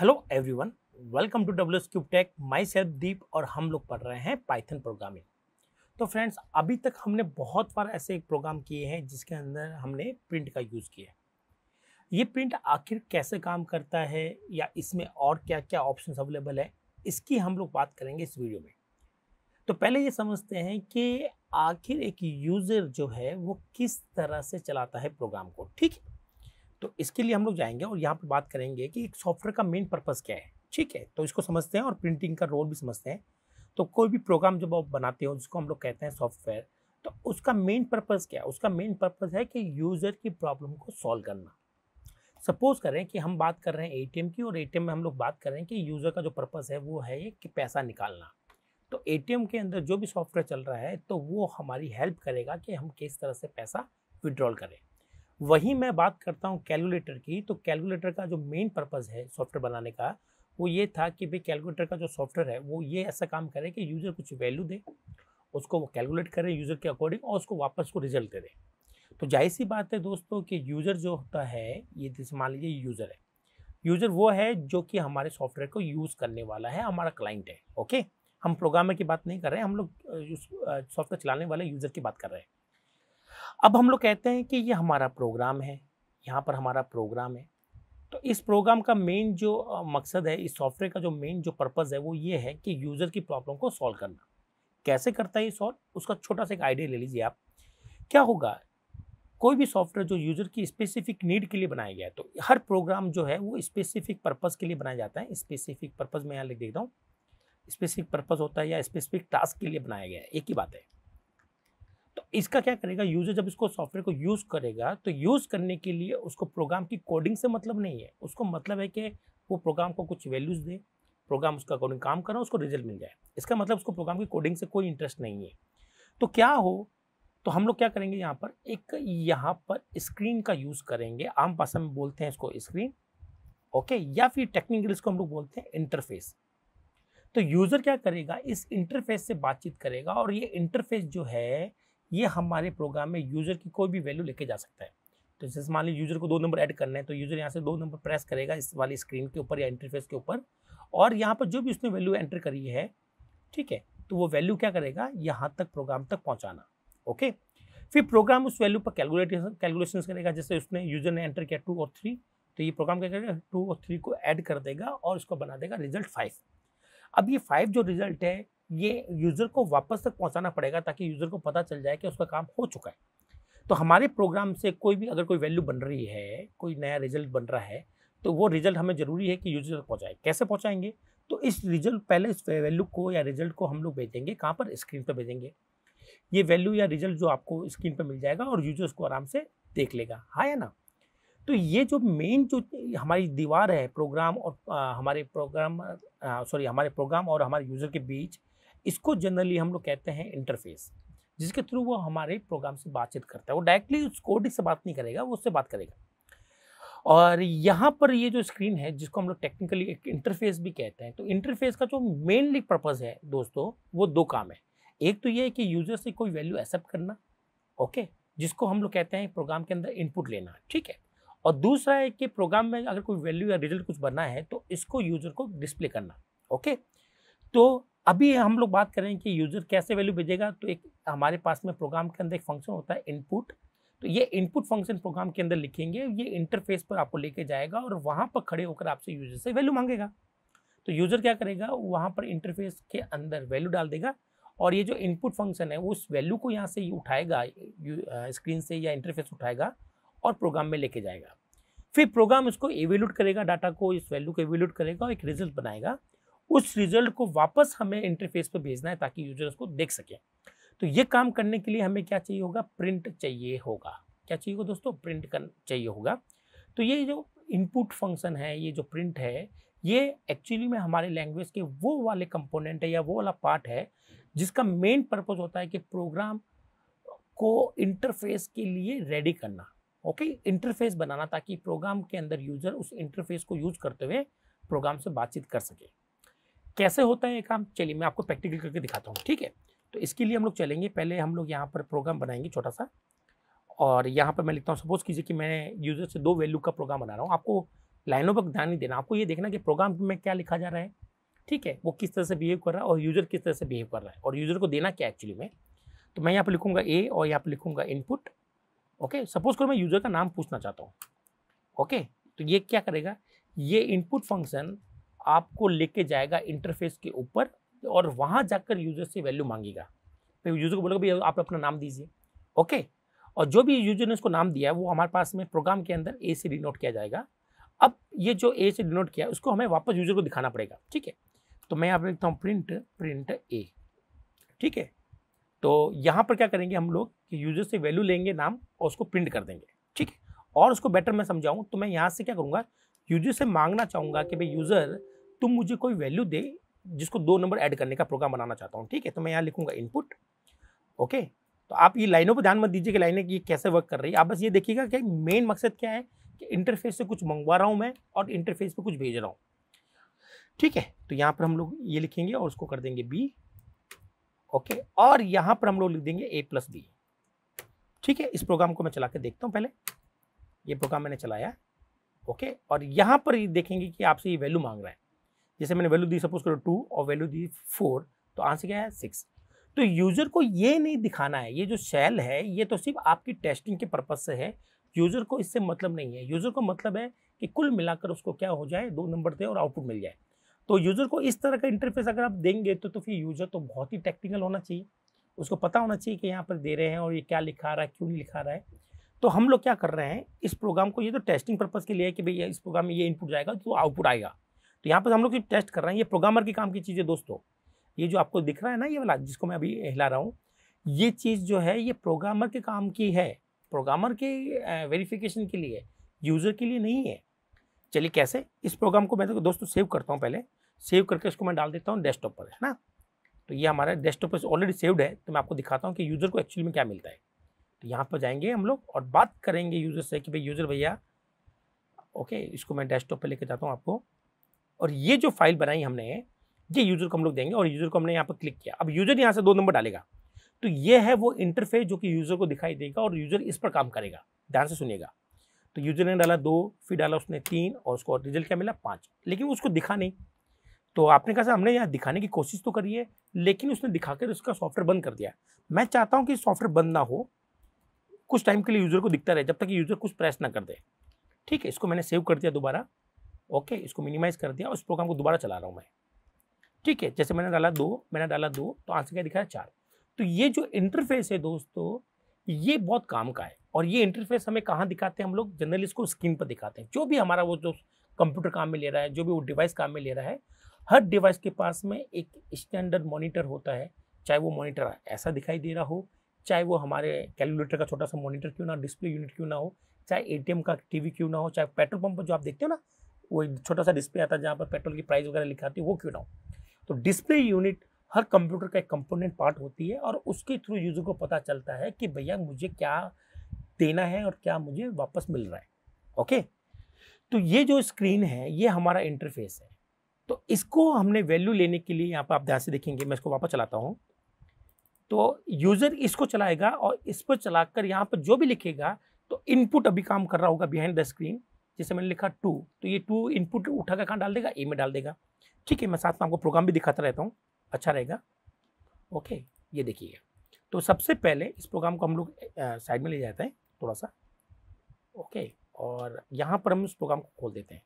Hello everyone welcome to W cube tech myself Deep और हम लोग पढ़ रहे हैं पाइथन प्रोग्रामिंग तो फ्रेंड्स अभी तक हमने बहुत बार ऐसे एक प्रोग्राम किए हैं जिसके अंदर हमने प्रिंट का यूज़ किया है ये प्रिंट आखिर कैसे काम करता है या इसमें और क्या क्या ऑप्शन अवेलेबल है इसकी हम लोग बात करेंगे इस वीडियो में तो पहले ये समझते हैं कि आखिर एक यूज़र जो है वो किस तरह से चलाता है प्रोग्राम को ठीक है तो इसके लिए हम लोग जाएंगे और यहाँ पर बात करेंगे कि एक सॉफ्टवेयर का मेन पर्पज़ क्या है ठीक है तो इसको समझते हैं और प्रिंटिंग का रोल भी समझते हैं तो कोई भी प्रोग्राम जब आप बनाते हो जिसको हम लोग कहते हैं सॉफ्टवेयर तो उसका मेन पर्पज़ क्या है उसका मेन पर्पज़ है कि यूज़र की प्रॉब्लम को सॉल्व करना सपोज़ करें कि हम बात कर रहे हैं एटीएम की और एटीएम में हम लोग बात कर रहे हैं कि यूज़र का जो पर्पज़ है वो है ये कि पैसा निकालना तो एटीएम के अंदर जो भी सॉफ्टवेयर चल रहा है तो वो हमारी हेल्प करेगा कि हम किस तरह से पैसा विड्रॉल करें वहीं मैं बात करता हूँ कैलकुलेटर की तो कैलकुलेटर का जो मेन पर्पज़ है सॉफ्टवेयर बनाने का वो ये था कि भाई कैलकुलेटर का जो सॉफ्टवेयर है वो ये ऐसा काम करे कि यूज़र कुछ वैल्यू दे उसको वो कैलकुलेट करे यूज़र के अकॉर्डिंग और उसको वापस को रिजल्ट दे दे तो जाहिर सी बात है दोस्तों कि यूज़र जो होता है ये जैसे मान लीजिए यूज़र है यूज़र वो है जो कि हमारे सॉफ्टवेयर को यूज़ करने वाला है हमारा क्लाइंट है ओके हम प्रोग्रामर की बात नहीं कर रहे हैं हम लोग सॉफ्टवेयर चलाने वाले यूज़र की बात कर रहे हैं अब हम लोग कहते हैं कि ये हमारा प्रोग्राम है यहाँ पर हमारा प्रोग्राम है तो इस प्रोग्राम का मेन जो मकसद है इस सॉफ्टवेयर का जो मेन जो पर्पज़ है वो ये है कि यूज़र की प्रॉब्लम को सॉल्व करना कैसे करता है ये सॉल्व उसका छोटा सा एक आइडिया ले लीजिए आप क्या होगा कोई भी सॉफ्टवेयर जो यूज़र की स्पेसिफिक नीड के लिए बनाया गया है तो हर प्रोग्राम जो है वो स्पेसिफिक पर्पज़ के लिए बनाया जाता है स्पेसिफिक पर्पज़ मैं यहाँ लिख देता हूँ स्पेसिफिक पर्पज़ होता है या स्पेसिफिक टास्क के लिए बनाया गया है एक ही बात है इसका क्या करेगा यूजर जब इसको सॉफ्टवेयर को यूज़ करेगा तो यूज़ करने के लिए उसको प्रोग्राम की कोडिंग से मतलब नहीं है उसको मतलब है कि वो प्रोग्राम को कुछ वैल्यूज़ दे प्रोग्राम उसका अकॉर्डिंग काम करा उसको रिजल्ट मिल जाए इसका मतलब उसको प्रोग्राम की कोडिंग से कोई इंटरेस्ट नहीं है तो क्या हो तो हम लोग क्या करेंगे यहाँ पर एक यहाँ पर स्क्रीन का यूज़ करेंगे आम भाषा में बोलते हैं इसको स्क्रीन ओके या फिर टेक्निकल इसको हम लोग बोलते हैं इंटरफेस तो यूज़र क्या करेगा इस इंटरफेस से बातचीत करेगा और ये इंटरफेस जो है ये हमारे प्रोग्राम में यूज़र की कोई भी वैल्यू लेके जा सकता है तो जैसे मान लीजिए यूज़र को दो नंबर ऐड करना है तो यूज़र यहाँ से दो नंबर प्रेस करेगा इस वाली स्क्रीन के ऊपर या इंटरफेस के ऊपर और यहाँ पर जो भी उसने वैल्यू एंटर करी है ठीक है तो वो वैल्यू क्या करेगा यहाँ तक प्रोग्राम तक पहुँचाना ओके फिर प्रोग्राम उस वैल्यू पर कैलकुलेटेशन कैलकुलेशन करेगा जैसे उसने यूज़र ने एंटर किया टू और थ्री तो ये प्रोग्राम क्या करेगा टू और थ्री को ऐड कर देगा और उसको बना देगा रिजल्ट फाइव अब ये फाइव जो रिजल्ट है ये यूज़र को वापस तक पहुंचाना पड़ेगा ताकि यूज़र को पता चल जाए कि उसका काम हो चुका है तो हमारे प्रोग्राम से कोई भी अगर कोई वैल्यू बन रही है कोई नया रिजल्ट बन रहा है तो वो रिजल्ट हमें ज़रूरी है कि यूजर तक पहुँचाए कैसे पहुँचाएंगे तो इस रिजल्ट पहले इस वैल्यू को या रिजल्ट को हम लोग भेजेंगे कहाँ पर स्क्रीन पर भेजेंगे ये वैल्यू या रिजल्ट जो आपको स्क्रीन पर मिल जाएगा और यूजर्स को आराम से देख लेगा हाँ या ना तो ये जो मेन जो हमारी दीवार है प्रोग्राम और आ, हमारे प्रोग्राम सॉरी हमारे प्रोग्राम और हमारे यूज़र के बीच इसको जनरली हम लोग कहते हैं इंटरफेस जिसके थ्रू वो हमारे प्रोग्राम से बातचीत करता है वो डायरेक्टली उस कोडिंग से बात नहीं करेगा वो उससे बात करेगा और यहाँ पर ये जो स्क्रीन है जिसको हम लोग टेक्निकली एक इंटरफेस भी कहते हैं तो इंटरफेस का जो मेनली पर्पज़ है दोस्तों वो दो काम है एक तो ये है कि यूज़र से कोई वैल्यू एक्सेप्ट करना ओके जिसको हम लोग कहते हैं प्रोग्राम के अंदर इनपुट लेना ठीक है और दूसरा है कि प्रोग्राम में अगर कोई वैल्यू या रिजल्ट कुछ बनना है तो इसको यूज़र को डिस्प्ले करना ओके तो अभी हम लोग बात करें कि यूज़र कैसे वैल्यू भेजेगा तो एक हमारे पास में प्रोग्राम के अंदर एक फंक्शन होता है इनपुट तो ये इनपुट फंक्शन प्रोग्राम के अंदर लिखेंगे ये इंटरफेस पर आपको लेके जाएगा और वहाँ पर खड़े होकर आपसे यूज़र से वैल्यू मांगेगा तो यूज़र क्या करेगा वहाँ पर इंटरफेस के अंदर वैल्यू डाल देगा और ये जो इनपुट फंक्शन है वो उस वैल्यू को यहाँ से उठाएगा स्क्रीन से या इंटरफेस उठाएगा और प्रोग्राम में लेके जाएगा फिर प्रोग्राम इसको एवेल्यूट करेगा डाटा को इस वैल्यू को एवेल्यूट करेगा और एक रिजल्ट बनाएगा उस रिजल्ट को वापस हमें इंटरफेस पर भेजना है ताकि यूजर उसको देख सकें तो ये काम करने के लिए हमें क्या चाहिए होगा प्रिंट चाहिए होगा क्या चाहिए होगा दोस्तों प्रिंट कर चाहिए होगा तो ये जो इनपुट फंक्शन है ये जो प्रिंट है ये एक्चुअली में हमारे लैंग्वेज के वो वाले कंपोनेंट है या वो वाला पार्ट है जिसका मेन पर्पज़ होता है कि प्रोग्राम को इंटरफेस के लिए रेडी करना ओके इंटरफेस बनाना ताकि प्रोग्राम के अंदर यूज़र उस इंटरफेस को यूज करते हुए प्रोग्राम से बातचीत कर सके कैसे होता है ये काम चलिए मैं आपको प्रैक्टिकल करके दिखाता हूँ ठीक है तो इसके लिए हम लोग चलेंगे पहले हम लोग यहाँ पर प्रोग्राम बनाएंगे छोटा सा और यहाँ पर मैं लिखता हूँ सपोज कीजिए कि मैं यूज़र से दो वैल्यू का प्रोग्राम बना रहा हूँ आपको लाइनों पर ध्यान नहीं देना आपको ये देखना कि प्रोग्राम में क्या लिखा जा रहा है ठीक है वो किस तरह से बिहेव कर रहा है और यूज़र किस तरह से बिहेव कर रहा है और यूज़र को देना क्या एक्चुअली में तो मैं यहाँ पर लिखूँगा ए और यहाँ पर लिखूँगा इनपुट ओके सपोज करो मैं यूज़र का नाम पूछना चाहता हूँ ओके तो ये क्या करेगा ये इनपुट फंक्शन आपको लेके जाएगा इंटरफेस के ऊपर और वहाँ जाकर यूजर से वैल्यू मांगेगा तो यूजर को बोलेगा भैया आप अपना नाम दीजिए ओके और जो भी यूजर ने उसको नाम दिया है वो हमारे पास में प्रोग्राम के अंदर ए से डिनोट किया जाएगा अब ये जो ए से डिनोट किया है उसको हमें वापस यूजर को दिखाना पड़ेगा ठीक है तो मैं यहाँ पर लिखता हूँ प्रिंट प्रिंट ए ठीक है तो यहाँ पर क्या करेंगे हम लोग कि यूजर से वैल्यू लेंगे नाम और उसको प्रिंट कर देंगे ठीक है और उसको बेटर मैं समझाऊँ तो मैं यहाँ से क्या करूँगा यूजर से मांगना चाहूँगा कि भाई यूज़र तुम मुझे कोई वैल्यू दे जिसको दो नंबर ऐड करने का प्रोग्राम बनाना चाहता हूँ ठीक है तो मैं यहाँ लिखूंगा इनपुट ओके तो आप ये लाइनों पर ध्यान मत दीजिए कि लाइनें ये कैसे वर्क कर रही है आप बस ये देखिएगा कि मेन मकसद क्या है कि इंटरफेस से कुछ मंगवा रहा हूँ मैं और इंटरफेस पर कुछ भेज रहा हूँ ठीक है तो यहाँ पर हम लोग ये लिखेंगे और उसको कर देंगे बी ओके और यहाँ पर हम लोग लिख देंगे ए प्लस बी ठीक है इस प्रोग्राम को मैं चला के देखता हूँ पहले ये प्रोग्राम मैंने चलाया ओके और यहाँ पर देखेंगे कि आपसे ये वैल्यू मांग रहा है जैसे मैंने वैल्यू दी सपोज करो टू और वैल्यू दी फोर तो आंसर क्या है सिक्स तो यूज़र को ये नहीं दिखाना है ये जो सेल है ये तो सिर्फ आपकी टेस्टिंग के पर्पज़ से है यूज़र को इससे मतलब नहीं है यूज़र को मतलब है कि कुल मिलाकर उसको क्या हो जाए दो नंबर दे और आउटपुट मिल जाए तो यूज़र को इस तरह का इंटरफेस अगर आप देंगे तो तो फिर यूज़र तो बहुत ही टेक्निकल होना चाहिए उसको पता होना चाहिए कि यहाँ पर दे रहे हैं और ये क्या लिखा रहा है क्यों नहीं लिखा रहा है तो हम लोग क्या कर रहे हैं इस प्रोग्राम को ये तो टेस्टिंग पर्पज़ के लिए है कि भैया इस प्रोग्राम में ये इनपुट जाएगा तो आउटपुट आएगा तो यहाँ पर हम लोग टेस्ट कर रहे हैं ये प्रोग्रामर के काम की चीज़ है दोस्तों ये जो आपको दिख रहा है ना ये वाला जिसको मैं अभी हिला रहा हूँ ये चीज़ जो है ये प्रोग्रामर के काम की है प्रोग्रामर के वेरिफिकेशन के लिए यूज़र के लिए नहीं है चलिए कैसे इस प्रोग्राम को मैं तो दोस्तों सेव करता हूँ पहले सेव करके इसको मैं डाल देता हूँ डेस्कटॉप पर है ना तो ये हमारा डेस्कटॉप पर ऑलरेडी सेव्ड है तो मैं आपको दिखाता हूँ कि यूज़र को एक्चुअली में क्या मिलता है तो यहाँ पर जाएंगे हम लोग और बात करेंगे यूज़र से कि भाई यूज़र भैया ओके इसको मैं डेस्कटॉप पर लेके जाता हूँ आपको और ये जो फाइल बनाई हमने ये यूज़र को हम लोग देंगे और यूज़र को हमने यहाँ पर क्लिक किया अब यूज़र यहाँ से दो नंबर डालेगा तो ये है वो इंटरफेस जो कि यूज़र को दिखाई देगा और यूज़र इस पर काम करेगा ध्यान से सुनिएगा तो यूज़र ने डाला दो फिर डाला उसने तीन और उसको रिजल्ट क्या मिला पाँच लेकिन उसको दिखा नहीं तो आपने कहा हमने यहाँ दिखाने की कोशिश तो करी है लेकिन उसने दिखाकर उसका सॉफ्टवेयर बंद कर दिया मैं चाहता हूँ कि सॉफ्टवेयर बंद ना हो कुछ टाइम के लिए यूज़र को दिखता रहे जब तक यूज़र कुछ प्रेस ना कर दे ठीक है इसको मैंने सेव कर दिया दोबारा ओके इसको मिनिमाइज कर दिया और इस प्रोग्राम को दोबारा चला रहा हूँ मैं ठीक है जैसे मैंने डाला दो मैंने डाला दो तो आंसर क्या दिखाया चार तो ये जो इंटरफेस है दोस्तों ये बहुत काम का है और ये इंटरफेस हमें कहाँ दिखाते हैं हम लोग जनरली इसको स्क्रीन पर दिखाते हैं जो भी हमारा वो जो कंप्यूटर काम में ले रहा है जो भी वो डिवाइस काम में ले रहा है हर डिवाइस के पास में एक स्टैंडर्ड मॉनिटर होता है चाहे वो मॉनिटर ऐसा दिखाई दे रहा हो चाहे वो हमारे कैलकुलेटर का छोटा सा मॉनिटर क्यों ना डिस्प्ले यूनिट क्यों ना हो चाहे एटीएम का टीवी क्यों ना हो चाहे पेट्रोल पंप पर जो आप देखते हो ना वो छोटा सा डिस्प्ले आता है जहाँ पर पेट्रोल की प्राइस वगैरह लिखा आती है वो क्यों ना हो तो डिस्प्ले यूनिट हर कंप्यूटर का एक कंपोनेंट पार्ट होती है और उसके थ्रू यूज़र को पता चलता है कि भैया मुझे क्या देना है और क्या मुझे वापस मिल रहा है ओके तो ये जो स्क्रीन है ये हमारा इंटरफेस है तो इसको हमने वैल्यू लेने के लिए यहाँ पर आप ध्यान से देखेंगे मैं इसको वापस चलाता हूँ तो यूज़र इसको चलाएगा और इस पर चलाकर यहाँ पर जो भी लिखेगा तो इनपुट अभी काम कर रहा होगा बिहाइंड द स्क्रीन जैसे मैंने लिखा टू तो ये टू इनपुट उठा कर कहाँ डाल देगा ए में डाल देगा ठीक है मैं साथ में आपको प्रोग्राम भी दिखाता रहता हूँ अच्छा रहेगा ओके ये देखिएगा तो सबसे पहले इस प्रोग्राम को हम लोग साइड में ले जाते हैं थोड़ा सा ओके और यहाँ पर हम इस प्रोग्राम को खोल देते हैं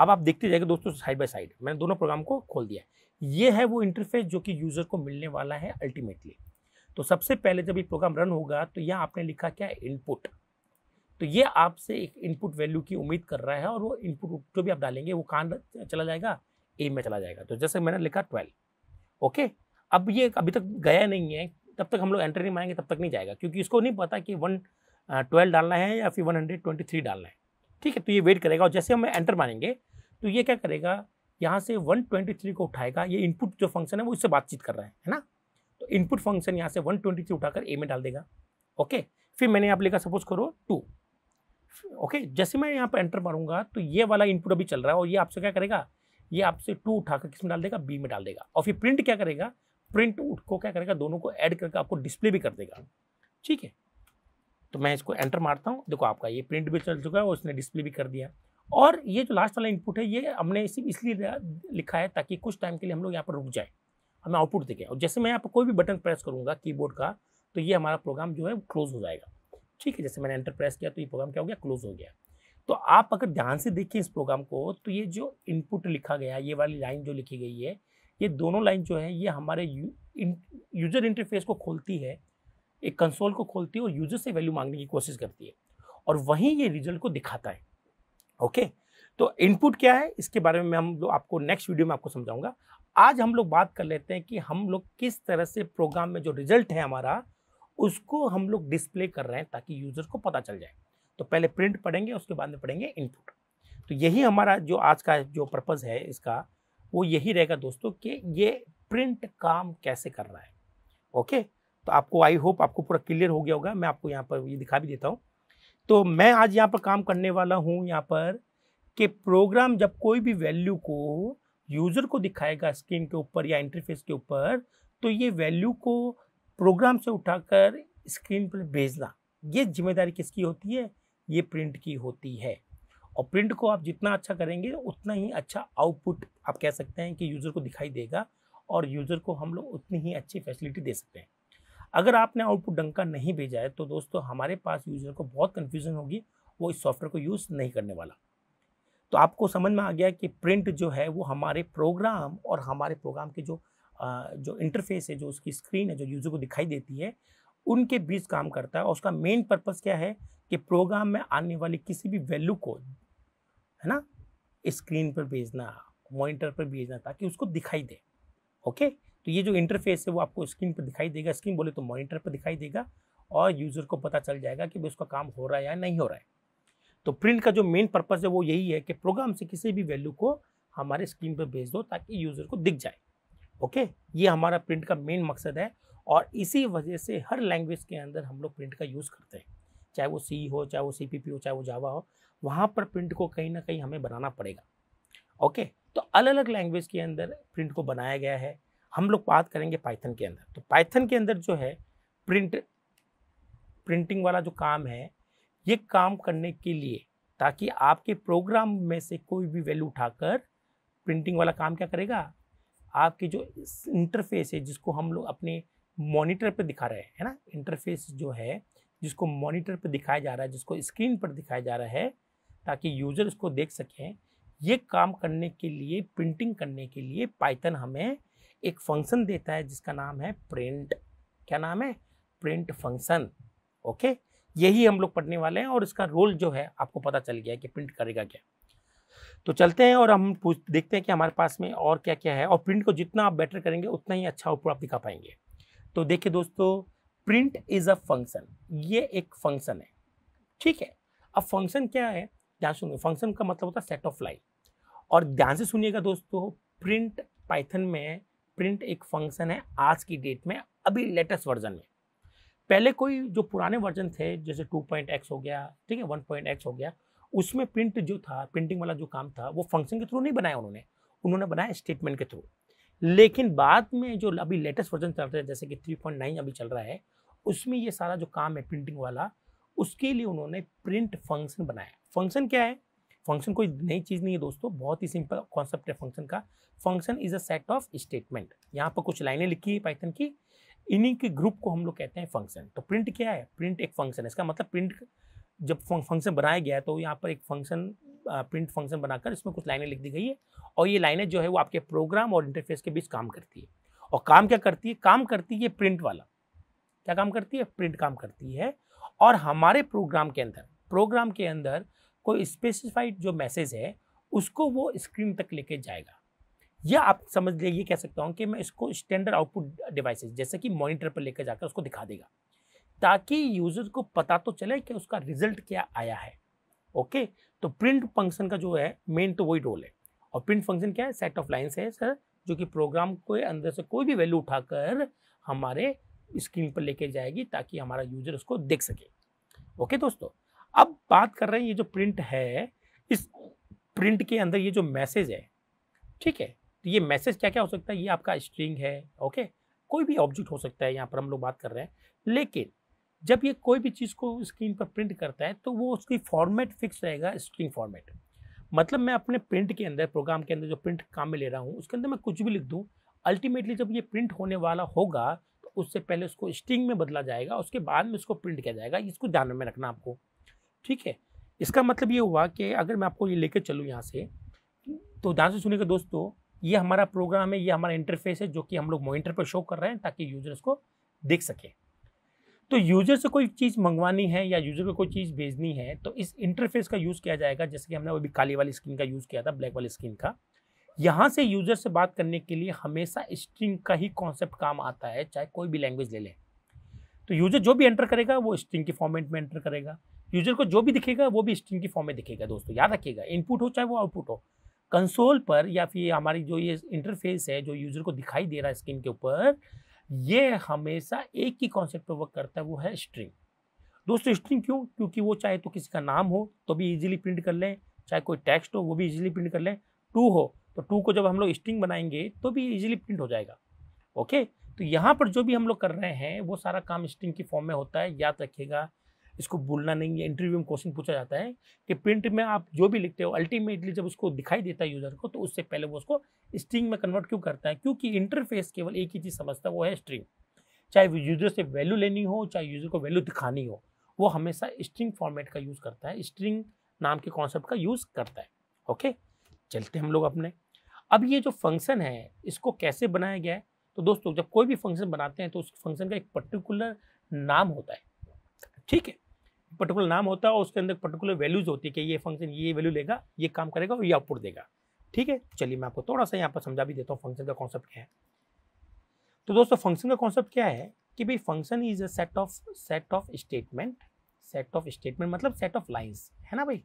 अब आप देखते जाएंगे दोस्तों साइड बाय साइड मैंने दोनों प्रोग्राम को खोल दिया ये है वो इंटरफेस जो कि यूज़र को मिलने वाला है अल्टीमेटली तो सबसे पहले जब ये प्रोग्राम रन होगा तो यहाँ आपने लिखा क्या इनपुट तो ये आपसे एक इनपुट वैल्यू की उम्मीद कर रहा है और वो इनपुट जो भी आप डालेंगे वो कान चला जाएगा ए में चला जाएगा तो जैसे मैंने लिखा ट्वेल्व ओके अब ये अभी तक गया नहीं है तब तक हम लोग एंटर नहीं मारेंगे तब तक नहीं जाएगा क्योंकि इसको नहीं पता कि वन ट्वेल्व डालना है या फिर वन हंड्रेड ट्वेंटी थ्री डालना है ठीक है तो ये वेट करेगा और जैसे हम एंटर मारेंगे तो ये क्या करेगा यहाँ से वन ट्वेंटी थ्री को उठाएगा ये इनपुट जो फंक्शन है वो इससे बातचीत कर रहा है है ना तो इनपुट फंक्शन यहाँ से वन ट्वेंटी थ्री उठाकर ए में डाल देगा ओके फिर मैंने आप लिखा सपोज करो टू ओके जैसे मैं यहाँ पर एंटर मारूंगा तो ये वाला इनपुट अभी चल रहा है और ये आपसे क्या करेगा ये आपसे टू उठाकर किस में डाल देगा बी में डाल देगा और फिर प्रिंट क्या करेगा प्रिंट उठ को क्या करेगा दोनों को ऐड करके आपको डिस्प्ले भी कर देगा ठीक है तो मैं इसको एंटर मारता हूँ देखो आपका ये प्रिंट भी चल चुका है और उसने डिस्प्ले भी कर दिया और ये जो लास्ट वाला इनपुट है ये हमने सिर्फ इसलिए लिखा है ताकि कुछ टाइम के लिए हम लोग यहाँ पर रुक जाए हमें आउटपुट देखें और जैसे मैं यहाँ पर कोई भी बटन प्रेस करूँगा कीबोर्ड का तो ये हमारा प्रोग्राम जो है क्लोज हो जाएगा ठीक है जैसे मैंने एंटर प्रेस किया तो ये प्रोग्राम क्या हो गया क्लोज हो गया तो आप अगर ध्यान से देखें इस प्रोग्राम को तो ये जो इनपुट लिखा गया ये वाली लाइन जो लिखी गई है ये दोनों लाइन जो है ये हमारे यू, इन, यूजर इंटरफेस को खोलती है एक कंसोल को खोलती है और यूजर से वैल्यू मांगने की कोशिश करती है और वहीं ये रिजल्ट को दिखाता है ओके तो इनपुट क्या है इसके बारे में हम लोग आपको नेक्स्ट वीडियो में आपको समझाऊंगा आज हम लोग बात कर लेते हैं कि हम लोग किस तरह से प्रोग्राम में जो रिजल्ट है हमारा उसको हम लोग डिस्प्ले कर रहे हैं ताकि यूज़र को पता चल जाए तो पहले प्रिंट पढ़ेंगे उसके बाद में पढ़ेंगे इनपुट तो यही हमारा जो आज का जो पर्पज़ है इसका वो यही रहेगा दोस्तों कि ये प्रिंट काम कैसे कर रहा है ओके तो आपको आई होप आपको पूरा क्लियर हो गया होगा मैं आपको यहाँ पर ये दिखा भी देता हूँ तो मैं आज यहाँ पर काम करने वाला हूँ यहाँ पर कि प्रोग्राम जब कोई भी वैल्यू को यूज़र को दिखाएगा स्क्रीन के ऊपर या इंटरफेस के ऊपर तो ये वैल्यू को प्रोग्राम से उठाकर स्क्रीन पर भेजना ये जिम्मेदारी किसकी होती है ये प्रिंट की होती है और प्रिंट को आप जितना अच्छा करेंगे उतना ही अच्छा आउटपुट आप कह सकते हैं कि यूज़र को दिखाई देगा और यूज़र को हम लोग उतनी ही अच्छी फैसिलिटी दे सकते हैं अगर आपने आउटपुट ढंग का नहीं भेजा है तो दोस्तों हमारे पास यूज़र को बहुत कन्फ्यूज़न होगी वो इस सॉफ्टवेयर को यूज़ नहीं करने वाला तो आपको समझ में आ गया कि प्रिंट जो है वो हमारे प्रोग्राम और हमारे प्रोग्राम के जो जो इंटरफेस है जो उसकी स्क्रीन है जो यूज़र को दिखाई देती है उनके बीच काम करता है और उसका मेन पर्पज़ क्या है कि प्रोग्राम में आने वाली किसी भी वैल्यू को है ना स्क्रीन पर भेजना मॉनिटर पर भेजना ताकि उसको दिखाई दे ओके तो ये जो इंटरफेस है वो आपको स्क्रीन पर दिखाई देगा स्क्रीन बोले तो मॉनिटर पर दिखाई देगा और यूज़र को पता चल जाएगा कि भाई उसका काम हो रहा है या नहीं हो रहा है तो प्रिंट का जो मेन पर्पज़ है वो यही है कि प्रोग्राम से किसी भी वैल्यू को हमारे स्क्रीन पर भेज दो ताकि यूज़र को दिख जाए ओके ये हमारा प्रिंट का मेन मकसद है और इसी वजह से हर लैंग्वेज के अंदर हम लोग प्रिंट का यूज़ करते हैं चाहे वो सी हो चाहे वो सी पी पी हो चाहे वो जावा हो वहाँ पर प्रिंट को कहीं ना कहीं हमें बनाना पड़ेगा ओके तो अलग अलग लैंग्वेज के अंदर प्रिंट को बनाया गया है हम लोग बात करेंगे पाइथन के अंदर तो पाइथन के अंदर जो है प्रिंट प्रिंटिंग वाला जो काम है ये काम करने के लिए ताकि आपके प्रोग्राम में से कोई भी वैल्यू उठाकर प्रिंटिंग वाला काम क्या करेगा आपकी जो इंटरफेस है जिसको हम लोग अपने मॉनिटर पर दिखा रहे हैं है ना इंटरफेस जो है जिसको मॉनिटर पर दिखाया जा रहा है जिसको स्क्रीन पर दिखाया जा रहा है ताकि यूज़र उसको देख सकें ये काम करने के लिए प्रिंटिंग करने के लिए पाइथन हमें एक फंक्शन देता है जिसका नाम है प्रिंट क्या नाम है प्रिंट फंक्शन ओके यही हम लोग पढ़ने वाले हैं और इसका रोल जो है आपको पता चल गया कि प्रिंट करेगा क्या तो चलते हैं और हम पूछ देखते हैं कि हमारे पास में और क्या क्या है और प्रिंट को जितना आप बेटर करेंगे उतना ही अच्छा आउटपुट आप दिखा पाएंगे तो देखिए दोस्तों प्रिंट इज़ अ फंक्शन ये एक फंक्शन है ठीक है अब फंक्शन क्या है ध्यान सुनिए फंक्शन का मतलब होता है सेट ऑफ लाइन और ध्यान से सुनिएगा दोस्तों प्रिंट पाइथन में प्रिंट एक फंक्शन है आज की डेट में अभी लेटेस्ट वर्जन में पहले कोई जो पुराने वर्जन थे जैसे टू पॉइंट एक्स हो गया ठीक है वन पॉइंट एक्स हो गया उसमें प्रिंट जो था प्रिंटिंग वाला जो काम था वो फंक्शन के थ्रू नहीं बनाया उन्होंने उन्होंने बनाया स्टेटमेंट के थ्रू लेकिन बाद में जो अभी लेटेस्ट वर्जन चल रहा है जैसे कि थ्री पॉइंट नाइन अभी चल रहा है उसमें ये सारा जो काम है प्रिंटिंग वाला उसके लिए उन्होंने प्रिंट फंक्शन बनाया फंक्शन क्या है फंक्शन कोई नई चीज़ नहीं है दोस्तों बहुत ही सिंपल कॉन्सेप्ट है फंक्शन का function is a set of statement यहाँ पर कुछ लाइनें लिखी है पाइथन की इन्हीं के ग्रुप को हम लोग कहते हैं फंक्शन तो प्रिंट क्या है प्रिंट एक फंक्शन है इसका मतलब प्रिंट जब फंक्शन बनाया गया है तो यहाँ पर एक फंक्शन प्रिंट फंक्शन बनाकर इसमें कुछ लाइनें लिख दी गई है और ये लाइनें जो है वो आपके प्रोग्राम और इंटरफेस के बीच काम करती है और काम क्या करती है काम करती है प्रिंट वाला क्या काम करती है प्रिंट काम करती है और हमारे प्रोग्राम के अंदर प्रोग्राम के अंदर कोई स्पेसिफाइड जो मैसेज है उसको वो स्क्रीन तक लेके जाएगा या आप समझ लीजिए ये कह सकता हूँ कि मैं इसको स्टैंडर्ड आउटपुट डिवाइसेज जैसे कि मॉनिटर पर लेकर जाकर उसको दिखा देगा ताकि यूजर को पता तो चले कि उसका रिजल्ट क्या आया है ओके तो प्रिंट फंक्शन का जो है मेन तो वही रोल है और प्रिंट फंक्शन क्या है सेट ऑफ लाइन्स है सर जो कि प्रोग्राम के अंदर से कोई भी वैल्यू उठाकर हमारे स्क्रीन पर लेके जाएगी ताकि हमारा यूजर उसको देख सके ओके दोस्तों अब बात कर रहे हैं ये जो प्रिंट है इस प्रिंट के अंदर ये जो मैसेज है ठीक है तो ये मैसेज क्या क्या हो सकता है ये आपका स्ट्रिंग है ओके कोई भी ऑब्जेक्ट हो सकता है यहाँ पर हम लोग बात कर रहे हैं लेकिन जब ये कोई भी चीज़ को स्क्रीन पर प्रिंट करता है तो वो उसकी फॉर्मेट फिक्स रहेगा स्क्रीन फॉर्मेट मतलब मैं अपने प्रिंट के अंदर प्रोग्राम के अंदर जो प्रिंट काम में ले रहा हूँ उसके अंदर मैं कुछ भी लिख दूँ अल्टीमेटली जब ये प्रिंट होने वाला होगा तो उससे पहले उसको स्ट्रिंग में बदला जाएगा उसके बाद में उसको प्रिंट किया जाएगा इसको ध्यान में रखना आपको ठीक है इसका मतलब ये हुआ कि अगर मैं आपको ये लेकर चलूँ यहाँ से तो ध्यान से सुनेगा दोस्तों ये हमारा प्रोग्राम है ये हमारा इंटरफेस है जो कि हम लोग मोइंटर पर शो कर रहे हैं ताकि यूजर इसको देख सकें तो यूज़र से कोई चीज़ मंगवानी है या यूज़र को कोई चीज़ भेजनी है तो इस इंटरफेस का यूज़ किया जाएगा जैसे कि हमने अभी काली वाली स्क्रीन का यूज़ किया था ब्लैक वाली स्क्रीन का यहाँ से यूज़र से बात करने के लिए हमेशा स्ट्रिंग का ही कॉन्सेप्ट काम आता है चाहे कोई भी लैंग्वेज ले लें तो यूज़र जो भी एंटर करेगा वो स्ट्रिंग के फॉर्मेट में एंटर करेगा यूज़र को जो भी दिखेगा वो भी स्ट्रिंग की फॉर्म में दिखेगा दोस्तों याद रखिएगा इनपुट हो चाहे वो आउटपुट हो कंसोल पर या फिर हमारी जो ये इंटरफेस है जो यूज़र को दिखाई दे रहा है स्क्रीन के ऊपर ये हमेशा एक ही कॉन्सेप्ट पर वर्क करता है वो है स्ट्रिंग दोस्तों स्ट्रिंग क्यों क्योंकि वो चाहे तो किसी का नाम हो तो भी इजीली प्रिंट कर लें चाहे कोई टेक्स्ट हो वो भी इजीली प्रिंट कर लें टू हो तो टू को जब हम लोग स्ट्रिंग बनाएंगे तो भी इजीली प्रिंट हो जाएगा ओके तो यहाँ पर जो भी हम लोग कर रहे हैं वो सारा काम स्ट्रिंग की फॉर्म में होता है याद रखिएगा इसको बोलना नहीं है इंटरव्यू में क्वेश्चन पूछा जाता है कि प्रिंट में आप जो भी लिखते हो अल्टीमेटली जब उसको दिखाई देता है यूज़र को तो उससे पहले वो उसको स्ट्रिंग में कन्वर्ट क्यों करता है क्योंकि इंटरफेस केवल एक ही चीज़ समझता है वो है स्ट्रिंग चाहे यूज़र से वैल्यू लेनी हो चाहे यूज़र को वैल्यू दिखानी हो वो हमेशा स्ट्रिंग फॉर्मेट का यूज़ करता है स्ट्रिंग नाम के कॉन्सेप्ट का यूज़ करता है ओके चलते हम लोग अपने अब ये जो फंक्शन है इसको कैसे बनाया गया है तो दोस्तों जब कोई भी फंक्शन बनाते हैं तो उस फंक्शन का एक पर्टिकुलर नाम होता है ठीक है पर्टिकुलर नाम होता है और उसके अंदर पर्टिकुलर वैल्यूज होती है कि ये फंक्शन ये वैल्यू लेगा ये काम करेगा और ये आउटपुट देगा ठीक है चलिए मैं आपको थोड़ा सा यहाँ पर समझा भी देता हूँ फंक्शन का कॉन्सेप्ट क्या है तो दोस्तों फंक्शन का कॉन्सेप्ट क्या है कि भाई function is a set of set of statement set of statement मतलब सेट ऑफ लाइन्स है ना भाई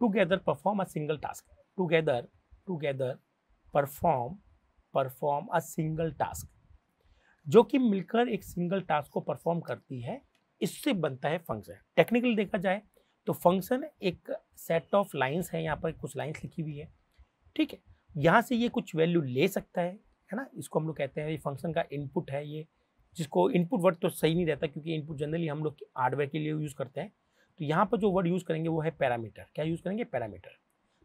together perform a single task together together perform perform a single task जो कि मिलकर एक सिंगल टास्क को परफॉर्म करती है इससे बनता है फंक्शन टेक्निकली देखा जाए तो फंक्शन एक सेट ऑफ लाइंस है यहाँ पर कुछ लाइंस लिखी हुई है ठीक है यहाँ से ये कुछ वैल्यू ले सकता है है ना इसको हम लोग कहते हैं ये फंक्शन का इनपुट है ये जिसको इनपुट वर्ड तो सही नहीं रहता क्योंकि इनपुट जनरली हम लोग हार्डवेयर के लिए यूज़ करते हैं तो यहाँ पर जो वर्ड यूज़ करेंगे वो है पैरामीटर क्या यूज़ करेंगे पैरामीटर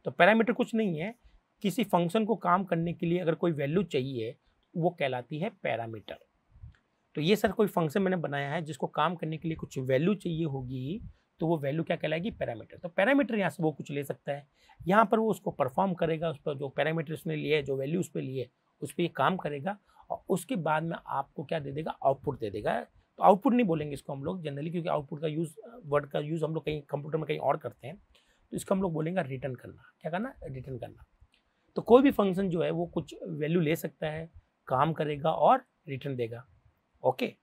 तो पैरामीटर कुछ नहीं है किसी फंक्शन को काम करने के लिए अगर कोई वैल्यू चाहिए वो कहलाती है पैरामीटर तो ये सर कोई फंक्शन मैंने बनाया है जिसको काम करने के लिए कुछ वैल्यू चाहिए होगी तो वो वैल्यू क्या कहलाएगी पैरामीटर तो पैरामीटर यहाँ से वो कुछ ले सकता है यहाँ पर वो उसको परफॉर्म करेगा उस पर जो पैरामीटर उसने लिए जो वैल्यू उस पर लिए उस पर ये काम करेगा और उसके बाद में आपको क्या दे देगा आउटपुट दे देगा तो आउटपुट नहीं बोलेंगे इसको हम लोग जनरली क्योंकि आउटपुट का यूज़ वर्ड का यूज़ हम लोग कहीं कंप्यूटर में कहीं और करते हैं तो इसको हम लोग बोलेंगे रिटर्न करना क्या करना रिटर्न करना तो कोई भी फंक्शन जो है वो कुछ वैल्यू ले सकता है काम करेगा और रिटर्न देगा ओके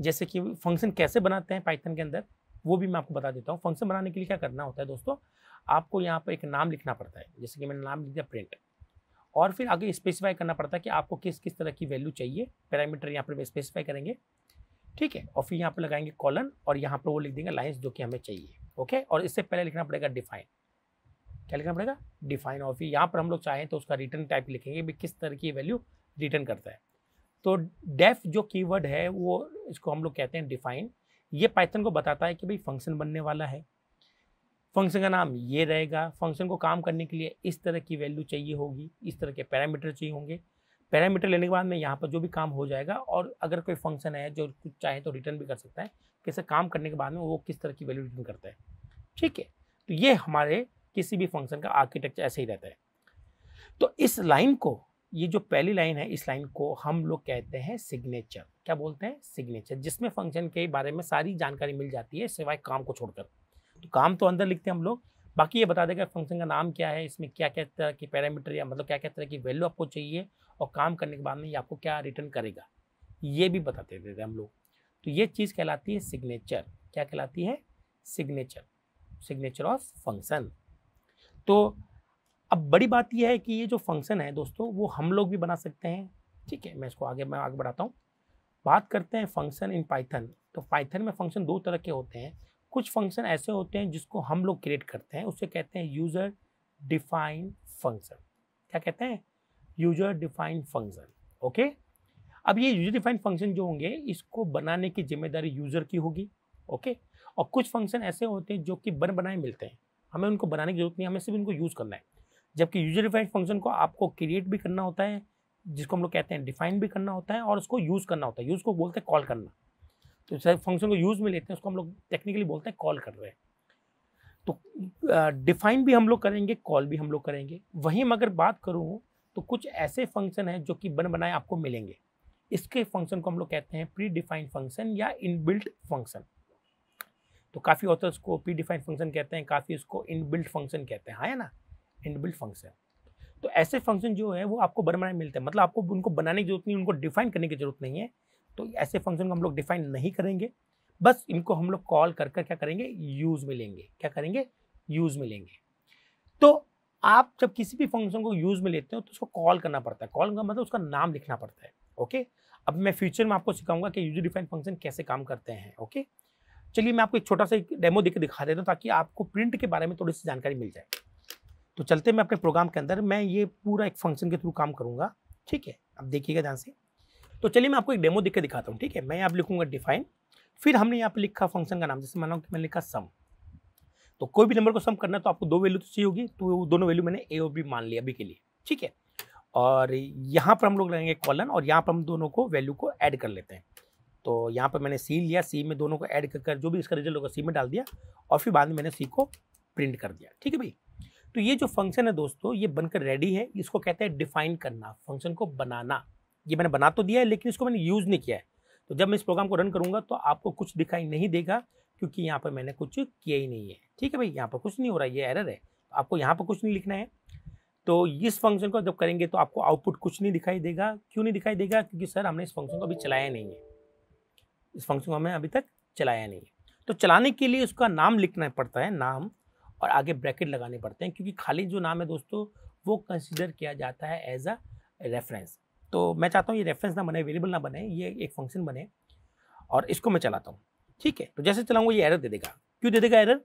जैसे कि फंक्शन कैसे बनाते हैं पाइथन के अंदर वो भी मैं आपको बता देता हूँ फंक्शन बनाने के लिए क्या करना होता है दोस्तों आपको यहाँ पर एक नाम लिखना पड़ता है जैसे कि मैंने नाम लिख दिया प्रिंट और फिर आगे स्पेसिफाई करना पड़ता है कि आपको किस किस तरह की वैल्यू चाहिए पैरामीटर यहाँ पर स्पेसिफाई करेंगे ठीक है और फिर यहाँ पर लगाएंगे कॉलन और यहाँ पर वो लिख देंगे लाइन्स जो कि हमें चाहिए ओके और इससे पहले लिखना पड़ेगा डिफाइन क्या लिखना पड़ेगा डिफाइन और फिर यहाँ पर हम लोग चाहें तो उसका रिटर्न टाइप लिखेंगे भी किस तरह की वैल्यू रिटर्न करता है तो डेफ जो कीवर्ड है वो इसको हम लोग कहते हैं डिफाइन ये पाइथन को बताता है कि भाई फंक्शन बनने वाला है फंक्शन का नाम ये रहेगा फंक्शन को काम करने के लिए इस तरह की वैल्यू चाहिए होगी इस तरह के पैरामीटर चाहिए होंगे पैरामीटर लेने के बाद में यहाँ पर जो भी काम हो जाएगा और अगर कोई फंक्शन है जो कुछ चाहे तो रिटर्न भी कर सकता है कैसे काम करने के बाद में वो किस तरह की वैल्यू रिटर्न करता है ठीक है तो ये हमारे किसी भी फंक्शन का आर्किटेक्चर ऐसे ही रहता है तो इस लाइन को ये जो पहली लाइन है इस लाइन को हम लोग कहते हैं सिग्नेचर क्या बोलते हैं सिग्नेचर जिसमें फंक्शन के बारे में सारी जानकारी मिल जाती है सिवाय काम को छोड़कर तो काम तो अंदर लिखते हैं हम लोग बाकी ये बता देगा फंक्शन का नाम क्या है इसमें क्या क्या तरह की पैरामीटर या मतलब क्या क्या तरह की वैल्यू आपको चाहिए और काम करने के बाद में ये आपको क्या रिटर्न करेगा ये भी बताते देते हम लोग तो ये चीज़ कहलाती है सिग्नेचर क्या कहलाती है सिग्नेचर सिग्नेचर ऑफ फंक्शन तो अब बड़ी बात यह है कि ये जो फंक्शन है दोस्तों वो हम लोग भी बना सकते हैं ठीक है मैं इसको आगे मैं आगे बढ़ाता हूँ बात करते हैं फंक्शन इन पाइथन तो पाइथन में फंक्शन दो तरह के होते हैं कुछ फंक्शन ऐसे होते हैं जिसको हम लोग क्रिएट करते हैं उसे कहते हैं यूज़र डिफाइन फंक्शन क्या कहते हैं यूजर डिफाइन फंक्शन ओके अब ये यूजर डिफाइन फंक्शन जो होंगे इसको बनाने की जिम्मेदारी यूज़र की होगी ओके और कुछ फंक्शन ऐसे होते हैं जो कि बन बनाए मिलते हैं हमें उनको बनाने की जरूरत नहीं हमें सिर्फ उनको यूज़ करना है जबकि यूजर डिफाइंड फंक्शन को आपको क्रिएट भी करना होता है जिसको हम लोग कहते हैं डिफाइन भी करना होता है और उसको यूज़ करना होता है यूज़ को बोलते हैं कॉल करना तो सर फंक्शन को यूज़ में लेते हैं उसको हम लोग टेक्निकली बोलते हैं कॉल कर रहे हैं तो डिफाइन uh, भी हम लोग करेंगे कॉल भी हम लोग करेंगे वहीं मगर अगर बात करूँ तो कुछ ऐसे फंक्शन हैं जो कि बन बनाए आपको मिलेंगे इसके फंक्शन को हम लोग कहते हैं प्री डिफाइंड फंक्शन या इनबिल्ट फंक्शन तो काफ़ी ऑथर्स को प्री डिफाइंड फंक्शन कहते हैं काफ़ी उसको इनबिल्ट फंक्शन कहते हैं हाँ है ना इनबिल्ट फंक्शन तो ऐसे फंक्शन जो है वो आपको परमानेंट मिलते हैं मतलब आपको उनको बनाने की जरूरत नहीं उनको डिफाइन करने की जरूरत नहीं है तो ऐसे फंक्शन को हम लोग डिफाइन नहीं करेंगे बस इनको हम लोग कॉल कर कर क्या करेंगे यूज़ में लेंगे क्या करेंगे यूज़ में लेंगे तो आप जब किसी भी फंक्शन को यूज़ में लेते हो तो उसको कॉल करना पड़ता है कॉल का मतलब उसका नाम लिखना पड़ता है ओके अब मैं फ्यूचर में आपको सिखाऊंगा कि यूज डिफाइन फंक्शन कैसे काम करते हैं ओके चलिए मैं आपको एक छोटा सा एक डेमो देकर दिखा देता हूँ ताकि आपको प्रिंट के बारे में थोड़ी सी जानकारी मिल जाए तो चलते मैं अपने प्रोग्राम के अंदर मैं ये पूरा एक फंक्शन के थ्रू काम करूँगा ठीक है अब देखिएगा ध्यान से तो चलिए मैं आपको एक डेमो दिख दिखाता हूँ ठीक है मैं यहाँ लिखूंगा डिफाइन फिर हमने यहाँ पर लिखा फंक्शन का नाम जैसे माना कि मैंने लिखा सम तो कोई भी नंबर को सम करना है तो आपको दो वैल्यू तो चाहिए होगी तो वो दोनों वैल्यू मैंने ए और बी मान लिया अभी के लिए ठीक है और यहाँ पर हम लोग लगेंगे कॉलन और यहाँ पर हम दोनों को वैल्यू को ऐड कर लेते हैं तो यहाँ पर मैंने सी लिया सी में दोनों को ऐड कर जो भी इसका रिजल्ट होगा सी में डाल दिया और फिर बाद में मैंने सी को प्रिंट कर दिया ठीक है भाई तो ये जो फंक्शन है दोस्तों ये बनकर रेडी है इसको कहते हैं डिफाइन करना फंक्शन को बनाना ये मैंने बना तो दिया है लेकिन इसको मैंने यूज़ नहीं किया है तो जब मैं इस प्रोग्राम को रन करूँगा तो आपको कुछ दिखाई नहीं देगा क्योंकि यहाँ पर मैंने कुछ किया ही नहीं है ठीक है भाई यहाँ पर कुछ नहीं हो रहा ये एरर है तो आपको यहाँ पर कुछ नहीं लिखना है तो इस फंक्शन को जब करेंगे तो आपको आउटपुट कुछ नहीं दिखाई देगा क्यों नहीं दिखाई देगा क्योंकि सर हमने इस फंक्शन को अभी चलाया नहीं है इस फंक्शन को हमें अभी तक चलाया नहीं है तो चलाने के लिए उसका नाम लिखना पड़ता है नाम और आगे ब्रैकेट लगाने पड़ते हैं क्योंकि खाली जो नाम है दोस्तों वो कंसिडर किया जाता है एज अ रेफरेंस तो मैं चाहता हूँ ये रेफरेंस ना बने अवेलेबल ना बने ये एक फंक्शन बने और इसको मैं चलाता हूँ ठीक है तो जैसे चलाऊंगा ये एरर दे देगा क्यों दे देगा एरर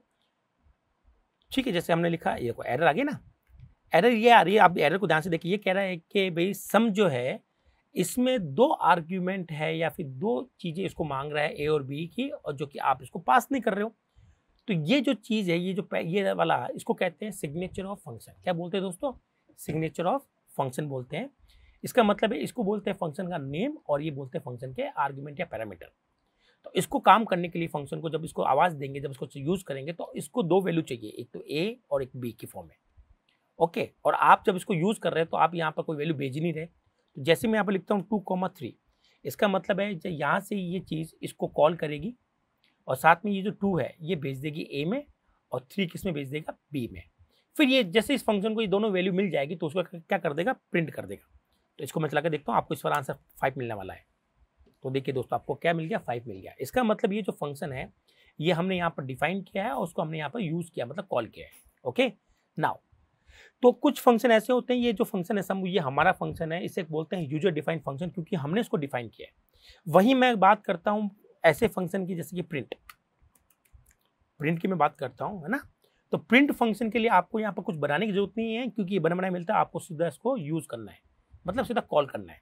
ठीक है जैसे हमने लिखा ये को एरर आ गई ना एरर ये आ रही है आप एरर को ध्यान से देखिए ये कह रहा है कि भाई सम जो है इसमें दो आर्ग्यूमेंट है या फिर दो चीज़ें इसको मांग रहा है ए और बी की और जो कि आप इसको पास नहीं कर रहे हो तो ये जो चीज़ है ये जो ये वाला इसको कहते हैं सिग्नेचर ऑफ फंक्शन क्या बोलते हैं दोस्तों सिग्नेचर ऑफ फंक्शन बोलते हैं इसका मतलब है इसको बोलते हैं फंक्शन का नेम और ये बोलते हैं फंक्शन के आर्ग्यूमेंट या पैरामीटर तो इसको काम करने के लिए फंक्शन को जब इसको आवाज़ देंगे जब इसको यूज़ करेंगे तो इसको दो वैल्यू चाहिए एक तो ए और एक बी की फॉर्म में ओके और आप जब इसको यूज़ कर रहे हैं तो आप यहाँ पर कोई वैल्यू भेज नहीं रहे तो जैसे मैं यहाँ पर लिखता हूँ टू कॉमा थ्री इसका मतलब है यहाँ से ये चीज़ इसको कॉल करेगी और साथ में ये जो टू है ये भेज देगी ए में और थ्री किस में भेज देगा बी में फिर ये जैसे इस फंक्शन को ये दोनों वैल्यू मिल जाएगी तो उसका क्या कर देगा प्रिंट कर देगा तो इसको मैं चला के देखता हूँ आपको इस बार आंसर फाइव मिलने वाला है तो देखिए दोस्तों आपको क्या मिल गया फाइव मिल गया इसका मतलब ये जो फंक्शन है ये हमने यहाँ पर डिफाइन किया है और उसको हमने यहाँ पर यूज़ किया मतलब कॉल किया है ओके नाउ तो कुछ फंक्शन ऐसे होते हैं ये जो फंक्शन है सब ये हमारा फंक्शन है इसे बोलते हैं यूजर डिफाइंड फंक्शन क्योंकि हमने इसको डिफाइन किया है वहीं मैं बात करता हूँ ऐसे फंक्शन की जैसे कि प्रिंट प्रिंट की मैं बात करता हूँ है ना तो प्रिंट फंक्शन के लिए आपको यहाँ पर कुछ बनाने की जरूरत नहीं है क्योंकि ये बना बनाया मिलता है आपको सीधा इसको यूज़ करना है मतलब सीधा कॉल करना है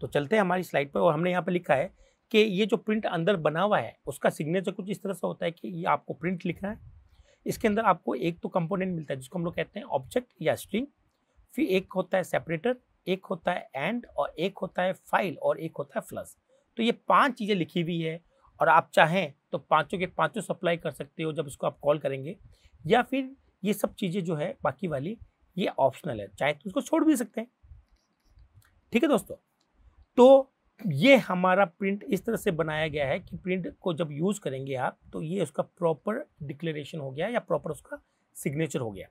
तो चलते हैं हमारी स्लाइड पर और हमने यहाँ पर लिखा है कि ये जो प्रिंट अंदर बना हुआ है उसका सिग्नेचर कुछ इस तरह से होता है कि ये आपको प्रिंट लिखना है इसके अंदर आपको एक तो कंपोनेंट मिलता है जिसको हम लोग कहते हैं ऑब्जेक्ट या स्ट्रिंग फिर एक होता है सेपरेटर एक होता है एंड और एक होता है फाइल और एक होता है फ्लस तो ये पांच चीज़ें लिखी हुई है और आप चाहें तो पांचों के पांचों सप्लाई कर सकते हो जब उसको आप कॉल करेंगे या फिर ये सब चीज़ें जो है बाकी वाली ये ऑप्शनल है चाहे तो उसको छोड़ भी सकते हैं ठीक है दोस्तों तो ये हमारा प्रिंट इस तरह से बनाया गया है कि प्रिंट को जब यूज़ करेंगे आप तो ये उसका प्रॉपर डिक्लेरेशन हो गया या प्रॉपर उसका सिग्नेचर हो गया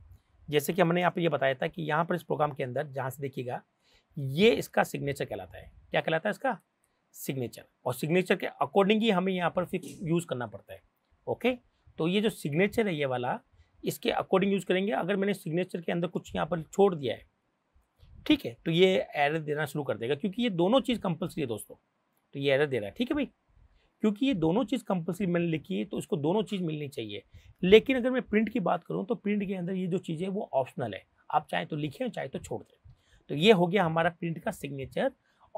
जैसे कि हमने यहाँ पर ये बताया था कि यहाँ पर इस प्रोग्राम के अंदर जहाँ से देखिएगा ये इसका सिग्नेचर कहलाता है क्या कहलाता है इसका सिग्नेचर और सिग्नेचर के अकॉर्डिंग ही हमें यहाँ पर फिर यूज़ करना पड़ता है ओके तो ये जो सिग्नेचर है ये वाला इसके अकॉर्डिंग यूज़ करेंगे अगर मैंने सिग्नेचर के अंदर कुछ यहाँ पर छोड़ दिया है ठीक है तो ये एरर देना शुरू कर देगा क्योंकि ये दोनों चीज़ कंपलसरी है दोस्तों तो ये एरर दे रहा है ठीक है भाई क्योंकि ये दोनों चीज़ कंपलसरी मैंने लिखी है तो इसको दोनों चीज़ मिलनी चाहिए लेकिन अगर मैं प्रिंट की बात करूँ तो प्रिंट के अंदर ये जो चीज़ है वो ऑप्शनल है आप चाहें तो लिखें चाहे तो छोड़ दें तो ये हो गया हमारा प्रिंट का सिग्नेचर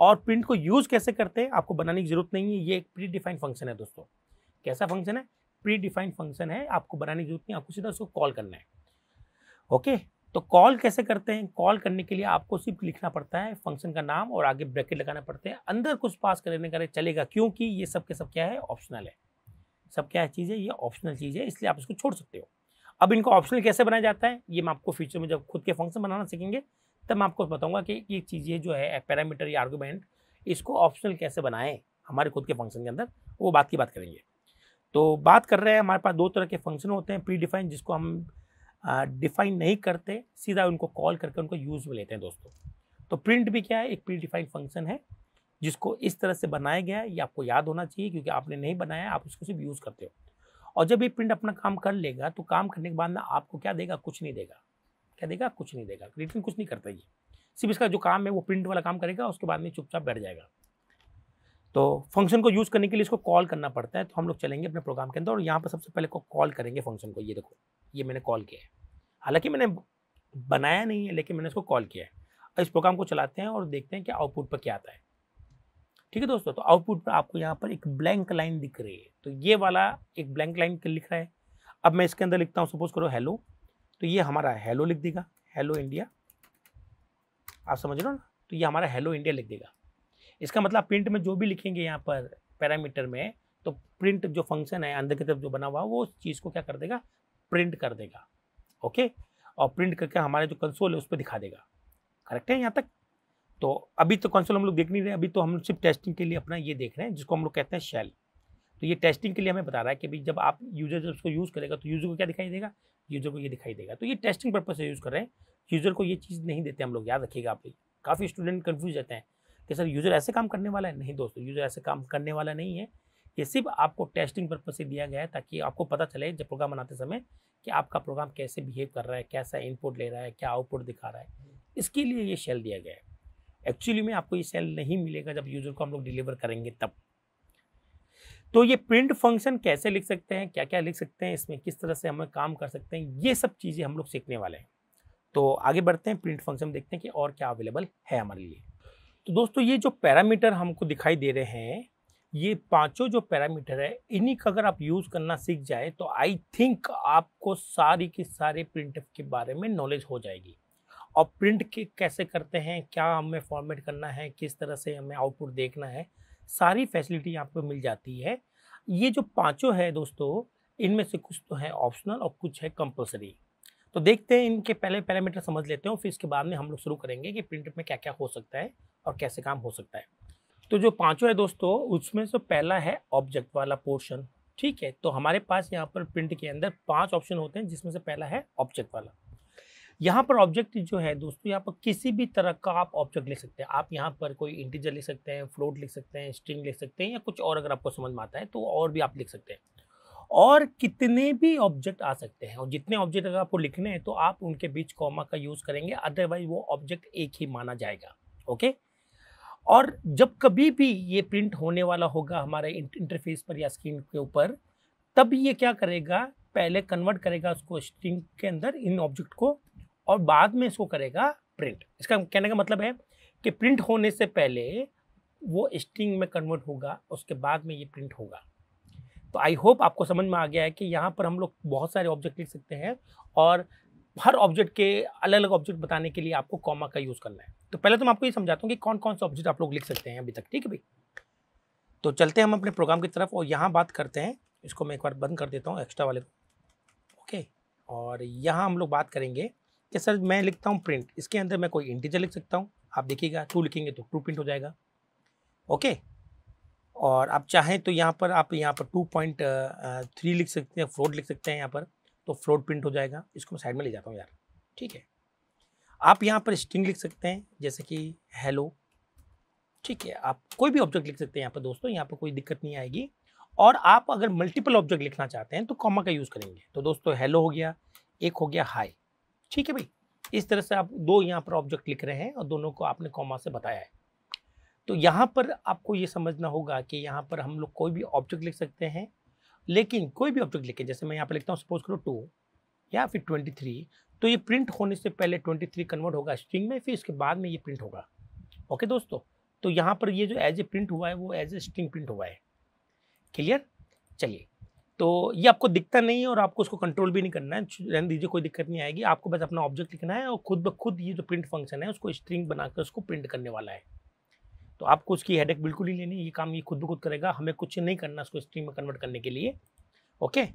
और प्रिंट को यूज़ कैसे करते हैं आपको बनाने की ज़रूरत नहीं है ये एक प्री डिफाइंड फंक्शन है दोस्तों कैसा फंक्शन है प्री डिफाइंड फंक्शन है आपको बनाने की जरूरत नहीं आपको सीधा उसको कॉल करना है ओके तो कॉल कैसे करते हैं कॉल करने के लिए आपको सिर्फ लिखना पड़ता है फंक्शन का नाम और आगे ब्रैकेट लगाना पड़ता है अंदर कुछ पास करने का चलेगा क्योंकि ये सब के सब क्या है ऑप्शनल है सब क्या चीज़ है ये ऑप्शनल चीज़ है इसलिए आप इसको छोड़ सकते हो अब इनको ऑप्शनल कैसे बनाया जाता है ये मैं आपको फ्यूचर में जब खुद के फंक्शन बनाना सीखेंगे तब मैं आपको बताऊंगा कि ये चीज़ें जो है पैरामीटर या आर्गूमेंट इसको ऑप्शनल कैसे बनाएं हमारे खुद के फंक्शन के अंदर वो बात की बात करेंगे तो बात कर रहे हैं हमारे पास दो तरह के फंक्शन होते हैं प्री डिफाइन जिसको हम डिफाइन नहीं करते सीधा उनको कॉल करके उनको यूज़ में लेते हैं दोस्तों तो प्रिंट भी क्या है एक प्री डिफाइन फंक्शन है जिसको इस तरह से बनाया गया है ये आपको याद होना चाहिए क्योंकि आपने नहीं बनाया आप उसको सिर्फ यूज़ करते हो और जब ये प्रिंट अपना काम कर लेगा तो काम करने के बाद ना आपको क्या देगा कुछ नहीं देगा क्या देगा कुछ नहीं देगा रिटर्न कुछ नहीं करता ये सिर्फ इसका जो काम है वो प्रिंट वाला काम करेगा उसके बाद में चुपचाप बैठ जाएगा तो फंक्शन को यूज़ करने के लिए इसको कॉल करना पड़ता है तो हम लोग चलेंगे अपने प्रोग्राम के अंदर और यहाँ पर सबसे पहले को कॉल करेंगे फंक्शन को ये देखो ये मैंने कॉल किया है हालांकि मैंने बनाया नहीं है लेकिन मैंने इसको कॉल किया है और इस प्रोग्राम को चलाते हैं और देखते हैं कि आउटपुट पर क्या आता है ठीक है दोस्तों तो आउटपुट पर आपको यहाँ पर एक ब्लैंक लाइन दिख रही है तो ये वाला एक ब्लैंक लाइन लिख रहा है अब मैं इसके अंदर लिखता हूँ सपोज करो हेलो तो ये हमारा हेलो लिख देगा हेलो इंडिया आप समझ रहे हो ना तो ये हमारा हेलो इंडिया लिख देगा इसका मतलब प्रिंट में जो भी लिखेंगे यहाँ पर पैरामीटर में तो प्रिंट जो फंक्शन है अंदर की तरफ जो बना हुआ वो उस चीज़ को क्या कर देगा प्रिंट कर देगा ओके और प्रिंट करके हमारे जो कंसोल है उस पर दिखा देगा करेक्ट है यहाँ तक तो अभी तो कंसोल हम लोग देख नहीं रहे अभी तो हम सिर्फ टेस्टिंग के लिए अपना ये देख रहे हैं जिसको हम लोग कहते हैं शेल तो ये टेस्टिंग के लिए हमें बता रहा है कि भाई जब आप यूजर जब उसको यूज़ करेगा तो यूज़र को क्या दिखाई देगा यूज़र को ये दिखाई देगा तो ये टेस्टिंग पर्पज से यूज़ कर रहे हैं यूज़र को ये चीज़ नहीं देते हम लोग याद रखिएगा आप काफ़ी स्टूडेंट कन्फ्यूज रहते हैं कि सर यूज़र ऐसे काम करने वाला है नहीं दोस्तों यूज़र ऐसे काम करने वाला नहीं है ये सिर्फ आपको टेस्टिंग पर्पज से दिया गया है ताकि आपको पता चले जब प्रोग्राम बनाते समय कि आपका प्रोग्राम कैसे बिहेव कर रहा है कैसा इनपुट ले रहा है क्या आउटपुट दिखा रहा है इसके लिए ये सेल दिया गया है एक्चुअली में आपको ये सेल नहीं मिलेगा जब यूज़र को हम लोग डिलीवर करेंगे तब तो ये प्रिंट फंक्शन कैसे लिख सकते हैं क्या क्या लिख सकते हैं इसमें किस तरह से हमें काम कर सकते हैं ये सब चीज़ें हम लोग सीखने वाले हैं तो आगे बढ़ते हैं प्रिंट फंक्शन देखते हैं कि और क्या अवेलेबल है हमारे लिए तो दोस्तों ये जो पैरामीटर हमको दिखाई दे रहे हैं ये पांचों जो पैरामीटर है इन्हीं का अगर आप यूज़ करना सीख जाए तो आई थिंक आपको सारी के सारे प्रिंट के बारे में नॉलेज हो जाएगी और प्रिंट के कैसे करते हैं क्या हमें फॉर्मेट करना है किस तरह से हमें आउटपुट देखना है सारी फैसिलिटी आपको मिल जाती है ये जो पाँचों है दोस्तों इनमें से कुछ तो है ऑप्शनल और कुछ है कंपलसरी तो देखते हैं इनके पहले पैरामीटर समझ लेते हैं फिर इसके बाद में हम लोग शुरू करेंगे कि प्रिंट में क्या क्या हो सकता है और कैसे काम हो सकता है तो जो पाँचों है दोस्तों उसमें से पहला है ऑब्जेक्ट वाला पोर्शन ठीक है तो हमारे पास यहाँ पर प्रिंट के अंदर पांच ऑप्शन होते हैं जिसमें से पहला है ऑब्जेक्ट वाला यहाँ पर ऑब्जेक्ट जो है दोस्तों यहाँ पर किसी भी तरह का आप ऑब्जेक्ट लिख सकते हैं आप यहाँ पर कोई इंटीजर लिख सकते हैं फ्लोट लिख सकते हैं स्ट्रिंग लिख सकते हैं या कुछ और अगर आपको समझ में आता है तो और भी आप लिख सकते हैं और कितने भी ऑब्जेक्ट आ सकते हैं और जितने ऑब्जेक्ट अगर आपको लिखने हैं तो आप उनके बीच कॉमा का यूज़ करेंगे अदरवाइज वो ऑब्जेक्ट एक ही माना जाएगा ओके और जब कभी भी ये प्रिंट होने वाला होगा हमारे इंटरफेस पर या स्क्रीन के ऊपर तब ये क्या करेगा पहले कन्वर्ट करेगा उसको स्ट्रिंग के अंदर इन ऑब्जेक्ट को और बाद में इसको करेगा प्रिंट इसका कहने का मतलब है कि प्रिंट होने से पहले वो स्ट्रिंग में कन्वर्ट होगा उसके बाद में ये प्रिंट होगा तो आई होप आपको समझ में आ गया है कि यहाँ पर हम लोग बहुत सारे ऑब्जेक्ट लिख सकते हैं और हर ऑब्जेक्ट के अलग अलग ऑब्जेक्ट बताने के लिए आपको कॉमा का यूज़ करना है तो पहले तो मैं आपको ये समझाता हूँ कि कौन कौन से ऑब्जेक्ट आप लोग लिख सकते हैं अभी तक ठीक है भाई तो चलते हैं हम अपने प्रोग्राम की तरफ और यहाँ बात करते हैं इसको मैं एक बार बंद कर देता हूँ एक्स्ट्रा वाले को ओके और यहाँ हम लोग बात करेंगे कि सर मैं लिखता हूँ प्रिंट इसके अंदर मैं कोई इंटीजर लिख सकता हूँ आप देखिएगा टू लिखेंगे तो टू प्रिंट हो जाएगा ओके और आप चाहें तो यहाँ पर आप यहाँ पर टू पॉइंट थ्री लिख सकते हैं फ्लोट लिख सकते हैं यहाँ पर तो फ्लोट प्रिंट हो जाएगा इसको मैं साइड में ले जाता हूँ यार ठीक है आप यहाँ पर स्ट्रिंग लिख सकते हैं जैसे कि हेलो ठीक है आप कोई भी ऑब्जेक्ट लिख सकते हैं यहाँ पर दोस्तों यहाँ पर कोई दिक्कत नहीं आएगी और आप अगर मल्टीपल ऑब्जेक्ट लिखना चाहते हैं तो कॉमा का यूज़ करेंगे तो दोस्तों हेलो हो गया एक हो गया हाई ठीक है भाई इस तरह से आप दो यहाँ पर ऑब्जेक्ट लिख रहे हैं और दोनों को आपने कॉमा से बताया है तो यहाँ पर आपको ये समझना होगा कि यहाँ पर हम लोग कोई भी ऑब्जेक्ट लिख सकते हैं लेकिन कोई भी ऑब्जेक्ट लिखे जैसे मैं यहाँ पर लिखता हूँ सपोज करो टू या फिर ट्वेंटी थ्री तो ये प्रिंट होने से पहले ट्वेंटी थ्री कन्वर्ट होगा स्ट्रिंग में फिर इसके बाद में ये प्रिंट होगा ओके दोस्तों तो यहाँ पर ये जो एज ए प्रिंट हुआ है वो एज ए स्ट्रिंग प्रिंट हुआ है क्लियर चलिए तो ये आपको दिखता नहीं है और आपको उसको कंट्रोल भी नहीं करना है रहने दीजिए कोई दिक्कत नहीं आएगी आपको बस अपना ऑब्जेक्ट लिखना है और खुद ब खुद ये जो प्रिंट फंक्शन है उसको स्ट्रिंग बनाकर उसको प्रिंट करने वाला है तो आपको उसकी हेडेक बिल्कुल ही लेनी ये काम ये खुद ब खुद करेगा हमें कुछ नहीं करना उसको स्ट्रिंग में कन्वर्ट करने के लिए ओके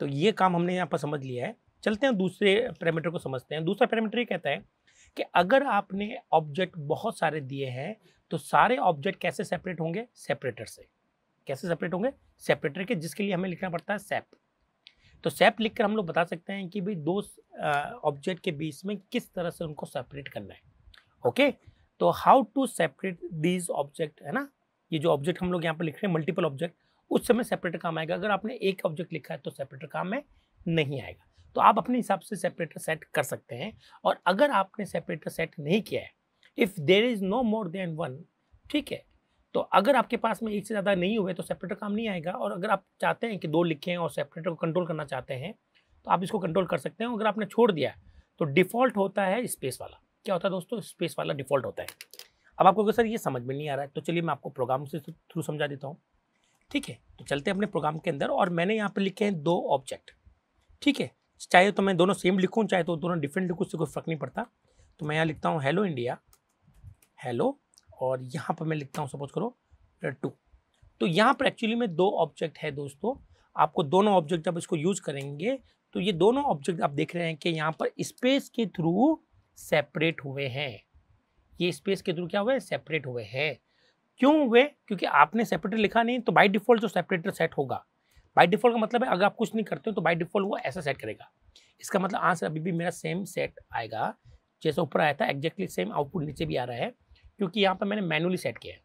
तो ये काम हमने यहाँ पर समझ लिया है चलते हैं दूसरे पैरामीटर को समझते हैं दूसरा पैरामीटर ये कहता है कि अगर आपने ऑब्जेक्ट बहुत सारे दिए हैं तो सारे ऑब्जेक्ट कैसे सेपरेट होंगे सेपरेटर से कैसे सेपरेट होंगे सेपरेटर के जिसके लिए हमें लिखना पड़ता है सेप तो सेप लिखकर हम लोग बता सकते हैं कि भाई दो ऑब्जेक्ट के बीच में किस तरह से उनको सेपरेट करना है ओके तो how to separate these object है ना ये जो ऑब्जेक्ट हम लोग यहाँ पर लिख रहे हैं मल्टीपल ऑब्जेक्ट उस समय सेपरेटर काम आएगा अगर आपने एक ऑब्जेक्ट लिखा है तो सेपरेटर काम में नहीं आएगा तो आप अपने हिसाब से सेपरेटर सेट कर सकते हैं और अगर आपने सेपरेटर सेट नहीं किया है if there is no more than one ठीक है तो अगर आपके पास में एक से ज़्यादा नहीं हुए तो सेपरेटर काम नहीं आएगा और अगर आप चाहते हैं कि दो लिखें और सेपरेटर को कंट्रोल करना चाहते हैं तो आप इसको कंट्रोल कर सकते हैं अगर आपने छोड़ दिया तो डिफ़ॉल्ट होता है स्पेस वाला क्या होता है दोस्तों स्पेस वाला डिफ़ॉल्ट होता है अब आपको सर ये समझ में नहीं आ रहा है तो चलिए मैं आपको प्रोग्राम से थ्रू समझा देता हूँ ठीक है तो चलते हैं अपने प्रोग्राम के अंदर और मैंने यहाँ पर लिखे हैं दो ऑब्जेक्ट ठीक है चाहे तो मैं दोनों सेम लिखूँ चाहे तो दोनों डिफरेंट लिखूँ उससे कोई फ़र्क नहीं पड़ता तो मैं यहाँ लिखता हूँ हेलो इंडिया हेलो और यहाँ पर मैं लिखता हूँ सपोज करो टू तो यहाँ पर एक्चुअली में दो ऑब्जेक्ट है दोस्तों आपको दोनों ऑब्जेक्ट जब इसको यूज करेंगे तो ये दोनों ऑब्जेक्ट आप देख रहे हैं कि यहाँ पर स्पेस के थ्रू सेपरेट हुए हैं ये स्पेस के थ्रू क्या हुए सेपरेट हुए हैं क्यों हुए क्योंकि आपने सेपरेटर लिखा नहीं तो बाई डिफॉल्ट जो सेपरेटर सेट होगा बाई डिफॉल्ट का मतलब है अगर आप कुछ नहीं करते हो तो बाई डिफॉल्ट वो ऐसा सेट करेगा इसका मतलब आंसर अभी भी मेरा सेम सेट आएगा जैसे ऊपर आया था एग्जैक्टली सेम आउटपुट नीचे भी आ रहा है क्योंकि यहाँ पर मैंने मैनुअली सेट किया है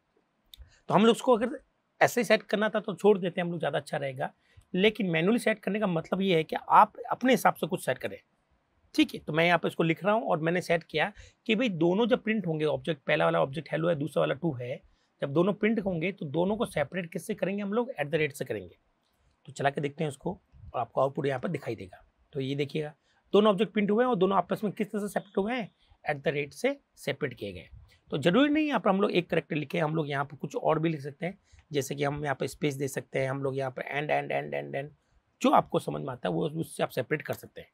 तो हम लोग उसको अगर ऐसे सेट करना था तो छोड़ देते हैं हम लोग ज़्यादा अच्छा रहेगा लेकिन मैनुअली सेट करने का मतलब ये है कि आप अपने हिसाब से कुछ सेट करें ठीक है तो मैं यहाँ पर इसको लिख रहा हूँ और मैंने सेट किया कि भाई दोनों जब प्रिंट होंगे ऑब्जेक्ट पहला वाला ऑब्जेक्ट हेलो है दूसरा वाला टू है जब दोनों प्रिंट होंगे तो दोनों को सेपरेट किससे करेंगे हम लोग एट द रेट से करेंगे तो चला के देखते हैं उसको और आपको आउटपुट यहाँ पर दिखाई देगा तो ये देखिएगा दोनों ऑब्जेक्ट प्रिंट हुए हैं और दोनों आपस में किस तरह से सेपरेट हुए हैं एट द रेट से सेपरेट किए गए तो ज़रूरी नहीं यहाँ पर हम लोग एक करेक्टर लिखे हम लोग यहाँ पर कुछ और भी लिख सकते हैं जैसे कि हम यहाँ पर स्पेस दे सकते हैं हम लोग यहाँ पर end end end end end जो आपको समझ में आता है वो उससे आप सेपरेट कर सकते हैं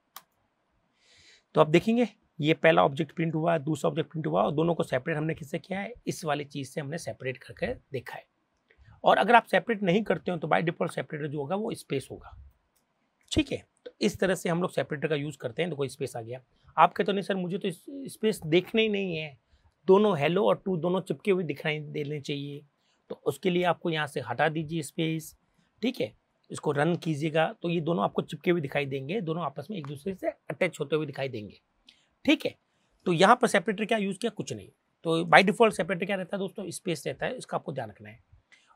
तो आप देखेंगे ये पहला ऑब्जेक्ट प्रिंट हुआ दूसरा ऑब्जेक्ट प्रिंट हुआ और दोनों को सेपरेट हमने किससे किया है इस वाली चीज़ से हमने सेपरेट करके देखा है और अगर आप सेपरेट नहीं करते हो तो बाई डिफॉल्ट सेपरेटर जो होगा वो स्पेस होगा ठीक है तो इस तरह से हम लोग सेपरेटर का यूज़ करते हैं तो कोई स्पेस आ गया आप कहते तो नहीं सर मुझे तो स्पेस देखने ही नहीं है दोनों हेलो और टू दोनों चिपके हुए दिखाई देने चाहिए तो उसके लिए आपको यहाँ से हटा दीजिए स्पेस ठीक है इसको रन कीजिएगा तो ये दोनों आपको चिपके हुए दिखाई देंगे दोनों आपस में एक दूसरे से अटैच होते हुए दिखाई देंगे ठीक है तो यहाँ पर सेपरेटर क्या यूज़ किया कुछ नहीं तो बाय डिफ़ॉल्ट सेपरेटर क्या रहता है दोस्तों स्पेस रहता है इसका आपको ध्यान रखना है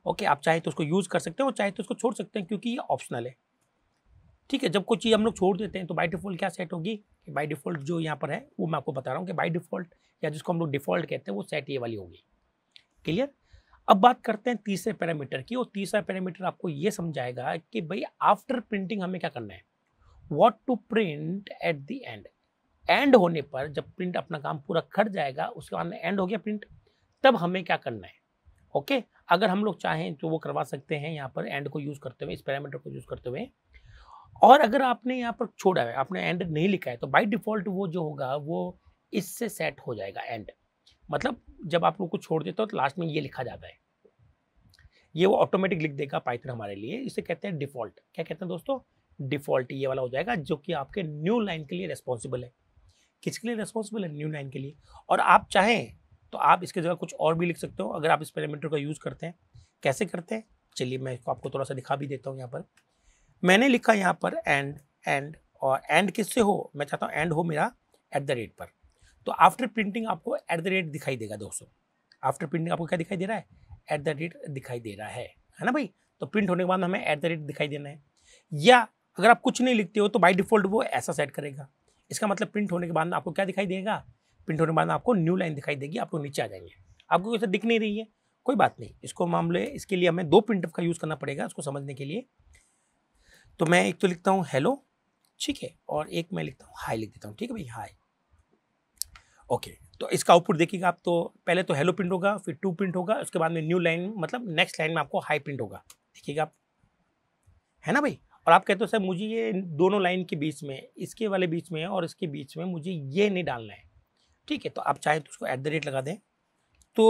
ओके आप चाहे तो उसको यूज़ कर सकते हैं और चाहे तो उसको छोड़ सकते हैं क्योंकि ये ऑप्शनल है ठीक है जब कोई चीज़ हम लोग छोड़ देते हैं तो बाई डिफॉल्ट क्या सेट होगी बाई डिफ़ॉल्ट जो यहाँ पर है वो मैं आपको बता रहा हूँ कि बाई डिफ़ॉल्ट या जिसको हम लोग डिफ़ॉल्ट कहते हैं वो सेट ये वाली होगी क्लियर अब बात करते हैं तीसरे पैरामीटर की और तीसरा पैरामीटर आपको ये समझाएगा कि भाई आफ्टर प्रिंटिंग हमें क्या करना है what to print at the end end होने पर जब प्रिंट अपना काम पूरा कर जाएगा उसके बाद एंड हो गया प्रिंट तब हमें क्या करना है ओके okay? अगर हम लोग चाहें तो वो करवा सकते हैं यहाँ पर एंड को यूज़ करते हुए इस पैरामीटर को यूज़ करते हुए और अगर आपने यहाँ पर छोड़ा है आपने एंड नहीं लिखा है तो बाई डिफ़ॉल्ट वो जो होगा वो इससे सेट हो जाएगा एंड मतलब जब आप लोग को छोड़ देते हो तो लास्ट में ये लिखा जाता है ये वो ऑटोमेटिक लिख देगा पाइथन हमारे लिए इसे कहते हैं डिफ़ॉल्ट क्या कहते हैं दोस्तों डिफ़ॉल्ट ये वाला हो जाएगा जो कि आपके न्यू लाइन के लिए रेस्पॉन्सिबल है किसके लिए रेस्पॉन्सिबल है न्यू लाइन के लिए और आप चाहें तो आप इसके जगह कुछ और भी लिख सकते हो अगर आप इस पैरामीटर का यूज़ करते हैं कैसे करते हैं चलिए मैं इसको आपको थोड़ा सा दिखा भी देता हूँ यहाँ पर मैंने लिखा यहाँ पर एंड एंड और एंड किससे हो मैं चाहता हूँ एंड हो मेरा एट द रेट पर तो आफ्टर प्रिंटिंग आपको एट द रेट दिखाई देगा दोस्तों आफ्टर प्रिंटिंग आपको क्या दिखाई दे रहा है एट द रेट दिखाई दे रहा है है ना भाई तो प्रिंट होने के बाद हमें एट द रेट दिखाई देना है या अगर आप कुछ नहीं लिखते हो तो बाई डिफॉल्ट वो ऐसा सेट करेगा इसका मतलब प्रिंट होने के बाद आपको क्या दिखाई देगा प्रिंट होने के बाद आपको न्यू लाइन दिखाई देगी आपको नीचे आ जाएंगे आपको कैसे दिख नहीं रही है कोई बात नहीं इसको मामले इसके लिए हमें दो प्रिंट का यूज़ करना पड़ेगा इसको समझने के लिए तो मैं एक तो लिखता हूँ हेलो ठीक है और एक मैं लिखता हूँ हाई लिख देता हूँ ठीक है भाई हाई ओके तो इसका आउटपुट देखिएगा आप तो पहले तो हेलो प्रिंट होगा फिर टू प्रिंट होगा उसके बाद में न्यू लाइन मतलब नेक्स्ट लाइन में आपको हाई प्रिंट होगा देखिएगा आप है ना भाई और आप कहते हो सर मुझे ये दोनों लाइन के बीच में इसके वाले बीच में और इसके बीच में मुझे ये नहीं डालना है ठीक है तो आप चाहें तो उसको एट द रेट लगा दें तो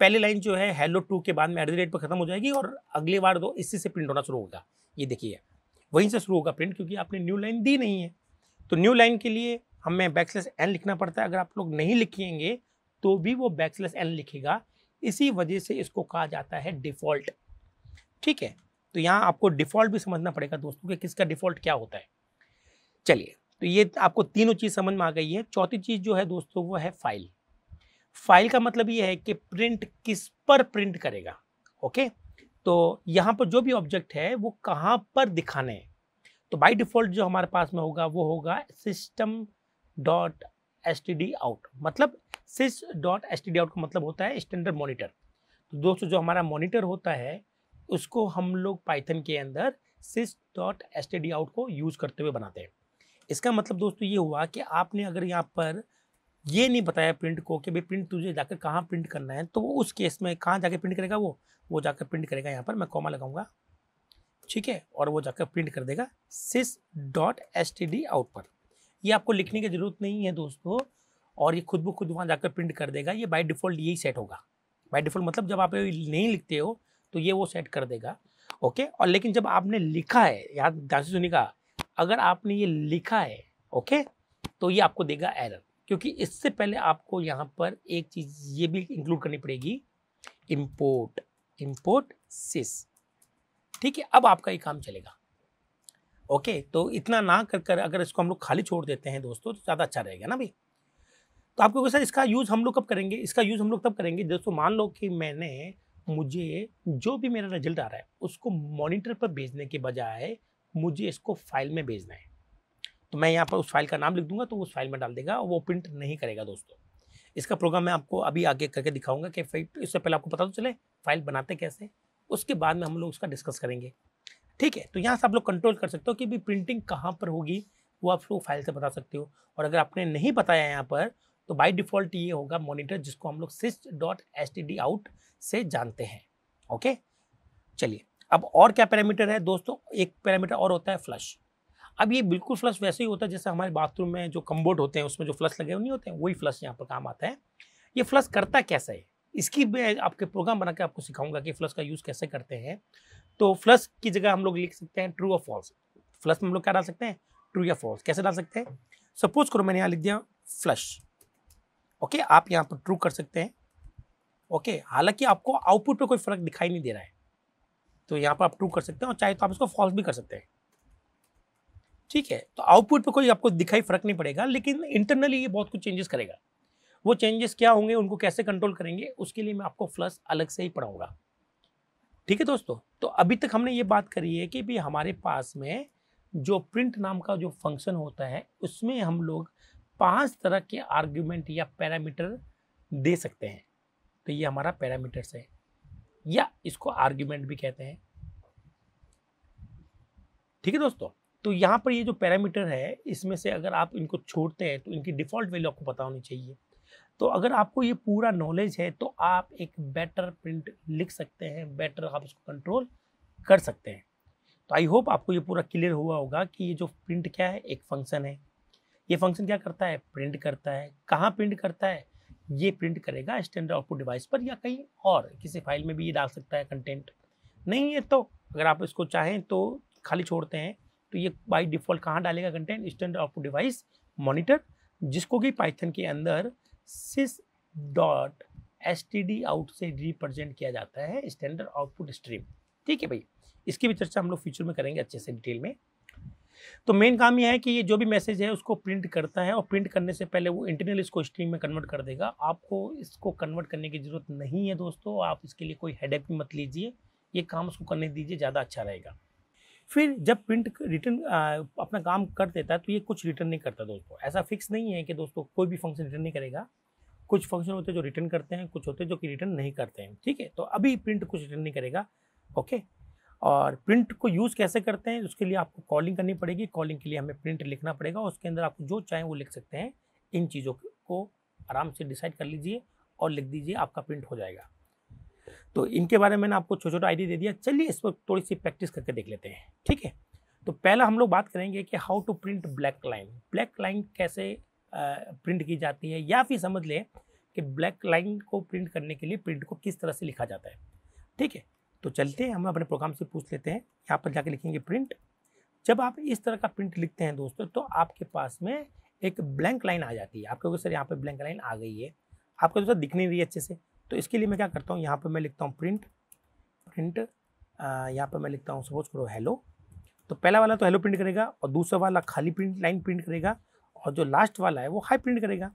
पहले लाइन जो है हेलो टू के बाद में एट द रेट पर खत्म हो जाएगी और अगली बार तो इसी से प्रिंट होना शुरू होगा ये देखिए वहीं से शुरू होगा प्रिंट क्योंकि आपने न्यू लाइन दी नहीं है तो न्यू लाइन के लिए हमें बैकस्लेस एन लिखना पड़ता है अगर आप लोग नहीं लिखेंगे तो भी वो बैकस्लेस एन लिखेगा इसी वजह से इसको कहा जाता है डिफ़ॉल्ट ठीक है तो यहाँ आपको डिफ़ॉल्ट भी समझना पड़ेगा दोस्तों कि किसका डिफ़ॉल्ट क्या होता है चलिए तो ये आपको तीनों चीज़ समझ में आ गई है चौथी चीज़ जो है दोस्तों वो है फाइल फाइल का मतलब ये है कि प्रिंट किस पर प्रिंट करेगा ओके तो यहाँ पर जो भी ऑब्जेक्ट है वो कहाँ पर दिखाने हैं तो बाई डिफ़ॉल्ट जो हमारे पास में होगा वो होगा system dot S T D out मतलब sys dot S T D out का मतलब होता है स्टैंडर्ड मोनिटर तो दोस्तों जो हमारा मोनिटर होता है उसको हम लोग पाइथन के अंदर sys dot S T D out को यूज़ करते हुए बनाते हैं इसका मतलब दोस्तों ये हुआ कि आपने अगर यहाँ पर ये नहीं बताया प्रिंट को कि भाई प्रिंट तुझे जाकर कहाँ प्रिंट करना है तो वो उस केस में कहाँ जाके प्रिंट करेगा वो वो जाकर प्रिंट करेगा यहाँ पर मैं कॉमा लगाऊंगा ठीक है और वो जाकर प्रिंट कर देगा sys dot S T D out पर ये आपको लिखने की ज़रूरत नहीं है दोस्तों और ये खुद ब खुद वहाँ जाकर प्रिंट कर देगा ये बाई डिफ़ॉल्ट यही सेट होगा बाई डिफ़ॉल्ट मतलब जब आप नहीं लिखते हो तो ये वो सेट कर देगा ओके और लेकिन जब आपने लिखा है याद ध्यान से सुनिएगा अगर आपने ये लिखा है ओके तो ये आपको देगा एरर क्योंकि इससे पहले आपको यहाँ पर एक चीज़ ये भी इंक्लूड करनी पड़ेगी इम्पोर्ट इम्पोर्ट सिस ठीक है अब आपका ये काम चलेगा ओके तो इतना ना कर कर अगर इसको हम लोग खाली छोड़ देते हैं दोस्तों तो ज़्यादा अच्छा रहेगा ना भाई तो आपको सर इसका यूज़ हम लोग कब करेंगे इसका यूज़ हम लोग तब करेंगे दोस्तों मान लो कि मैंने मुझे जो भी मेरा रिजल्ट आ रहा है उसको मॉनिटर पर भेजने के बजाय मुझे इसको फाइल में भेजना है तो मैं यहाँ पर उस फाइल का नाम लिख दूंगा तो उस फाइल में डाल देगा और वो प्रिंट नहीं करेगा दोस्तों इसका प्रोग्राम मैं आपको अभी आगे करके दिखाऊंगा कि इससे पहले आपको पता तो चले फाइल बनाते कैसे उसके बाद में हम लोग उसका डिस्कस करेंगे ठीक है तो यहाँ से आप लोग कंट्रोल कर सकते हो कि भी प्रिंटिंग कहाँ पर होगी वो आप लोग फाइल से बता सकते हो और अगर आपने नहीं बताया यहाँ पर तो बाई डिफ़ॉल्ट ये होगा मोनिटर जिसको हम लोग sys dot S T D out से जानते हैं ओके चलिए अब और क्या पैरामीटर है दोस्तों एक पैरामीटर और होता है फ्लश अब ये बिल्कुल फ्लश वैसे ही होता है जैसे हमारे बाथरूम में जो कम्बोर्ड होते हैं उसमें जो फ्लश लगे हुए नहीं होते हैं वही फ्लश यहाँ पर काम आता है ये फ्लश करता कैसा है इसकी मैं आपके प्रोग्राम बना के आपको सिखाऊंगा कि फ्लश का यूज़ कैसे करते हैं तो फ्लश की जगह हम लोग लिख सकते हैं ट्रू और फॉल्स फ्लश में हम लोग क्या डाल सकते हैं ट्रू या फॉल्स कैसे डाल सकते हैं सपोज करो मैंने यहाँ लिख दिया फ्लश ओके आप यहाँ पर ट्रू कर सकते हैं ओके हालांकि आपको आउटपुट पे कोई फर्क दिखाई नहीं दे रहा है तो यहाँ पर आप ट्रू कर सकते हैं और चाहे तो आप इसको फॉल्स भी कर सकते हैं ठीक है तो आउटपुट पे कोई आपको दिखाई फर्क नहीं पड़ेगा लेकिन इंटरनली ये बहुत कुछ चेंजेस करेगा वो चेंजेस क्या होंगे उनको कैसे कंट्रोल करेंगे उसके लिए मैं आपको फ्लस अलग से ही पढ़ाऊँगा ठीक है दोस्तों तो अभी तक हमने ये बात करी है कि भी हमारे पास में जो प्रिंट नाम का जो फंक्शन होता है उसमें हम लोग पांच तरह के आर्ग्यूमेंट या पैरामीटर दे सकते हैं तो ये हमारा पैरामीटर्स है या इसको आर्ग्यूमेंट भी कहते हैं ठीक है दोस्तों तो यहाँ पर ये जो पैरामीटर है इसमें से अगर आप इनको छोड़ते हैं तो इनकी डिफ़ॉल्ट वैल्यू आपको पता होनी चाहिए तो अगर आपको ये पूरा नॉलेज है तो आप एक बेटर प्रिंट लिख सकते हैं बेटर आप इसको कंट्रोल कर सकते हैं तो आई होप आपको ये पूरा क्लियर हुआ होगा कि ये जो प्रिंट क्या है एक फंक्शन है ये फंक्शन क्या करता है प्रिंट करता है कहाँ प्रिंट करता है ये प्रिंट करेगा स्टैंडर्ड आउटपुट डिवाइस पर या कहीं और किसी फाइल में भी ये डाल सकता है कंटेंट नहीं है तो अगर आप इसको चाहें तो खाली छोड़ते हैं तो ये बाई डिफॉल्ट कहाँ डालेगा content standard output device monitor जिसको कि पाइथन के अंदर sys dot S T D out से रिप्रेजेंट किया जाता है स्टैंडर्ड आउटपुट स्ट्रीम ठीक है भाई इसकी भी चर्चा हम लोग फ्यूचर में करेंगे अच्छे से डिटेल में तो मेन काम यह है कि ये जो भी मैसेज है उसको प्रिंट करता है और प्रिंट करने से पहले वो इंटरनल इसको स्ट्रीम में कन्वर्ट कर देगा आपको इसको कन्वर्ट करने की ज़रूरत नहीं है दोस्तों आप इसके लिए कोई हेडेक भी मत लीजिए ये काम उसको करने दीजिए ज़्यादा अच्छा रहेगा फिर जब प्रिंट रिटर्न अपना काम कर देता है तो ये कुछ रिटर्न नहीं करता दोस्तों ऐसा फिक्स नहीं है कि दोस्तों कोई भी फंक्शन रिटर्न नहीं करेगा कुछ फंक्शन होते हैं जो रिटर्न करते हैं कुछ होते हैं जो कि रिटर्न नहीं करते हैं ठीक है तो अभी प्रिंट कुछ रिटर्न नहीं करेगा ओके और प्रिंट को यूज़ कैसे करते हैं उसके लिए आपको कॉलिंग करनी पड़ेगी कॉलिंग के लिए हमें प्रिंट लिखना पड़ेगा उसके अंदर आप जो चाहें वो लिख सकते हैं इन चीज़ों को आराम से डिसाइड कर लीजिए और लिख दीजिए आपका प्रिंट हो जाएगा तो इनके बारे में मैंने आपको छोटा छोटा आइडिया दे दिया चलिए इस पर थोड़ी सी प्रैक्टिस करके देख लेते हैं ठीक है तो पहला हम लोग बात करेंगे कि how to print black line black line कैसे प्रिंट की जाती है या फिर समझ लें कि ब्लैक लाइन को प्रिंट करने के लिए प्रिंट को किस तरह से लिखा जाता है ठीक है तो चलते हैं हम अपने प्रोग्राम से पूछ लेते हैं यहाँ पर जाके लिखेंगे प्रिंट जब आप इस तरह का प्रिंट लिखते हैं दोस्तों तो आपके पास में एक ब्लैंक लाइन आ जाती है आपके सर यहाँ पर ब्लैंक लाइन आ गई है आपको दोस्तों दिख नहीं रही है अच्छे से तो इसके लिए मैं क्या करता हूँ यहाँ पर मैं लिखता हूँ प्रिंट प्रिंट यहाँ पर मैं लिखता हूँ सपोज करो हेलो तो पहला वाला तो हेलो प्रिंट करेगा और दूसरा वाला खाली प्रिंट लाइन प्रिंट करेगा और जो लास्ट वाला है वो हाई प्रिंट करेगा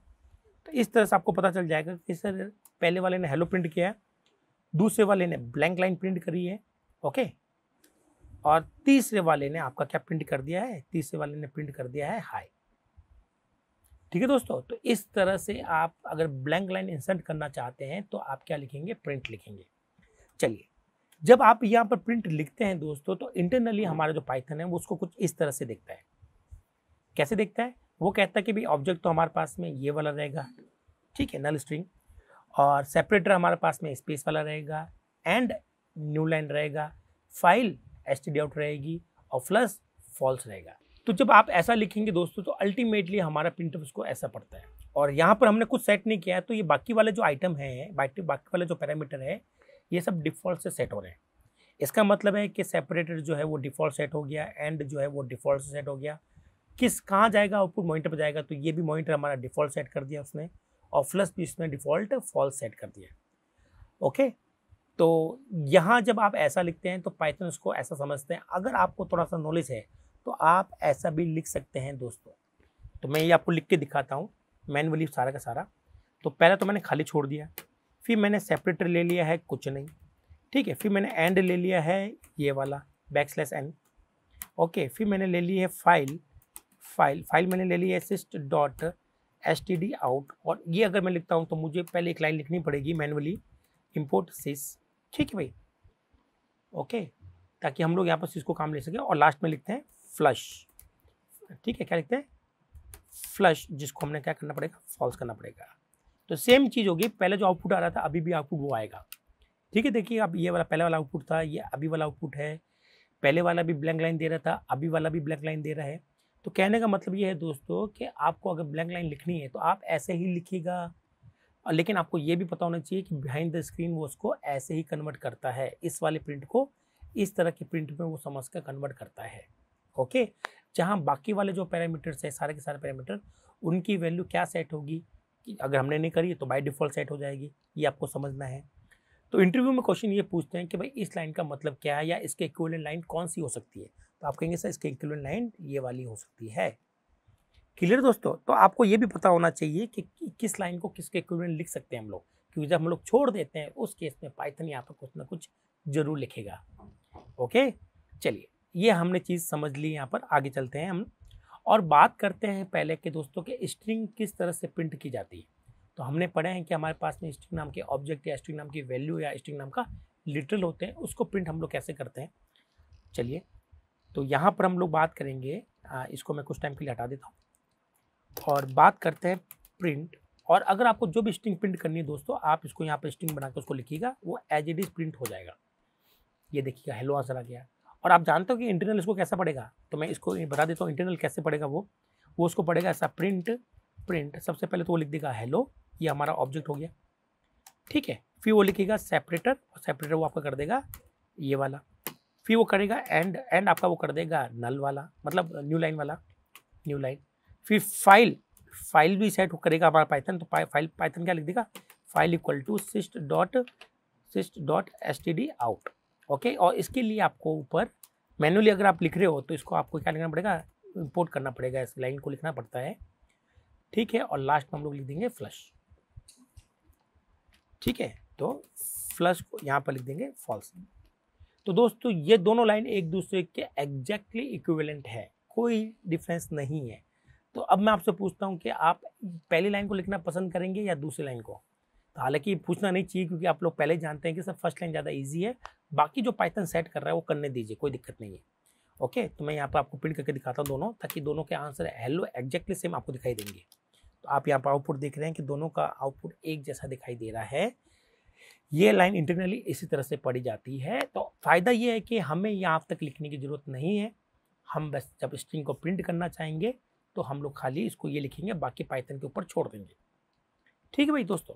तो इस तरह से आपको पता चल जाएगा कि सर पहले वाले ने हेलो प्रिंट किया है दूसरे वाले ने ब्लैंक लाइन प्रिंट करी है ओके और तीसरे वाले ने आपका क्या प्रिंट कर दिया है तीसरे वाले ने प्रिंट कर दिया है हाई ठीक है दोस्तों तो इस तरह से आप अगर ब्लैंक लाइन इंसर्ट करना चाहते हैं तो आप क्या लिखेंगे प्रिंट लिखेंगे चलिए जब आप यहाँ पर प्रिंट लिखते हैं दोस्तों तो इंटरनली हम्म। हमारा जो पाइथन है वो उसको कुछ इस तरह से देखता है कैसे देखता है वो कहता है कि भाई ऑब्जेक्ट तो हमारे पास में ये वाला रहेगा ठीक है नल स्ट्रिंग और सेपरेटर हमारे पास में स्पेस वाला रहेगा एंड न्यू लाइन रहेगा फाइल एस आउट रहेगी और प्लस फॉल्स रहेगा तो जब आप ऐसा लिखेंगे दोस्तों तो अल्टीमेटली हमारा प्रिंटर उसको ऐसा पड़ता है और यहाँ पर हमने कुछ सेट नहीं किया है तो ये बाकी वाले जो आइटम है बाकी वाले जो पैरामीटर है ये सब डिफ़ॉल्ट से सेट हो रहे हैं इसका मतलब है कि सेपरेटर जो है वो डिफ़ॉल्ट सेट हो गया एंड जो है वो डिफ़ॉल्ट से सेट हो गया किस कहाँ जाएगा आउटपुट मॉनिटर पर जाएगा तो ये भी मॉनिटर हमारा डिफ़ॉल्ट सेट कर दिया उसने और फ्लस भी इसमें डिफ़ॉल्ट फॉल्स सेट कर दिया ओके तो यहाँ जब आप ऐसा लिखते हैं तो पाइथन उसको ऐसा समझते हैं अगर आपको थोड़ा सा नॉलेज है तो आप ऐसा भी लिख सकते हैं दोस्तों तो मैं ये आपको लिख के दिखाता हूँ मैनुअली सारा का सारा तो पहला तो मैंने खाली छोड़ दिया फिर मैंने सेपरेटर ले लिया है कुछ नहीं ठीक है फिर मैंने एंड ले लिया है ये वाला बैक स्लैश एंड ओके फिर मैंने ले ली है फाइल फाइल फाइल मैंने ले ली है sys dot S T D out और ये अगर मैं लिखता हूँ तो मुझे पहले एक लाइन लिखनी पड़ेगी मैनुअली इम्पोर्ट सिस ठीक है भाई ओके ताकि हम लोग यहाँ पर सिस को काम ले सकें और लास्ट में लिखते हैं फ्लश ठीक है क्या लिखते हैं फ्लश जिसको हमने क्या करना पड़ेगा फॉल्स करना पड़ेगा तो सेम चीज़ होगी पहले जो आउटपुट आ रहा था अभी भी आउटपुट वो आएगा ठीक है देखिए अब ये वाला पहले वाला आउटपुट था ये अभी वाला आउटपुट है पहले वाला भी ब्लैंक लाइन दे रहा था अभी वाला भी ब्लैंक लाइन दे रहा है तो कहने का मतलब ये है दोस्तों कि आपको अगर ब्लैंक लाइन लिखनी है तो आप ऐसे ही लिखिएगा और लेकिन आपको ये भी पता होना चाहिए कि बिहाइंड द स्क्रीन वो उसको ऐसे ही कन्वर्ट करता है इस वाले प्रिंट को इस तरह के प्रिंट में वो समझ कर कन्वर्ट करता है ओके जहाँ बाकी वाले जो पैरामीटर्स है सारे के सारे पैरामीटर उनकी वैल्यू क्या सेट होगी कि अगर हमने नहीं करी तो बाई डिफ़ॉल्ट सेट हो जाएगी ये आपको समझना है तो इंटरव्यू में क्वेश्चन ये पूछते हैं कि भाई इस लाइन का मतलब क्या है या इसके इक्वलन लाइन कौन सी हो सकती है तो आप कहेंगे सर इसके इक्वलन लाइन ये वाली हो सकती है क्लियर दोस्तों तो आपको ये भी पता होना चाहिए कि किस लाइन को किसके इक्वलन लिख सकते हैं हम लोग क्योंकि जब हम लोग छोड़ देते हैं उस केस में पाइथन यहाँ पर कुछ ना कुछ जरूर लिखेगा ओके चलिए ये हमने चीज़ समझ ली यहाँ पर आगे चलते हैं हम और बात करते हैं पहले के दोस्तों के स्ट्रिंग किस तरह से प्रिंट की जाती है तो हमने पढ़े हैं कि हमारे पास में स्ट्रिंग नाम के ऑब्जेक्ट या स्ट्रिंग नाम की वैल्यू या स्ट्रिंग नाम का लिटरल होते हैं उसको प्रिंट हम लोग कैसे करते हैं चलिए तो यहाँ पर हम लोग बात करेंगे आ, इसको मैं कुछ टाइम के लिए हटा देता हूँ और बात करते हैं प्रिंट और अगर आपको जो भी स्ट्रिंग प्रिंट करनी है दोस्तों आप इसको यहाँ पर स्ट्रिंग बना उसको लिखिएगा वो एज इट इज़ प्रिंट हो जाएगा ये देखिएगा हेलो आंसर आ गया और आप जानते हो कि इंटरनल इसको कैसा पड़ेगा तो मैं इसको बता देता हूँ इंटरनल कैसे पड़ेगा वो वो उसको पड़ेगा ऐसा प्रिंट प्रिंट सबसे पहले तो वो लिख देगा हेलो ये हमारा ऑब्जेक्ट हो गया ठीक है फिर वो लिखेगा सेपरेटर और सेपरेटर वो आपका कर देगा ये वाला फिर वो करेगा एंड एंड आपका वो कर देगा नल वाला मतलब न्यू लाइन वाला न्यू लाइन फिर फाइल फाइल भी सेट करेगा हमारा पाइथन तो फाइल पाइथन क्या लिख देगा file equal to sys dot sys dot S T D out okay और इसके लिए आपको ऊपर मैनुअली अगर आप लिख रहे हो तो इसको आपको क्या लिखना पड़ेगा इम्पोर्ट करना पड़ेगा इस लाइन को लिखना पड़ता है ठीक है और लास्ट में हम लोग लिख देंगे फ्लश ठीक है तो फ्लश को यहाँ पर लिख देंगे फॉल्स तो दोस्तों ये दोनों लाइन एक दूसरे के एग्जैक्टली इक्विवेलेंट है कोई डिफरेंस नहीं है तो अब मैं आपसे पूछता हूँ कि आप पहली लाइन को लिखना पसंद करेंगे या दूसरी लाइन को तो हालांकि पूछना नहीं चाहिए क्योंकि आप लोग पहले जानते हैं कि सर फर्स्ट लाइन ज़्यादा ईजी है बाकी जो पाइथन सेट कर रहा है वो करने दीजिए कोई दिक्कत नहीं है ओके तो मैं यहाँ पर आपको प्रिंट करके दिखाता हूँ दोनों ताकि दोनों के आंसर हेलो एग्जैक्टली सेम आपको दिखाई देंगे तो आप यहाँ पर आउटपुट देख रहे हैं कि दोनों का आउटपुट एक जैसा दिखाई दे रहा है ये लाइन इंटरनली इसी तरह से पढ़ी जाती है तो फ़ायदा ये है कि हमें यहाँ तक लिखने की ज़रूरत नहीं है हम बस जब स्ट्रिंग को प्रिंट करना चाहेंगे तो हम लोग खाली इसको ये लिखेंगे बाकी पाइथन के ऊपर छोड़ देंगे ठीक है भाई दोस्तों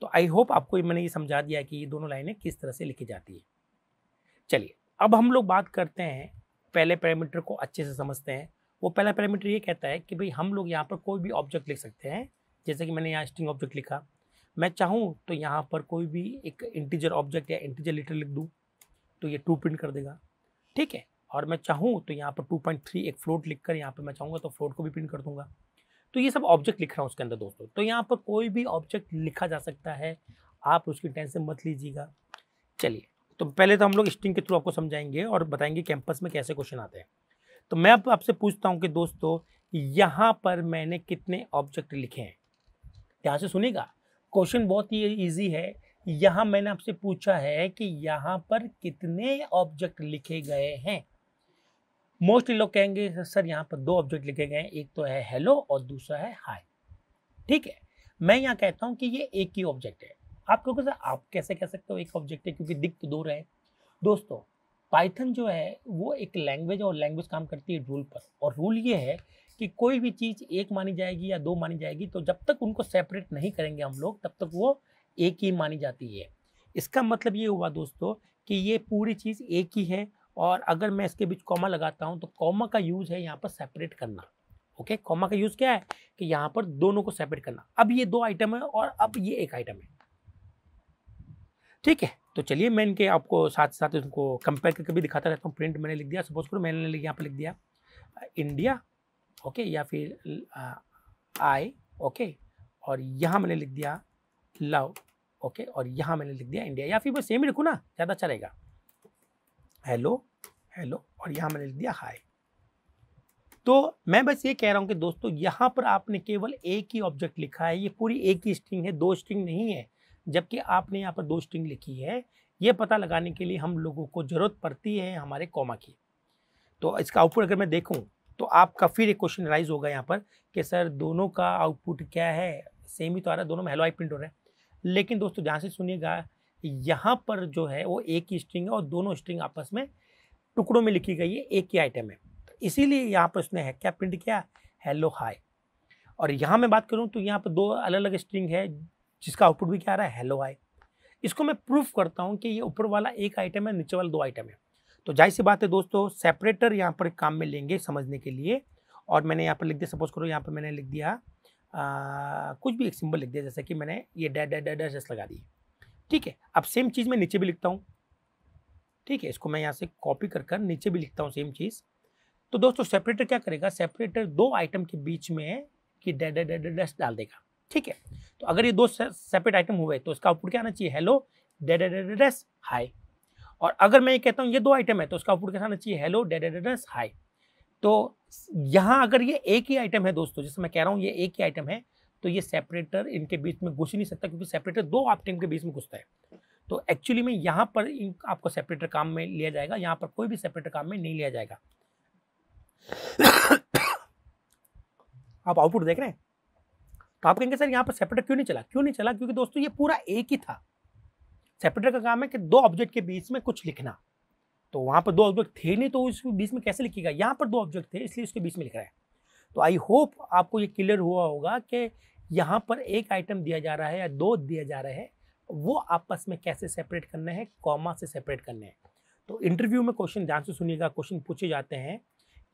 तो आई होप आपको मैंने ये समझा दिया कि ये दोनों लाइनें किस तरह से लिखी जाती है चलिए अब हम लोग बात करते हैं पहले पैरामीटर को अच्छे से समझते हैं वो पहला पैरामीटर ये कहता है कि भाई हम लोग यहाँ पर कोई भी ऑब्जेक्ट लिख सकते हैं जैसे कि मैंने यहाँ स्ट्रिंग ऑब्जेक्ट लिखा मैं चाहूँ तो यहाँ पर कोई भी एक इंटीजर ऑब्जेक्ट या इंटीजर लेटर लिख दूँ तो ये टू प्रिंट कर देगा ठीक है और मैं चाहूँ तो यहाँ पर टू पॉइंट थ्री एक फ्लोट लिख कर यहाँ पर मैं चाहूँगा तो फ्लोट को भी प्रिंट कर दूँगा तो ये सब ऑब्जेक्ट लिख रहा हूँ उसके अंदर दोस्तों तो यहाँ पर कोई भी ऑब्जेक्ट लिखा जा सकता है आप उसकी टेंशन मत लीजिएगा चलिए तो पहले तो हम लोग स्टिंग के थ्रू आपको समझाएंगे और बताएंगे कैंपस में कैसे क्वेश्चन आते हैं तो मैं अब आपसे पूछता हूँ कि दोस्तों यहाँ पर मैंने कितने ऑब्जेक्ट लिखे हैं यहाँ से सुनेगा क्वेश्चन बहुत ही ईजी है यहाँ मैंने आपसे पूछा है कि यहाँ पर कितने ऑब्जेक्ट लिखे गए हैं मोस्टली लोग कहेंगे सर यहाँ पर दो ऑब्जेक्ट लिखे गए हैं एक तो है हेलो और दूसरा है हाय ठीक है मैं यहाँ कहता हूँ कि ये एक ही ऑब्जेक्ट है आप क्योंकि सर आप कैसे कह सकते हो एक ऑब्जेक्ट है क्योंकि दिख तो दो रहे दोस्तों पाइथन जो है वो एक लैंग्वेज और लैंग्वेज काम करती है रूल पर और रूल ये है कि कोई भी चीज़ एक मानी जाएगी या दो मानी जाएगी तो जब तक उनको सेपरेट नहीं करेंगे हम लोग तब तक वो एक ही मानी जाती है इसका मतलब ये हुआ दोस्तों कि ये पूरी चीज़ एक ही है और अगर मैं इसके बीच कॉमा लगाता हूँ तो कॉमा का यूज़ है यहाँ पर सेपरेट करना ओके कॉमा का यूज़ क्या है कि यहाँ पर दोनों को सेपरेट करना अब ये दो आइटम है और अब ये एक आइटम है ठीक है तो चलिए मैं इनके आपको साथ साथ इनको कंपेयर करके भी दिखाता रहता हूँ प्रिंट मैंने लिख दिया सपोज करो मैंने यहाँ पर लिख दिया इंडिया ओके या फिर आई ओके और यहाँ मैंने लिख दिया लव ओके और यहाँ मैंने लिख दिया इंडिया या फिर मैं सेम ही लिखूँ ना ज़्यादा अच्छा रहेगा हेलो हेलो और यहाँ मैंने लिख दिया हाय तो मैं बस ये कह रहा हूँ कि दोस्तों यहाँ पर आपने केवल एक ही ऑब्जेक्ट लिखा है ये पूरी एक ही स्ट्रिंग है दो स्ट्रिंग नहीं है जबकि आपने यहाँ पर दो स्ट्रिंग लिखी है ये पता लगाने के लिए हम लोगों को ज़रूरत पड़ती है हमारे कॉमा की तो इसका आउटपुट अगर मैं देखूँ तो आपका फिर एक क्वेश्चन राइज होगा यहाँ पर कि सर दोनों का आउटपुट क्या है सेम ही तो आ रहा है दोनों में हेलो आई प्रिंट हो रहा है लेकिन दोस्तों जहाँ से सुनिएगा यहाँ पर जो है वो एक ही स्ट्रिंग है और दोनों स्ट्रिंग आपस में टुकड़ों में लिखी गई है एक ही आइटम है तो इसीलिए यहाँ पर उसने है क्या प्रिंट किया हेलो हाय और यहाँ मैं बात करूँ तो यहाँ पर दो अलग अलग स्ट्रिंग है जिसका आउटपुट भी क्या आ रहा है हेलो हाय इसको मैं प्रूफ करता हूँ कि ये ऊपर वाला एक आइटम है नीचे वाला दो आइटम है तो जाहिर सी बात है दोस्तों सेपरेटर यहाँ पर काम में लेंगे समझने के लिए और मैंने यहाँ पर लिख दिया सपोज करो यहाँ पर मैंने लिख दिया आ, कुछ भी एक सिंबल लिख दिया जैसे कि मैंने ये डे डे डे डैश लगा दी ठीक है अब सेम चीज़ मैं नीचे भी लिखता हूँ ठीक है इसको मैं यहाँ से कॉपी कर कर नीचे भी लिखता हूँ सेम चीज़ तो दोस्तों सेपरेटर क्या करेगा सेपरेटर दो आइटम के बीच में कि डेडेडेडेस डाल देगा ठीक है तो अगर ये दो सेपरेट आइटम हुए तो इसका आउटपुट क्या आना चाहिए हेलो डेडेडेडेस हाई और अगर मैं ये कहता हूँ ये दो आइटम है तो उसका आउटपुट क्या आना चाहिए हेलो डेडेडेडेस हाई तो यहाँ अगर ये एक ही आइटम है दोस्तों जैसे मैं कह रहा हूँ ये एक ही आइटम है तो ये सेपरेटर इनके बीच में घुस नहीं सकता क्योंकि सेपरेटर दो आप टीम के बीच में घुसता है तो एक्चुअली में यहाँ पर आपको सेपरेटर काम में लिया जाएगा यहाँ पर कोई भी सेपरेटर काम में नहीं लिया जाएगा आप आउटपुट देख रहे हैं तो आप कहेंगे सर यहाँ पर सेपरेटर क्यों नहीं चला क्यों नहीं चला क्योंकि दोस्तों ये पूरा एक ही था सेपरेटर का काम है कि दो ऑब्जेक्ट के बीच में कुछ लिखना तो वहाँ पर दो ऑब्जेक्ट थे नहीं तो इसके बीच में कैसे लिखेगा यहाँ पर दो ऑब्जेक्ट थे इसलिए उसके बीच में लिख रहा है तो आई होप आपको ये क्लियर हुआ होगा कि यहाँ पर एक आइटम दिया जा रहा है या दो दिया जा रहे हैं वो आपस में कैसे सेपरेट करने हैं कॉमा से सेपरेट करने हैं तो इंटरव्यू में क्वेश्चन ध्यान से सुनिएगा क्वेश्चन पूछे जाते हैं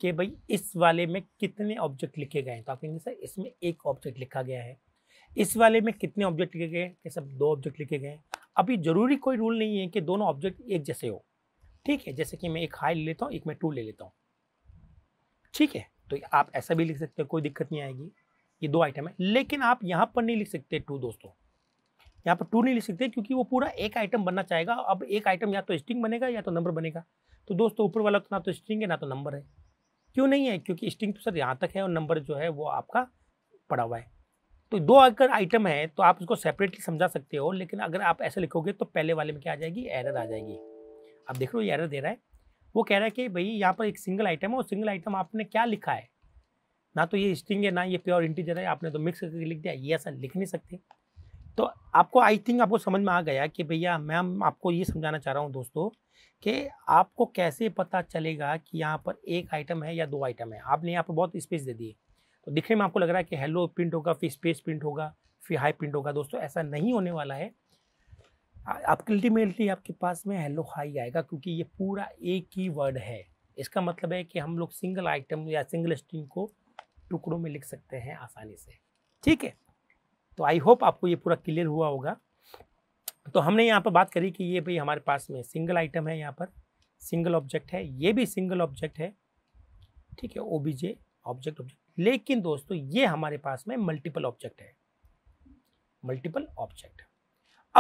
कि भाई इस वाले में कितने ऑब्जेक्ट लिखे गए हैं तो आप कहेंगे सर इसमें एक ऑब्जेक्ट लिखा गया है इस वाले में कितने ऑब्जेक्ट लिखे गए हैं सब दो ऑब्जेक्ट लिखे गए हैं अभी ज़रूरी कोई रूल नहीं है कि दोनों ऑब्जेक्ट एक जैसे हो ठीक है जैसे कि मैं एक हाई ले लेता हूँ एक मैं टू ले लेता हूँ ठीक है तो आप ऐसा भी लिख सकते हो कोई दिक्कत नहीं आएगी ये दो आइटम है लेकिन आप यहाँ पर नहीं लिख सकते टू दोस्तों यहाँ पर टू नहीं लिख सकते क्योंकि वो पूरा एक आइटम बनना चाहेगा अब एक आइटम या तो स्ट्रिंग बनेगा या तो नंबर बनेगा तो दोस्तों ऊपर वाला तो ना तो स्ट्रिंग है ना तो नंबर है क्यों नहीं है क्योंकि स्ट्रिंग तो सर यहाँ तक है और नंबर जो है वो आपका पड़ा हुआ है तो दो अगर आइटम है तो आप उसको सेपरेटली समझा सकते हो लेकिन अगर आप ऐसे लिखोगे तो पहले वाले में क्या आ जाएगी एरर आ जाएगी आप देख लो ये एरर दे रहा है वो कह रहा है कि भाई यहाँ पर एक सिंगल आइटम है और सिंगल आइटम आपने क्या लिखा है ना तो ये स्ट्रिंग है ना ये प्योर इंटीजर है आपने तो मिक्स करके लिख दिया ये ऐसा लिख नहीं सकते तो आपको आई थिंक आपको समझ में आ गया कि भैया मैम आपको ये समझाना चाह रहा हूँ दोस्तों कि आपको कैसे पता चलेगा कि यहाँ पर एक आइटम है या दो आइटम है आपने यहाँ पर बहुत स्पेस दे दी है तो दिखने में आपको लग रहा है कि हेलो प्रिंट होगा फिर स्पेस प्रिंट होगा फिर हाई प्रिंट होगा दोस्तों ऐसा नहीं होने वाला है आपके अल्टीमेटली आपके पास में हेलो हाई आएगा क्योंकि ये पूरा एक ही वर्ड है इसका मतलब है कि हम लोग सिंगल आइटम या सिंगल स्ट्रिंग को टुकड़ों में लिख सकते हैं आसानी से ठीक है तो आई होप आपको ये पूरा क्लियर हुआ होगा तो हमने यहाँ पर बात करी कि ये भाई हमारे पास में सिंगल आइटम है यहाँ पर सिंगल ऑब्जेक्ट है ये भी सिंगल ऑब्जेक्ट है ठीक है ओ ऑब्जेक्ट ऑब्जेक्ट लेकिन दोस्तों ये हमारे पास में मल्टीपल ऑब्जेक्ट है मल्टीपल ऑब्जेक्ट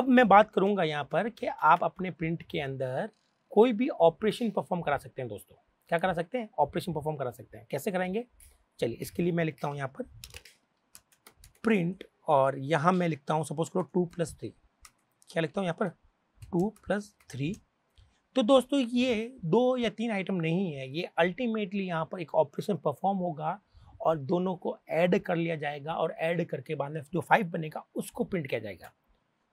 अब मैं बात करूंगा यहाँ पर कि आप अपने प्रिंट के अंदर कोई भी ऑपरेशन परफॉर्म करा सकते हैं दोस्तों क्या करा सकते हैं ऑपरेशन परफॉर्म करा सकते हैं कैसे कराएंगे चलिए इसके लिए मैं लिखता हूँ यहाँ पर प्रिंट और यहाँ मैं लिखता हूँ सपोज करो टू प्लस थ्री क्या लिखता हूँ यहाँ पर टू प्लस थ्री तो दोस्तों ये दो या तीन आइटम नहीं है ये अल्टीमेटली यहाँ पर एक ऑपरेशन परफॉर्म होगा और दोनों को ऐड कर लिया जाएगा और ऐड करके बाद में जो फाइव बनेगा उसको प्रिंट किया जाएगा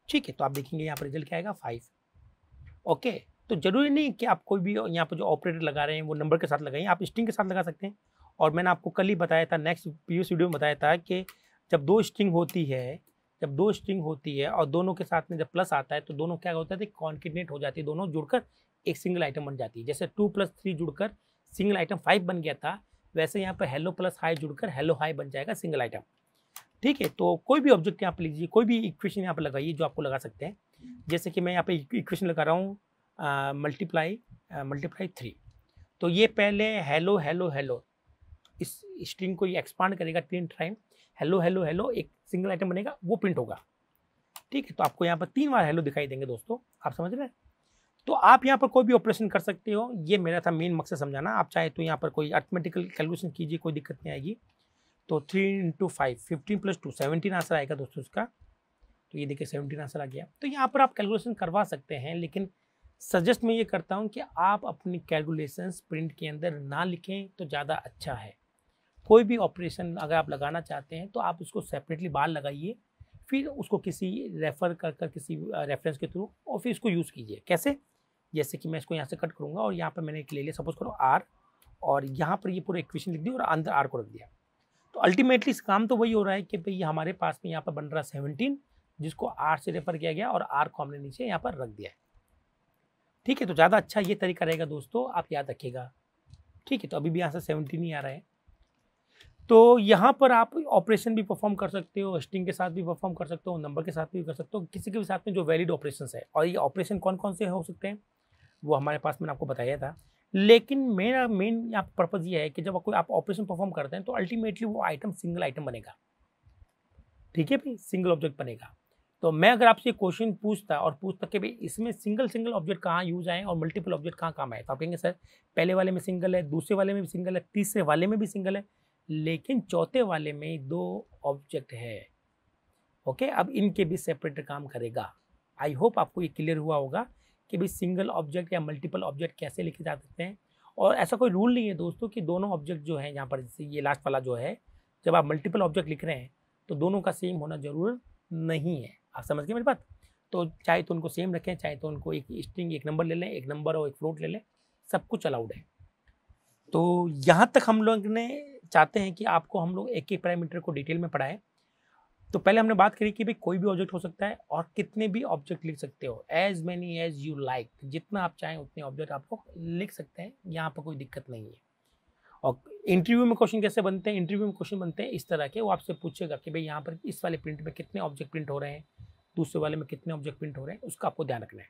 ठीक है तो आप देखेंगे यहाँ पर रिजल्ट क्या आएगा फाइव ओके तो जरूरी नहीं कि आप कोई भी यहाँ पर जो ऑपरेटर लगा रहे हैं वो नंबर के साथ लगाएं आप स्ट्रिंग के साथ लगा सकते हैं और मैंने आपको कल ही बताया था नेक्स्ट प्रीवियस वीडियो में बताया था कि जब दो स्ट्रिंग होती है जब दो स्ट्रिंग होती है और दोनों के साथ में जब प्लस आता है तो दोनों क्या होता है कॉन्किनेट हो जाती है दोनों जुड़कर एक सिंगल आइटम बन जाती है जैसे टू प्लस थ्री जुड़कर सिंगल आइटम फाइव बन गया था वैसे यहाँ पर हेलो प्लस हाई जुड़कर हेलो हाई बन जाएगा सिंगल आइटम ठीक है तो कोई भी ऑब्जेक्ट यहाँ पर लीजिए कोई भी इक्वेशन यहाँ पर लगाइए जो आपको लगा सकते हैं जैसे कि मैं यहाँ पर इक्वेशन लगा रहा हूँ मल्टीप्लाई मल्टीप्लाई थ्री तो ये पहले हेलो हेलो हेलो इस स्ट्रिंग को ये एक्सपांड करेगा तीन टाइम हेलो हेलो हेलो एक सिंगल आइटम बनेगा वो प्रिंट होगा ठीक है तो आपको यहाँ पर तीन बार हेलो दिखाई देंगे दोस्तों आप समझ रहे हैं तो आप यहाँ पर कोई भी ऑपरेशन कर सकते हो ये मेरा था मेन मकसद समझाना आप चाहे तो यहाँ पर कोई अर्थमेटिकल कैलकुलेशन कीजिए कोई दिक्कत नहीं आएगी तो three into five fifteen plus two seventeen answer आएगा दोस्तों उसका तो ये देखिए सेवनटीन आंसर आ गया तो यहाँ पर आप कैलकुलेशन करवा सकते हैं लेकिन सजेस्ट मैं ये करता हूँ कि आप अपनी कैलकुलेशन प्रिंट के अंदर ना लिखें तो ज़्यादा अच्छा है कोई भी ऑपरेशन अगर आप लगाना चाहते हैं तो आप उसको सेपरेटली बाल लगाइए फिर उसको किसी रेफ़र कर कर किसी रेफरेंस के थ्रू और फिर इसको यूज़ कीजिए कैसे जैसे कि मैं इसको यहाँ से कट करूँगा और यहाँ पर मैंने एक ले लिया सपोज करो आर और यहाँ पर ये पूरा इक्वेशन लिख दी और अंदर आर को रख दिया तो अल्टीमेटली इस काम तो वही हो रहा है कि भाई हमारे पास में यहाँ पर बन रहा है सेवनटीन जिसको आर से रेफर किया गया और आर को हमने नीचे यहाँ पर रख दिया है ठीक है तो ज़्यादा अच्छा ये तरीका रहेगा दोस्तों आप याद रखिएगा ठीक है तो अभी भी यहाँ से सेवनटीन ही आ रहा है तो यहाँ पर आप ऑपरेशन भी परफॉर्म कर सकते हो स्टिंग के साथ भी परफॉर्म कर सकते हो नंबर के साथ भी कर सकते हो किसी के भी साथ में जो वैलिड ऑपरेशन है और ये ऑपरेशन कौन कौन से हो सकते हैं वो हमारे पास मैंने आपको बताया था लेकिन मेरा मेन यहाँ पर्पज़ ये है कि जब कोई आप ऑपरेशन परफॉर्म करते हैं तो अल्टीमेटली वो आइटम सिंगल आइटम बनेगा ठीक है भाई सिंगल ऑब्जेक्ट बनेगा तो मैं अगर आपसे क्वेश्चन पूछता और पूछता कि भाई इसमें सिंगल सिंगल ऑब्जेक्ट कहाँ यूज आए और मल्टीपल ऑब्जेक्ट कहाँ काम आए तो आप कहेंगे सर पहले वाले में सिंगल है दूसरे वाले में भी सिंगल है तीसरे वाले में भी सिंगल है लेकिन चौथे वाले में दो ऑब्जेक्ट है ओके अब इनके भी सेपरेटर काम करेगा आई होप आपको ये क्लियर हुआ होगा कि भाई सिंगल ऑब्जेक्ट या मल्टीपल ऑब्जेक्ट कैसे लिखे जा सकते हैं और ऐसा कोई रूल नहीं है दोस्तों कि दोनों ऑब्जेक्ट जो है यहाँ पर जैसे ये लास्ट वाला जो है जब आप मल्टीपल ऑब्जेक्ट लिख रहे हैं तो दोनों का सेम होना जरूर नहीं है आप समझ गए मेरी बात तो चाहे तो उनको सेम रखें चाहे तो उनको एक स्ट्रिंग एक नंबर ले लें एक नंबर और एक फ्लोट ले लें सब कुछ अलाउड है तो यहाँ तक हम लोग ने चाहते हैं कि आपको हम लोग एक एक पैरामीटर को डिटेल में पढ़ाएं तो पहले हमने बात करी कि भाई कोई भी ऑब्जेक्ट हो सकता है और कितने भी ऑब्जेक्ट लिख सकते हो as many as you like जितना आप चाहें उतने ऑब्जेक्ट आपको लिख सकते हैं यहाँ पर कोई दिक्कत नहीं है और इंटरव्यू में क्वेश्चन कैसे बनते हैं इंटरव्यू में क्वेश्चन बनते हैं इस तरह के वो आपसे पूछेगा कि भाई यहाँ पर इस वाले प्रिंट में कितने ऑब्जेक्ट प्रिंट हो रहे हैं दूसरे वाले में कितने ऑब्जेक्ट प्रिंट हो रहे हैं उसका आपको ध्यान रखना है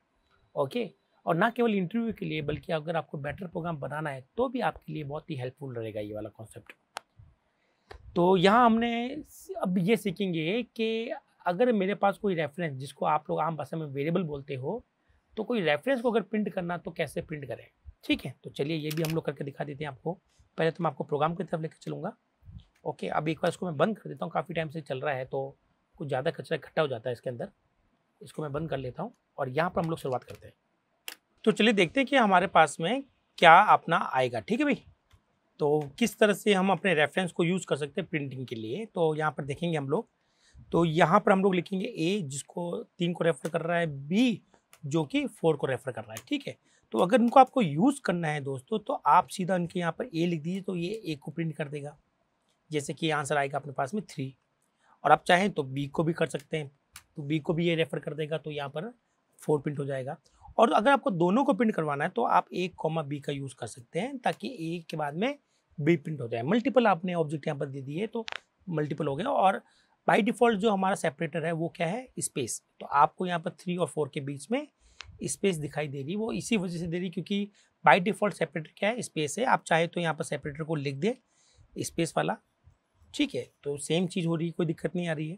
ओके और ना केवल इंटरव्यू के लिए बल्कि अगर आपको बेटर प्रोग्राम बनाना है तो भी आपके लिए बहुत ही हेल्पफुल रहेगा ये वाला कॉन्सेप्ट तो यहाँ हमने अब ये सीखेंगे कि अगर मेरे पास कोई रेफरेंस जिसको आप लोग आम भाषा में वेरिएबल बोलते हो तो कोई रेफरेंस को अगर प्रिंट करना तो कैसे प्रिंट करें ठीक है तो चलिए ये भी हम लोग करके दिखा देते हैं आपको पहले तो मैं आपको प्रोग्राम की तरफ लेकर चलूँगा ओके अब एक बार इसको मैं बंद कर देता हूँ काफ़ी टाइम से चल रहा है तो कुछ ज़्यादा कचरा इकट्ठा हो जाता है इसके अंदर इसको मैं बंद कर लेता हूँ और यहाँ पर हम लोग शुरुआत करते हैं तो चलिए देखते हैं कि हमारे पास में क्या अपना आएगा ठीक है भाई तो किस तरह से हम अपने रेफरेंस को यूज़ कर सकते हैं प्रिंटिंग के लिए तो यहाँ पर देखेंगे हम लोग तो यहाँ पर हम लोग लिखेंगे ए जिसको तीन को रेफर कर रहा है बी जो कि फोर को रेफर कर रहा है ठीक है तो अगर उनको आपको यूज़ करना है दोस्तों तो आप सीधा उनके यहाँ पर ए लिख दीजिए तो ये ए को प्रिंट कर देगा जैसे कि आंसर आएगा अपने पास में थ्री और आप चाहें तो बी को भी कर सकते हैं तो बी को भी ये रेफर कर देगा तो यहाँ पर फोर प्रिंट हो जाएगा और अगर आपको दोनों को प्रिंट करवाना है तो आप एक कॉमा बी का यूज़ कर सकते हैं ताकि ए के बाद में बी प्रिंट हो जाए मल्टीपल आपने ऑब्जेक्ट यहाँ पर दे दिए तो मल्टीपल हो गया और बाई डिफॉल्ट जो हमारा सेपरेटर है वो क्या है स्पेस तो आपको यहाँ पर थ्री और फोर के बीच में स्पेस दिखाई दे रही वो इसी वजह से दे रही क्योंकि बाई डिफॉल्ट सेपरेटर क्या है स्पेस है आप चाहे तो यहाँ पर सेपरेटर को लिख दे स्पेस वाला ठीक है तो सेम चीज़ हो रही है कोई दिक्कत नहीं आ रही है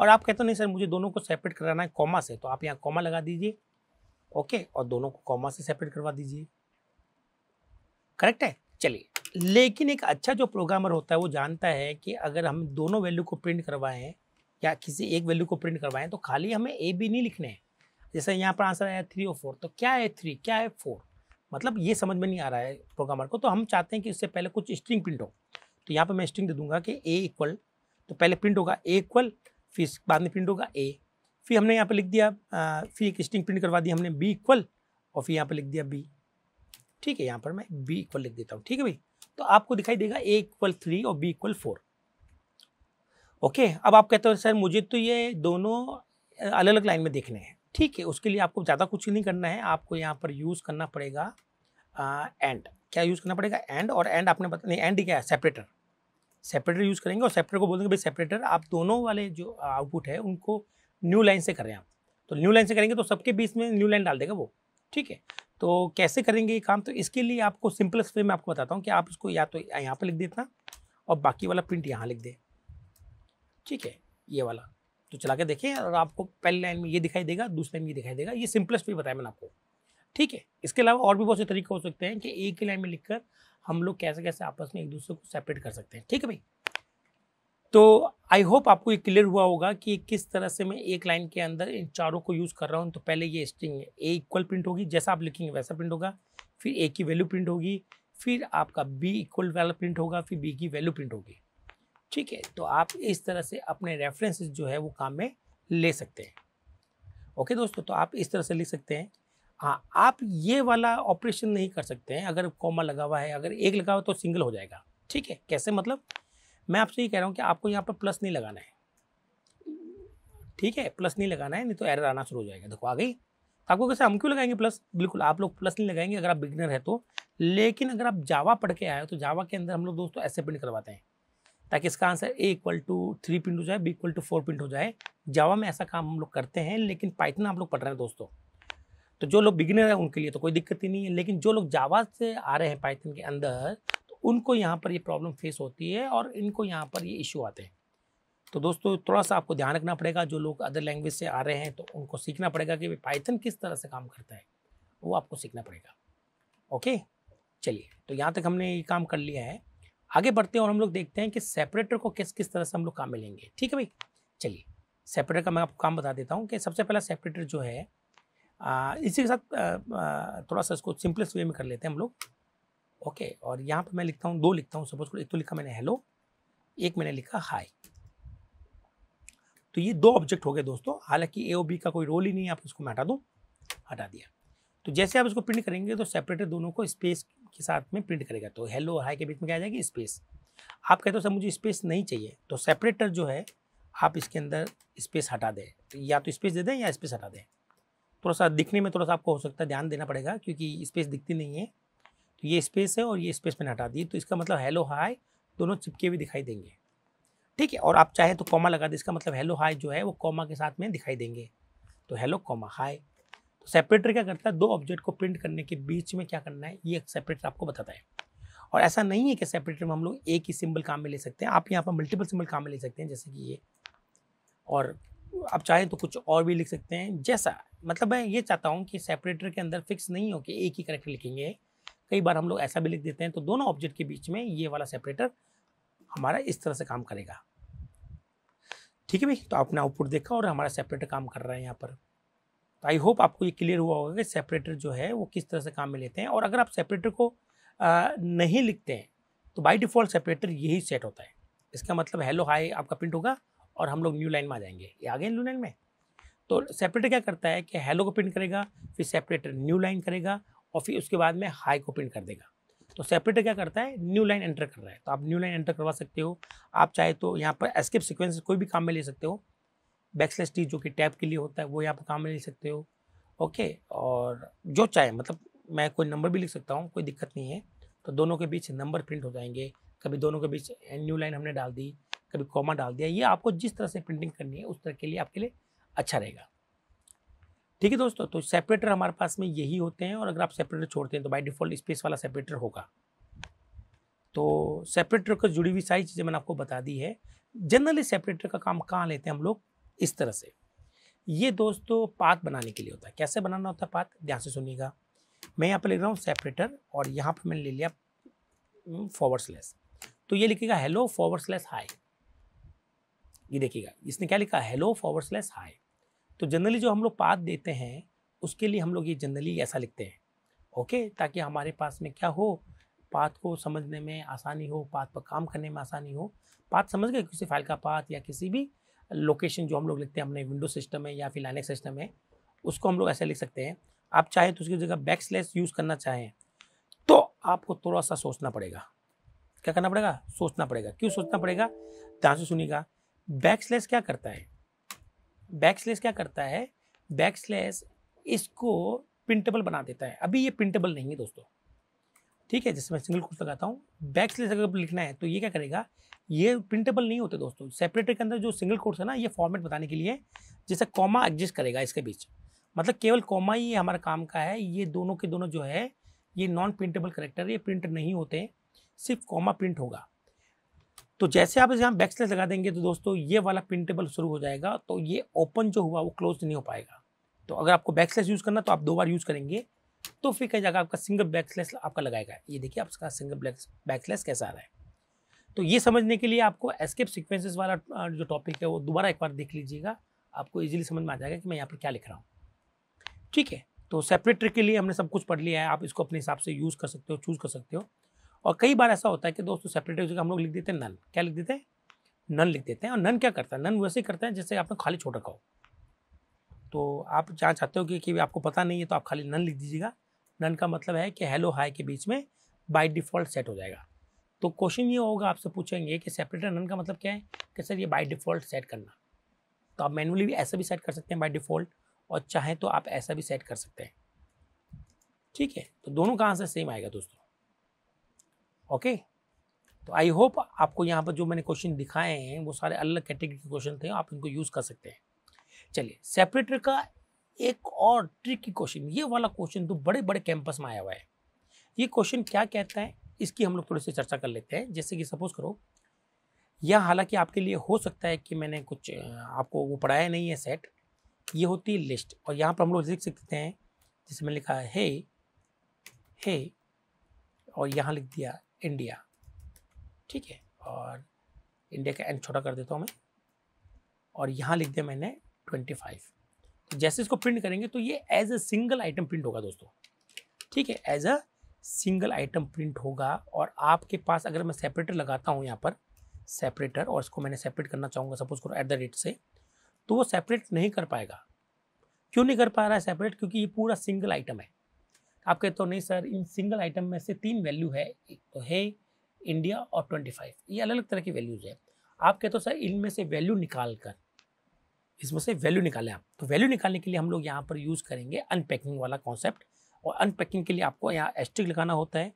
और आप कहते हो नहीं सर मुझे दोनों को सेपरेट कराना है कॉमा से तो आप यहाँ कॉमा लगा दीजिए ओके और दोनों को कॉमा से सेपरेट करवा दीजिए करेक्ट है चलिए लेकिन एक अच्छा जो प्रोग्रामर होता है वो जानता है कि अगर हम दोनों वैल्यू को प्रिंट करवाएं या किसी एक वैल्यू को प्रिंट करवाएं तो खाली हमें ए बी नहीं लिखने हैं जैसे यहाँ पर आंसर आया थ्री और फोर तो क्या है थ्री क्या है फोर मतलब ये समझ में नहीं आ रहा है प्रोग्रामर को तो हम चाहते हैं कि इससे पहले कुछ स्ट्रिंग प्रिंट हो तो यहाँ पर मैं स्ट्रिंग दे दूंगा कि ए इक्वल तो पहले प्रिंट होगा ए इक्वल फिर बाद में प्रिंट होगा ए फिर हमने यहाँ पर लिख दिया फिर एक स्ट्रिंग प्रिंट करवा दी हमने बी इक्वल और फिर यहाँ पर लिख दिया बी ठीक है यहाँ पर मैं बी इक्वल लिख देता हूँ ठीक है भाई तो आपको दिखाई देगा ए इक्वल थ्री और बी इक्वल फोर ओके अब आप कहते हो सर मुझे तो ये दोनों अलग अलग लाइन में देखने हैं ठीक है उसके लिए आपको ज़्यादा कुछ नहीं करना है आपको यहाँ पर यूज़ करना पड़ेगा एंड क्या यूज़ करना पड़ेगा एंड और एंड आपने बता नहीं एंड क्या है सेपरेटर सेपरेटर यूज़ करेंगे और सेपरेटर को बोल देंगे भाई सेपरेटर आप दोनों वाले जो आउटपुट है उनको न्यू लाइन से कर रहे हैं आप तो न्यू लाइन से करेंगे तो सबके बीच में न्यू लाइन डाल देगा वो ठीक है तो कैसे करेंगे ये काम तो इसके लिए आपको सिंपलेस्ट वे में आपको बताता हूँ कि आप इसको या तो यहाँ पर लिख देना और बाकी वाला प्रिंट यहाँ लिख दें ठीक है ये वाला तो चला के देखें और आपको पहले लाइन में ये दिखाई देगा दूसरी लाइन में ये दिखाई देगा ये सिंपलेस्ट वे बताया मैंने आपको ठीक है इसके अलावा और भी बहुत से तरीके हो सकते हैं कि एक ही लाइन में लिखकर हम लोग कैसे कैसे आपस में एक दूसरे को सेपरेट कर सकते हैं ठीक है भाई तो आई होप आपको ये क्लियर हुआ होगा कि किस तरह से मैं एक लाइन के अंदर इन चारों को यूज़ कर रहा हूँ तो पहले ये स्ट्रिंग है ए इक्वल प्रिंट होगी जैसा आप लिखेंगे वैसा प्रिंट होगा फिर ए की वैल्यू प्रिंट होगी फिर आपका बी इक्वल वाला प्रिंट होगा फिर बी की वैल्यू प्रिंट होगी ठीक है तो आप इस तरह से अपने रेफरेंसेस जो है वो काम में ले सकते हैं ओके दोस्तों तो आप इस तरह से लिख सकते हैं हाँ आप ये वाला ऑपरेशन नहीं कर सकते हैं अगर कॉमा लगा हुआ है अगर एक लगा हुआ तो सिंगल हो जाएगा ठीक है कैसे मतलब मैं आपसे ये कह रहा हूँ कि आपको यहाँ पर प्लस नहीं लगाना है ठीक है प्लस नहीं लगाना है नहीं तो एरर आना शुरू हो जाएगा देखो आ गई तो आपको कैसे हम क्यों लगाएंगे प्लस बिल्कुल आप लोग प्लस नहीं लगाएंगे अगर आप बिगनर है तो लेकिन अगर आप जावा पढ़ के आए हो तो जावा के अंदर हम लोग दोस्तों ऐसे प्रिंट करवाते हैं ताकि इसका answer A equal to three print हो जाए B equal to four print हो जाए जावा में ऐसा काम हम लोग करते हैं लेकिन पाइथन आप लोग पढ़ रहे हैं दोस्तों तो जो लोग बिगिनर हैं उनके लिए तो कोई दिक्कत ही नहीं है लेकिन जो लोग जावा से आ रहे हैं पाइथन के अंदर उनको यहाँ पर ये प्रॉब्लम फेस होती है और इनको यहाँ पर ये इशू आते हैं तो दोस्तों थोड़ा सा आपको ध्यान रखना पड़ेगा जो लोग अदर लैंग्वेज से आ रहे हैं तो उनको सीखना पड़ेगा कि पाइथन किस तरह से काम करता है वो आपको सीखना पड़ेगा ओके चलिए तो यहाँ तक हमने ये काम कर लिया है आगे बढ़ते हैं और हम लोग देखते हैं कि सेपरेटर को किस किस तरह से हम लोग काम में लेंगे ठीक है भाई चलिए सेपरेटर का मैं आपको काम बता देता हूँ कि सबसे पहला सेपरेटर जो है आ, इसी के साथ आ, आ, थोड़ा सा इसको सिंपलेस्ट वे में कर लेते हैं हम लोग ओके और यहाँ पर मैं लिखता हूँ दो लिखता हूँ सपोज को एक तो लिखा मैंने हेलो एक मैंने लिखा हाई तो ये दो ऑब्जेक्ट हो गए दोस्तों हालांकि ए ओ बी का कोई रोल ही नहीं है आप इसको मैं हटा दूँ हटा दिया तो जैसे आप इसको प्रिंट करेंगे तो सेपरेटर दोनों को स्पेस के साथ में प्रिंट करेगा तो हेलो और हाई के बीच में क्या आ जाएगी स्पेस आप कहते हो सर मुझे स्पेस नहीं चाहिए तो सेपरेटर जो है आप इसके अंदर स्पेस हटा दें तो या तो स्पेस दे दें या स्पेस हटा दें थोड़ा सा दिखने में थोड़ा सा आपको हो सकता है ध्यान देना पड़ेगा क्योंकि स्पेस दिखती नहीं है तो ये स्पेस है और ये स्पेस मैंने हटा दी तो इसका मतलब हेलो हाई दोनों चिपके हुए दिखाई देंगे ठीक है और आप चाहे तो कॉमा लगा दें इसका मतलब हेलो हाई जो है वो कॉमा के साथ में दिखाई देंगे तो हेलो कॉमा हाई तो सेपरेटर क्या करता है दो ऑब्जेक्ट को प्रिंट करने के बीच में क्या करना है ये सेपरेटर आपको बताता है और ऐसा नहीं है कि सेपरेटर में हम लोग एक ही सिंबल काम में ले सकते हैं आप यहाँ पर मल्टीपल सिंबल काम में ले सकते हैं जैसे कि ये और आप चाहें तो कुछ और भी लिख सकते हैं जैसा मतलब मैं ये चाहता हूँ कि सेपरेटर के अंदर फिक्स नहीं हो कि एक ही करेक्टर लिखेंगे कई बार हम लोग ऐसा भी लिख देते हैं तो दोनों ऑब्जेक्ट के बीच में ये वाला सेपरेटर हमारा इस तरह से काम करेगा ठीक है भाई तो आपने आउटपुट देखा और हमारा सेपरेटर काम कर रहा है यहाँ पर तो आई होप आपको ये क्लियर हुआ होगा कि सेपरेटर जो है वो किस तरह से काम में लेते हैं और अगर आप सेपरेटर को आ, नहीं लिखते हैं तो बाई डिफ़ॉल्ट सेपरेटर यही सेट होता है इसका मतलब हेलो हाई आपका प्रिंट होगा और हम लोग न्यू लाइन में आ जाएंगे ये आ गए न्यू लाइन में तो सेपरेटर क्या करता है कि हेलो को प्रिंट करेगा फिर सेपरेटर न्यू लाइन करेगा और फिर उसके बाद में हाई को प्रिंट कर देगा तो सेपरेटर क्या करता है न्यू लाइन एंटर कर रहा है तो आप न्यू लाइन एंटर करवा सकते हो आप चाहे तो यहाँ पर एस्केप सिक्वेंस कोई भी काम में ले सकते हो बैक्सलेस टी जो कि टैप के लिए होता है वो यहाँ पर काम में ले सकते हो ओके और जो चाहे मतलब मैं कोई नंबर भी लिख सकता हूँ कोई दिक्कत नहीं है तो दोनों के बीच नंबर प्रिंट हो जाएंगे कभी दोनों के बीच न्यू लाइन हमने डाल दी कभी कॉमा डाल दिया ये आपको जिस तरह से प्रिंटिंग करनी है उस तरह के लिए आपके लिए अच्छा रहेगा ठीक है दोस्तों तो सेपरेटर हमारे पास में यही होते हैं और अगर आप सेपरेटर छोड़ते हैं तो बाई डिफॉल्ट स्पेस वाला सेपरेटर होगा तो सेपरेटर को जुड़ी हुई सारी चीज़ें मैंने आपको बता दी है जनरली सेपरेटर का काम कहाँ लेते हैं हम लोग इस तरह से ये दोस्तों पात बनाने के लिए होता है कैसे बनाना होता है पात ध्यान से सुनिएगा मैं यहाँ पर लिख रहा हूँ सेपरेटर और यहाँ पर मैंने ले लिया फॉरवर्ड हम्म, स्लैश तो ये लिखेगा हेलो फॉरवर्ड स्लैश हाई ये देखिएगा इसने क्या लिखा हेलो फॉरवर्ड स्लैश हाई तो जनरली जो हम लोग पाथ देते हैं उसके लिए हम लोग ये जनरली ऐसा लिखते हैं ओके ताकि हमारे पास में क्या हो पाथ को समझने में आसानी हो पाथ पर काम करने में आसानी हो पाथ समझ गए किसी फाइल का पाथ या किसी भी लोकेशन जो हम लोग लिखते हैं हमने विंडो सिस्टम है या फिर लाइनेक्स सिस्टम है उसको हम लोग ऐसे लिख सकते हैं आप चाहें तो उसकी जगह बैक स्लेस यूज़ करना चाहें तो आपको थोड़ा सा सोचना पड़ेगा क्या करना पड़ेगा सोचना पड़ेगा क्यों सोचना पड़ेगा ध्यान से सुनिएगा बैक स्लेस क्या करता है बैक स्लेस क्या करता है बैक स्लेस इसको प्रिंटेबल बना देता है अभी ये प्रिंटेबल नहीं है दोस्तों ठीक है जैसे मैं सिंगल कोर्स लगाता हूँ बैक स्लेस अगर लिखना है तो ये क्या करेगा ये प्रिंटेबल नहीं होते दोस्तों सेपरेटर के अंदर जो सिंगल कोर्स है ना ये फॉर्मेट बताने के लिए जैसे कॉमा एडजस्ट करेगा इसके बीच मतलब केवल कॉमा ही हमारा काम का है ये दोनों के दोनों जो है ये नॉन प्रिंटेबल करेक्टर ये प्रिंट नहीं होते सिर्फ कॉमा प्रिंट होगा तो जैसे आप इसे हम बैकस्लेस लगा देंगे तो दोस्तों ये वाला पिन टेबल शुरू हो जाएगा तो ये ओपन जो हुआ वो क्लोज नहीं हो पाएगा तो अगर आपको बैकस्लेस यूज़ करना तो आप दो बार यूज़ करेंगे तो फिर कहीं जगह आपका सिंगल बैकस्लेस आपका लगाएगा ये देखिए आपका सिंगल बैकस्लेस कैसा आ रहा है तो ये समझने के लिए आपको एस्केप सिक्वेंसेज वाला जो टॉपिक है वो दोबारा एक बार देख लीजिएगा आपको इजीली समझ में आ जाएगा कि मैं यहाँ पर क्या लिख रहा हूँ ठीक है तो सेपरेट ट्रिक के लिए हमने सब कुछ पढ़ लिया है आप इसको अपने हिसाब से यूज़ कर सकते हो चूज़ कर सकते हो और कई बार ऐसा होता है कि दोस्तों सेपरेट जगह हम लोग लिख देते हैं नन क्या लिख देते हैं नन लिख देते हैं और नन क्या करता है नन वैसे ही करता है जैसे आपने खाली छोड़ रखा हो तो आप जहाँ चाहते हो कि, कि आपको पता नहीं है तो आप खाली नन लिख दीजिएगा नन का मतलब है कि हेलो हाई के बीच में बाई डिफ़ॉल्ट सेट हो जाएगा तो क्वेश्चन ये होगा आपसे पूछेंगे कि सेपरेटर नन का मतलब क्या है कि सर ये बाई डिफ़ॉल्ट सेट करना तो आप मैनुअली भी ऐसा भी सेट कर सकते हैं बाई डिफ़ॉल्ट और चाहें तो आप ऐसा भी सेट कर सकते हैं ठीक है तो दोनों कहाँ से सेम आएगा दोस्तों ओके तो आई होप आपको यहाँ पर जो मैंने क्वेश्चन दिखाए हैं वो सारे अलग कैटेगरी के क्वेश्चन थे आप इनको यूज़ कर सकते हैं चलिए सेपरेटर का एक और ट्रिक की क्वेश्चन ये वाला क्वेश्चन तो बड़े बड़े कैंपस में आया हुआ है ये क्वेश्चन क्या कहता है इसकी हम लोग थोड़ी सी चर्चा कर लेते हैं जैसे कि सपोज करो यह हालांकि आपके लिए हो सकता है कि मैंने कुछ आपको वो पढ़ाया नहीं है सेट ये होती है लिस्ट और यहाँ पर हम लोग लिख सकते हैं जैसे मैंने लिखा है हे हे और यहाँ लिख दिया इंडिया ठीक है और इंडिया का एन छोटा कर देता हूँ मैं और यहाँ लिख दिया मैंने ट्वेंटी फाइव तो जैसे इसको प्रिंट करेंगे तो ये as a single item print होगा दोस्तों ठीक है as a single item print होगा और आपके पास अगर मैं सेपरेटर लगाता हूँ यहाँ पर सेपरेटर और इसको मैंने सेपरेट करना चाहूँगा सपोज करो एट द रेट से तो वो सेपरेट नहीं कर पाएगा क्यों नहीं कर पा रहा है सेपरेट क्योंकि ये पूरा सिंगल आइटम है आप कहते हो तो नहीं सर इन सिंगल आइटम में से तीन वैल्यू है एक तो है इंडिया और ट्वेंटी फाइव ये अलग अलग तरह की वैल्यूज़ है आप कहते हो तो, सर इनमें से वैल्यू निकाल कर इसमें से वैल्यू निकालें आप तो वैल्यू निकालने के लिए हम लोग यहाँ पर यूज़ करेंगे अनपैकिंग वाला कॉन्सेप्ट और अनपैकिंग के लिए आपको यहाँ एस्टिक लगाना होता है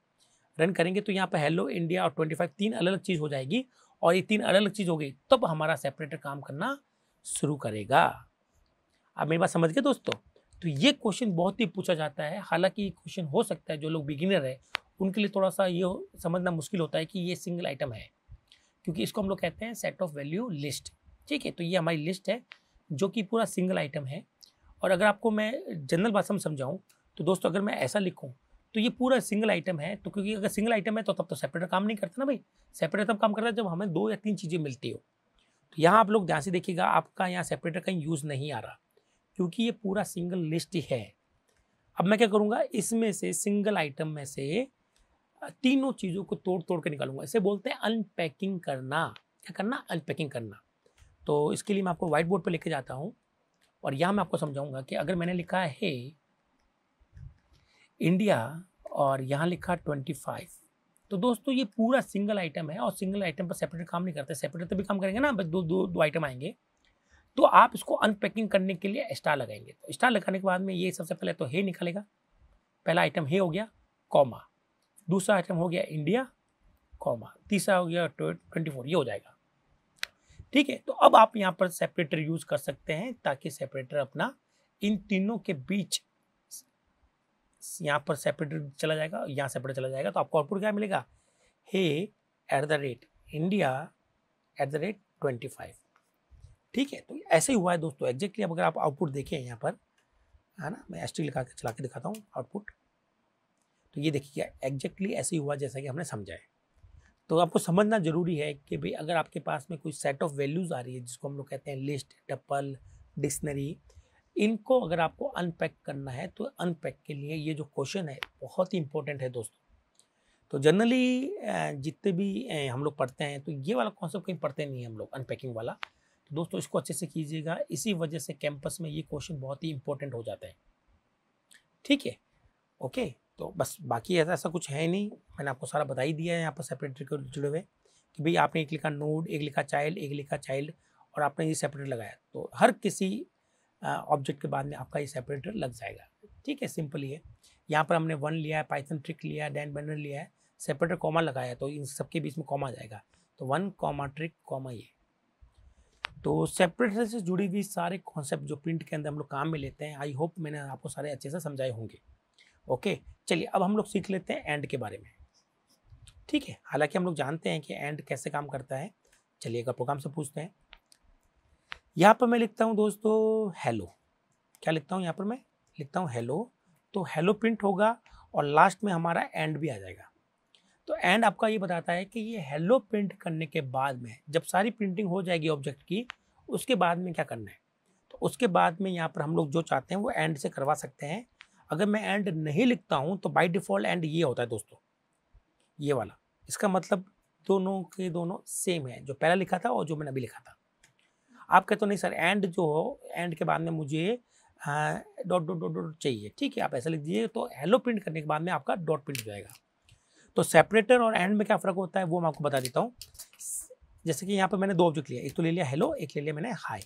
रन करेंगे तो यहाँ पर हेलो इंडिया और ट्वेंटी फाइव तीन अलग अलग चीज़ हो जाएगी और ये तीन अलग अलग चीज़ हो गई तब हमारा सेपरेटर काम करना शुरू करेगा आप मेरी बात समझ गए दोस्तों तो ये क्वेश्चन बहुत ही पूछा जाता है हालांकि क्वेश्चन हो सकता है जो लोग बिगिनर है उनके लिए थोड़ा सा ये समझना मुश्किल होता है कि ये सिंगल आइटम है क्योंकि इसको हम लोग कहते हैं सेट ऑफ वैल्यू लिस्ट ठीक है तो ये हमारी लिस्ट है जो कि पूरा सिंगल आइटम है और अगर आपको मैं जनरल भाषा में समझाऊँ तो दोस्तों अगर मैं ऐसा लिखूँ तो ये पूरा सिंगल आइटम है तो क्योंकि अगर सिंगल आइटम है तो तब तो सेपरेटर काम नहीं करता ना भाई सेपरेटर तब काम करता है जब हमें दो या तीन चीज़ें मिलती हो तो यहाँ आप लोग ध्यान से देखिएगा आपका यहाँ सेपरेटर कहीं यूज़ नहीं आ रहा क्योंकि ये पूरा सिंगल लिस्ट ही है अब मैं क्या करूँगा इसमें से सिंगल आइटम में से तीनों चीज़ों को तोड़ तोड़ के निकालूंगा इसे बोलते हैं अनपैकिंग करना क्या करना अनपैकिंग करना तो इसके लिए मैं आपको वाइट बोर्ड पर लेके जाता हूँ और यहाँ मैं आपको समझाऊंगा कि अगर मैंने लिखा है इंडिया और यहाँ लिखा ट्वेंटी फाइव तो दोस्तों ये पूरा सिंगल आइटम है और सिंगल आइटम पर सेपरेट काम नहीं करते सेपरेट तो भी काम करेंगे ना बस दो दो दो आइटम आएंगे तो आप इसको अनपैकिंग करने के लिए स्टार लगाएंगे तो स्टार लगाने के बाद में ये सबसे पहले तो हे निकलेगा पहला आइटम हे हो गया कॉमा दूसरा आइटम हो गया इंडिया कॉमा तीसरा हो गया ट्वेंटी फोर ये हो जाएगा ठीक है तो अब आप यहाँ पर सेपरेटर यूज़ कर सकते हैं ताकि सेपरेटर अपना इन तीनों के बीच यहाँ पर सेपरेटर चला जाएगा यहाँ सेपरेटर चला जाएगा तो आपको आउटपुट क्या मिलेगा hey at the rate India at the rate twenty five ठीक है तो ऐसे ही हुआ है दोस्तों एग्जैक्टली अब अगर आप आउटपुट देखें यहाँ पर है ना मैं एस लिखा के चला के दिखाता हूँ आउटपुट तो ये देखिए एग्जैक्टली ऐसे ही हुआ जैसा कि हमने समझा है तो आपको समझना ज़रूरी है कि भाई अगर आपके पास में कोई सेट ऑफ वैल्यूज़ आ रही है जिसको हम लोग कहते हैं लिस्ट टपल डिक्शनरी इनको अगर आपको अनपैक करना है तो अनपैक के लिए ये जो क्वेश्चन है बहुत ही इंपॉर्टेंट है दोस्तों तो जनरली जितने भी हम लोग पढ़ते हैं तो ये वाला कॉन्सेप्ट कहीं पढ़ते नहीं हम लोग अनपैकिंग वाला दोस्तों इसको अच्छे से कीजिएगा इसी वजह से कैंपस में ये क्वेश्चन बहुत ही इंपॉर्टेंट हो जाता है ठीक है ओके तो बस बाकी ऐसा ऐसा कुछ है नहीं मैंने आपको सारा बता ही दिया है यहाँ पर सेपरेट जुड़े हुए कि भाई आपने एक लिखा नोड एक लिखा चाइल्ड एक लिखा चाइल्ड और आपने ये सेपरेटर लगाया तो हर किसी ऑब्जेक्ट के बाद में आपका ये सेपरेटर लग जाएगा ठीक है सिंपल ये यहाँ पर हमने वन लिया है पाइथन ट्रिक लिया है डैन बैनर लिया है सेपरेटर कॉमा लगाया तो इन सबके बीच में कॉमा जाएगा तो वन कॉमा ट्रिक कॉमा ये तो सेपरेटर से जुड़ी हुई सारे कॉन्सेप्ट जो प्रिंट के अंदर हम लोग काम में लेते हैं आई होप मैंने आपको सारे अच्छे से समझाए होंगे ओके चलिए अब हम लोग सीख लेते हैं एंड के बारे में ठीक है हालांकि हम लोग जानते हैं कि एंड कैसे काम करता है चलिएगा प्रोग्राम से पूछते हैं यहाँ पर मैं लिखता हूँ दोस्तों हेलो क्या लिखता हूँ यहाँ पर मैं लिखता हूँ हेलो तो हेलो प्रिंट होगा और लास्ट में हमारा एंड भी आ जाएगा तो एंड आपका ये बताता है कि ये हेलो प्रिंट करने के बाद में जब सारी प्रिंटिंग हो जाएगी ऑब्जेक्ट की उसके बाद में क्या करना है तो उसके बाद में यहाँ पर हम लोग जो चाहते हैं वो एंड से करवा सकते हैं अगर मैं एंड नहीं लिखता हूँ तो बाई डिफ़ॉल्ट एंड ये होता है दोस्तों ये वाला इसका मतलब दोनों के दोनों सेम है जो पहला लिखा था और जो मैंने अभी लिखा था आप कहते हो नहीं सर एंड जो हो एंड के बाद में मुझे डॉट डॉट डॉट डॉट चाहिए ठीक है आप ऐसा लिख दीजिए तो हेलो प्रिंट करने के बाद में आपका डॉट प्रिंट हो जाएगा तो सेपरेटर और एंड में क्या फ़र्क होता है वो मैं आपको बता देता हूँ जैसे कि यहाँ पर मैंने दो ऑब्जेक्ट लिया एक तो ले लिया हेलो एक ले लिया मैंने हाई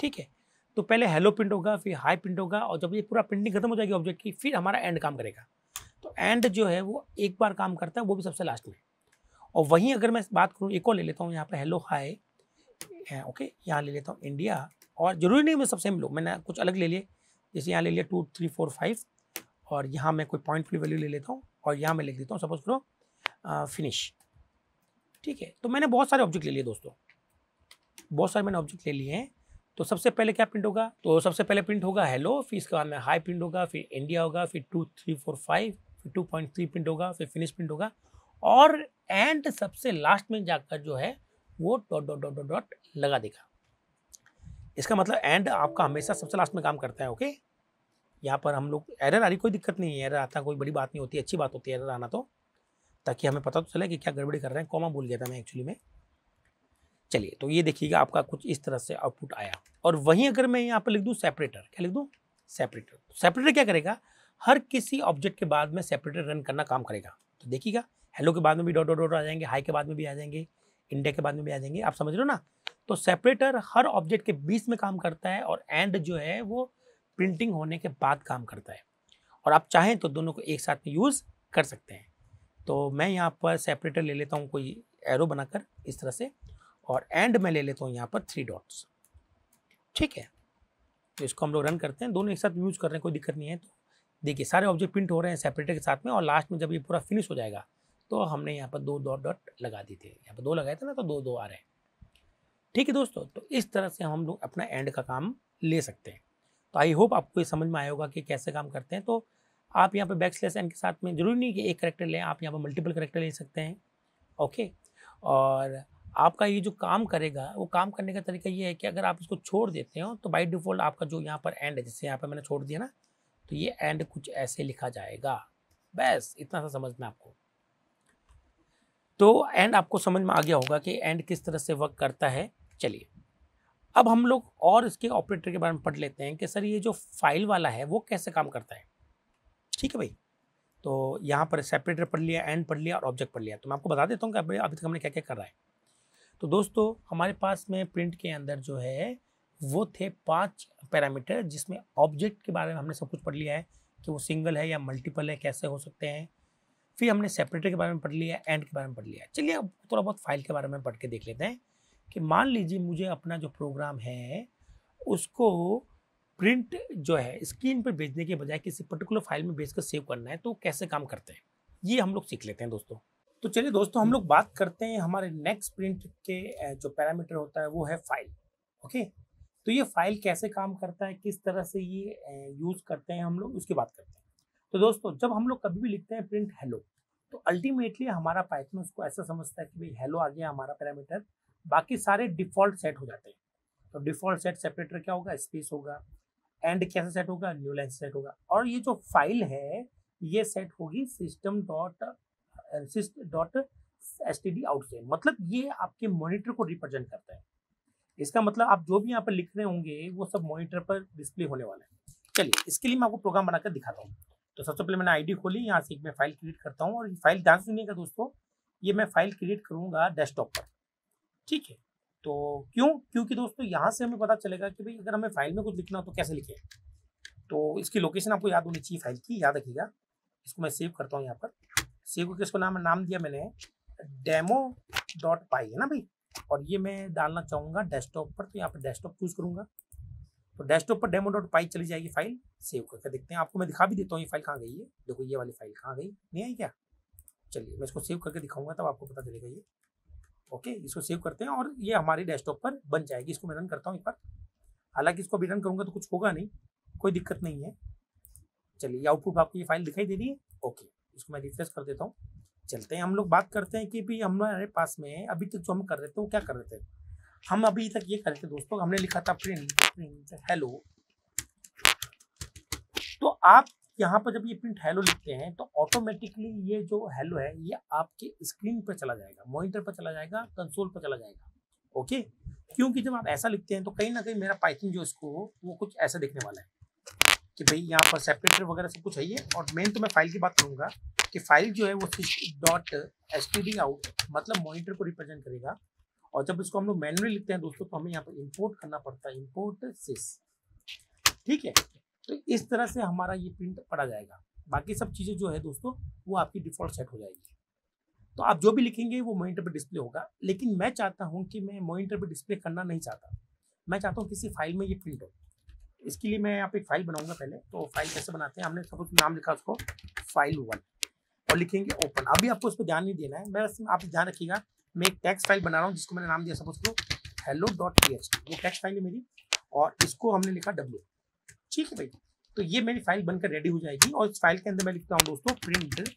ठीक है तो पहले हेलो प्रिंट होगा फिर हाई प्रिंट होगा और जब ये पूरा प्रिंटिंग खत्म हो जाएगी ऑब्जेक्ट की फिर हमारा एंड काम करेगा तो एंड जो है वो एक बार काम करता है वो भी सबसे लास्ट में और वहीं अगर मैं बात करूँ एक और ले लेता हूँ यहाँ पर हेलो हाई ओके यहाँ ले लेता हूँ इंडिया और ज़रूरी नहीं मैं सबसे सेम मैंने कुछ अलग ले लिए जैसे यहाँ ले लिया टू थ्री फोर फाइव और यहाँ मैं कोई पॉइंट फ्री वैल्यू ले लेता हूँ और यहाँ मैं लिख देता हूँ सपोज करो फिनिश ठीक है तो मैंने बहुत सारे ऑब्जेक्ट ले लिए दोस्तों बहुत सारे मैंने ऑब्जेक्ट ले लिए हैं तो सबसे पहले क्या प्रिंट होगा तो सबसे पहले प्रिंट होगा हेलो फिर इसके बाद में हाई प्रिंट होगा फिर इंडिया होगा फिर टू थ्री फोर फाइव फिर टू पॉइंट थ्री प्रिंट होगा फिर फिनिश प्रिंट होगा और एंड सबसे लास्ट में जाकर जो है वो dot dot dot dot dot लगा देगा इसका मतलब एंड आपका हमेशा सबसे लास्ट में काम करता है ओके यहाँ पर हम लोग एरर आ रही कोई दिक्कत नहीं है एरर आता कोई बड़ी बात नहीं होती अच्छी बात होती है एरर आना तो ताकि हमें पता तो चले कि क्या गड़बड़ी कर रहे हैं कॉमा भूल गया था मैं एक्चुअली में चलिए तो ये देखिएगा आपका कुछ इस तरह से आउटपुट आया और वहीं अगर मैं यहाँ पर लिख दूँ सेपरेटर क्या लिख दूँ सेपरेटर सेपरेटर क्या करेगा हर किसी ऑब्जेक्ट के बाद में सेपरेटर रन करना काम करेगा तो देखिएगा हेलो के बाद में भी डॉट डॉट डॉट आ जाएंगे हाई के बाद में भी आ जाएंगे इंडिया के बाद में भी आ जाएंगे आप समझ रहे हो ना तो सेपरेटर हर ऑब्जेक्ट के बीच में काम करता है और एंड जो है वो प्रिंटिंग होने के बाद काम करता है और आप चाहें तो दोनों को एक साथ में यूज़ कर सकते हैं तो मैं यहाँ पर सेपरेटर ले लेता हूँ कोई एरो बनाकर इस तरह से और एंड में ले लेता हूँ यहाँ पर थ्री डॉट्स ठीक है तो इसको हम लोग रन करते हैं दोनों एक साथ यूज़ कर रहे हैं कोई दिक्कत नहीं है तो देखिए सारे ऑब्जेक्ट प्रिंट हो रहे हैं सेपरेटर के साथ में और लास्ट में जब ये पूरा फिनिश हो जाएगा तो हमने यहाँ पर दो डॉट डॉट लगा दिए थे यहाँ पर दो लगाए थे ना तो दो दो आ रहे हैं ठीक है दोस्तों तो इस तरह से हम लोग अपना एंड का काम ले सकते हैं तो आई होप आपको ये समझ में आया होगा कि कैसे काम करते हैं तो आप यहाँ पे बैक स्लेस एन के साथ में जरूरी नहीं कि एक करेक्टर लें आप यहाँ पर मल्टीपल करेक्टर ले सकते हैं ओके और आपका ये जो काम करेगा वो काम करने का तरीका ये है कि अगर आप इसको छोड़ देते हो तो बाई डिफ़ॉल्ट आपका जो यहाँ पर एंड है जैसे यहाँ पर मैंने छोड़ दिया ना तो ये एंड कुछ ऐसे लिखा जाएगा बस इतना सा समझना आपको तो एंड आपको समझ में आ गया होगा कि एंड किस तरह से वर्क करता है चलिए अब हम लोग और इसके ऑपरेटर के बारे में पढ़ लेते हैं कि सर ये जो फाइल वाला है वो कैसे काम करता है ठीक है भाई तो यहाँ पर सेपरेटर पढ़ लिया एंड पढ़ लिया और ऑब्जेक्ट पढ़ लिया तो मैं आपको बता देता हूँ कि अभी तक हमने क्या क्या कर रहा है तो दोस्तों हमारे पास में प्रिंट के अंदर जो है वो थे पांच पैरामीटर जिसमें ऑब्जेक्ट के बारे में हमने सब कुछ पढ़ लिया है कि वो सिंगल है या मल्टीपल है कैसे हो सकते हैं फिर हमने सेपरेटर के बारे में पढ़ लिया एंड के बारे में पढ़ लिया चलिए अब थोड़ा बहुत फाइल के बारे में पढ़ के देख लेते हैं कि मान लीजिए मुझे अपना जो प्रोग्राम है उसको प्रिंट जो है स्क्रीन पर भेजने के बजाय किसी पर्टिकुलर फाइल में भेज कर सेव करना है तो कैसे काम करते हैं ये हम लोग सीख लेते हैं दोस्तों तो चलिए दोस्तों हम लोग बात करते हैं हमारे नेक्स्ट प्रिंट के जो पैरामीटर होता है वो है फाइल ओके तो ये फाइल कैसे काम करता है किस तरह से ये यूज़ करते हैं हम लोग उसकी बात करते हैं तो दोस्तों जब हम लोग कभी भी लिखते हैं प्रिंट हेलो तो अल्टीमेटली हमारा पाइथन उसको ऐसा समझता है कि भाई हेलो आ गया हमारा पैरामीटर बाकी सारे डिफॉल्ट सेट हो जाते हैं तो डिफॉल्ट सेट सेपरेटर क्या होगा स्पेस होगा एंड कैसा सेट होगा न्यू लाइन सेट होगा और ये जो फाइल है ये सेट होगी system dot sys dot S T D out से मतलब ये आपके मॉनिटर को रिप्रेजेंट करता है इसका मतलब आप जो भी यहाँ पर लिख रहे होंगे वो सब मॉनिटर पर डिस्प्ले होने वाला है चलिए इसके लिए मैं आपको प्रोग्राम बनाकर दिखाता हूँ तो सबसे पहले मैंने आईडी खोली यहाँ से एक मैं फाइल क्रिएट करता हूँ और फाइल ध्यान सुनिएगा दोस्तों ये मैं फाइल क्रिएट करूँगा डेस्कटॉप पर ठीक है तो क्यों क्योंकि दोस्तों यहाँ से हमें पता चलेगा कि भाई अगर हमें फाइल में कुछ लिखना हो तो कैसे लिखें तो इसकी लोकेशन आपको याद होनी चाहिए फाइल की याद रखिएगा इसको मैं सेव करता हूँ यहाँ पर सेव करके इसको नाम नाम दिया मैंने डेमो डॉट पाई है ना भाई और ये मैं डालना चाहूँगा डेस्कटॉप पर तो यहाँ पर डेस्कटॉप चूज़ करूँगा तो डेस्कटॉप पर डेमो डॉट पाई चली जाएगी फाइल सेव करके देखते हैं आपको मैं दिखा भी देता हूँ ये फाइल कहाँ गई है देखो ये वाली फाइल कहाँ गई नहीं आई क्या चलिए मैं इसको सेव करके दिखाऊंगा तब आपको पता चलेगा ये ओके इसको सेव करते हैं और ये हमारे डेस्कटॉप पर बन जाएगी इसको मैं रन करता हूँ एक बार हालांकि इसको अभी रन करूँगा तो कुछ होगा नहीं कोई दिक्कत नहीं है चलिए आउटपुट आपको ये फाइल दिखाई दे रही है ओके इसको मैं रिफ्रेश कर देता हूँ चलते हैं हम लोग बात करते हैं कि भाई हमारे पास में अभी तक तो जो हम कर रहे थे वो क्या कर रहे थे हम अभी तक ये कर रहे थे दोस्तों हमने लिखा था प्रिंट प्रिंट हेलो तो आप यहाँ पर जब ये प्रिंट हेलो लिखते हैं तो ऑटोमेटिकली ये जो हेलो है ये आपके स्क्रीन पर चला जाएगा मॉनिटर पर चला जाएगा कंसोल पर चला जाएगा ओके क्योंकि जब आप ऐसा लिखते हैं तो कहीं ना कहीं मेरा पाइथन जो इसको वो कुछ ऐसा देखने वाला है कि भाई यहाँ पर सेपरेटर वगैरह सब कुछ है ये और मेन तो मैं फाइल की बात करूँगा कि फाइल जो है वो dot S T D out मतलब मॉनिटर को रिप्रेजेंट करेगा और जब इसको हम लोग मैनुअली लिखते हैं दोस्तों तो हमें यहाँ पर इम्पोर्ट करना पड़ता है इम्पोर्ट सिस ठीक है तो इस तरह से हमारा ये प्रिंट पड़ा जाएगा बाकी सब चीज़ें जो है दोस्तों वो आपकी डिफ़ॉल्ट सेट हो जाएगी तो आप जो भी लिखेंगे वो मॉनिटर पर डिस्प्ले होगा लेकिन मैं चाहता हूँ कि मैं मॉनिटर पर डिस्प्ले करना नहीं चाहता मैं चाहता हूँ किसी फाइल में ये प्रिंट हो इसके लिए मैं यहाँ एक फाइल बनाऊंगा पहले तो फाइल कैसे बनाते हैं हमने सब नाम लिखा उसको फाइल वन और लिखेंगे ओपन अभी आपको उस पर ध्यान नहीं देना है मैं बस आप ध्यान रखिएगा मैं एक टेक्स्ट फाइल बना रहा हूँ जिसको मैंने नाम दिया सब उसको हेलो डॉट पी एच वो टेक्स्ट फाइल है मेरी और इसको हमने लिखा डब्ल्यू ठीक है भाई तो ये मेरी फाइल बनकर रेडी हो जाएगी और इस फाइल के अंदर मैं लिखता हूँ दोस्तों print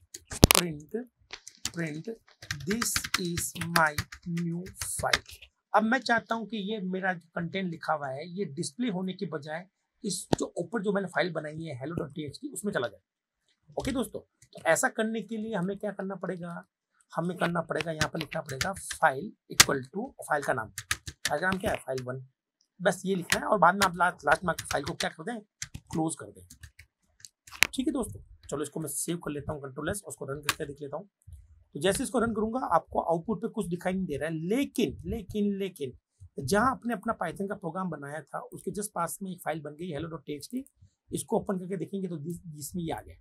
print print this is my new file अब मैं चाहता हूँ कि ये मेरा जो कंटेंट लिखा हुआ है ये डिस्प्ले होने के बजाय इस जो ऊपर जो मैंने फाइल बनाई है हेलो डॉट टी उसमें चला जाए ओके दोस्तों तो ऐसा करने के लिए हमें क्या करना पड़ेगा हमें करना पड़ेगा यहाँ पर लिखना पड़ेगा फाइल इक्वल टू फाइल का नाम फाइल का नाम क्या है फाइल वन बस ये लिखना है और बाद में आप लास्ट लास्ट मार्क फाइल को क्या कर दें क्लोज कर दें ठीक है दोस्तों चलो इसको मैं सेव कर लेता हूँ कंट्रोल एस उसको रन करके देख लेता हूँ तो जैसे इसको रन करूंगा आपको आउटपुट पे कुछ दिखाई नहीं दे रहा है लेकिन लेकिन लेकिन जहां आपने अपना पाइथन का प्रोग्राम बनाया था उसके जस्ट पास में एक फाइल बन गई हेलो डॉट टेक्स की इसको ओपन करके देखेंगे तो जिसमें ये आ गया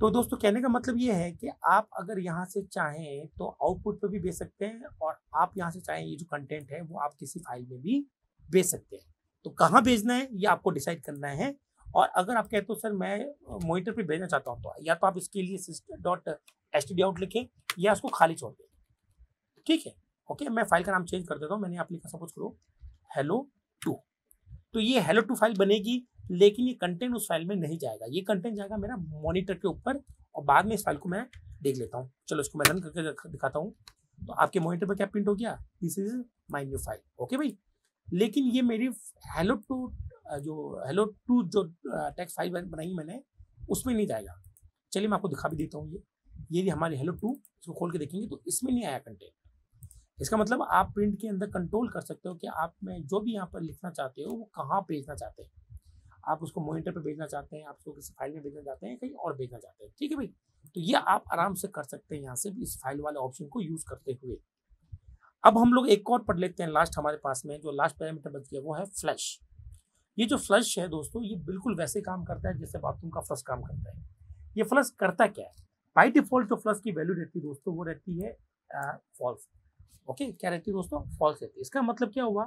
तो दोस्तों कहने का मतलब ये है कि आप अगर यहाँ से चाहें तो आउटपुट पे भी भेज सकते हैं और आप यहाँ से चाहें ये जो कंटेंट है वो आप किसी फाइल में भी बेच सकते हैं तो कहाँ भेजना है ये आपको डिसाइड करना है और अगर आप कहते हो सर मैं मोनिटर पे भेजना चाहता हूँ तो या तो आप इसके लिए system dot S T D out लिखें या उसको खाली छोड़ दें ठीक है ओके मैं फाइल का नाम चेंज कर देता हूँ मैंने आप लिखा सपोज करो हेलो टू तो ये हेलो टू फाइल बनेगी लेकिन ये कंटेंट उस फाइल में नहीं जाएगा ये कंटेंट जाएगा मेरा मॉनिटर के ऊपर और बाद में इस फाइल को मैं देख लेता हूँ चलो इसको मैं रन करके दिखाता हूँ तो आपके मॉनिटर पर क्या प्रिंट हो गया this is my new file okay भाई लेकिन ये मेरी हेलो टू जो हेलो टू जो टैक्स फाइल बनाई मैंने उसमें नहीं जाएगा चलिए मैं आपको दिखा भी देता हूँ ये ये हमारी हेलो टू इसको खोल के देखेंगे तो इसमें नहीं आया कंटेंट इसका मतलब आप प्रिंट के अंदर कंट्रोल कर सकते हो कि आप में जो भी यहाँ पर लिखना चाहते हो वो कहाँ भेजना चाहते हैं आप उसको मोनिटर पर भेजना चाहते हैं आप उसको किसी फाइल में भेजना चाहते हैं कहीं और भेजना चाहते हैं ठीक है भाई तो ये आप आराम से कर सकते हैं यहाँ से इस फाइल वाले ऑप्शन को यूज़ करते हुए अब हम लोग एक और पढ़ लेते हैं लास्ट हमारे पास में जो लास्ट पैरामीटर बच गया वो है फ्लश ये जो फ्लश है दोस्तों ये बिल्कुल वैसे काम करता है जैसे बाथरूम का फ्लश काम करता है ये फ्लश करता क्या है बाई डिफॉल्ट जो फ्लश की वैल्यू रहती है दोस्तों वो रहती है फॉल्स ओके क्या रहती है दोस्तों फॉल्स रहती है इसका मतलब क्या हुआ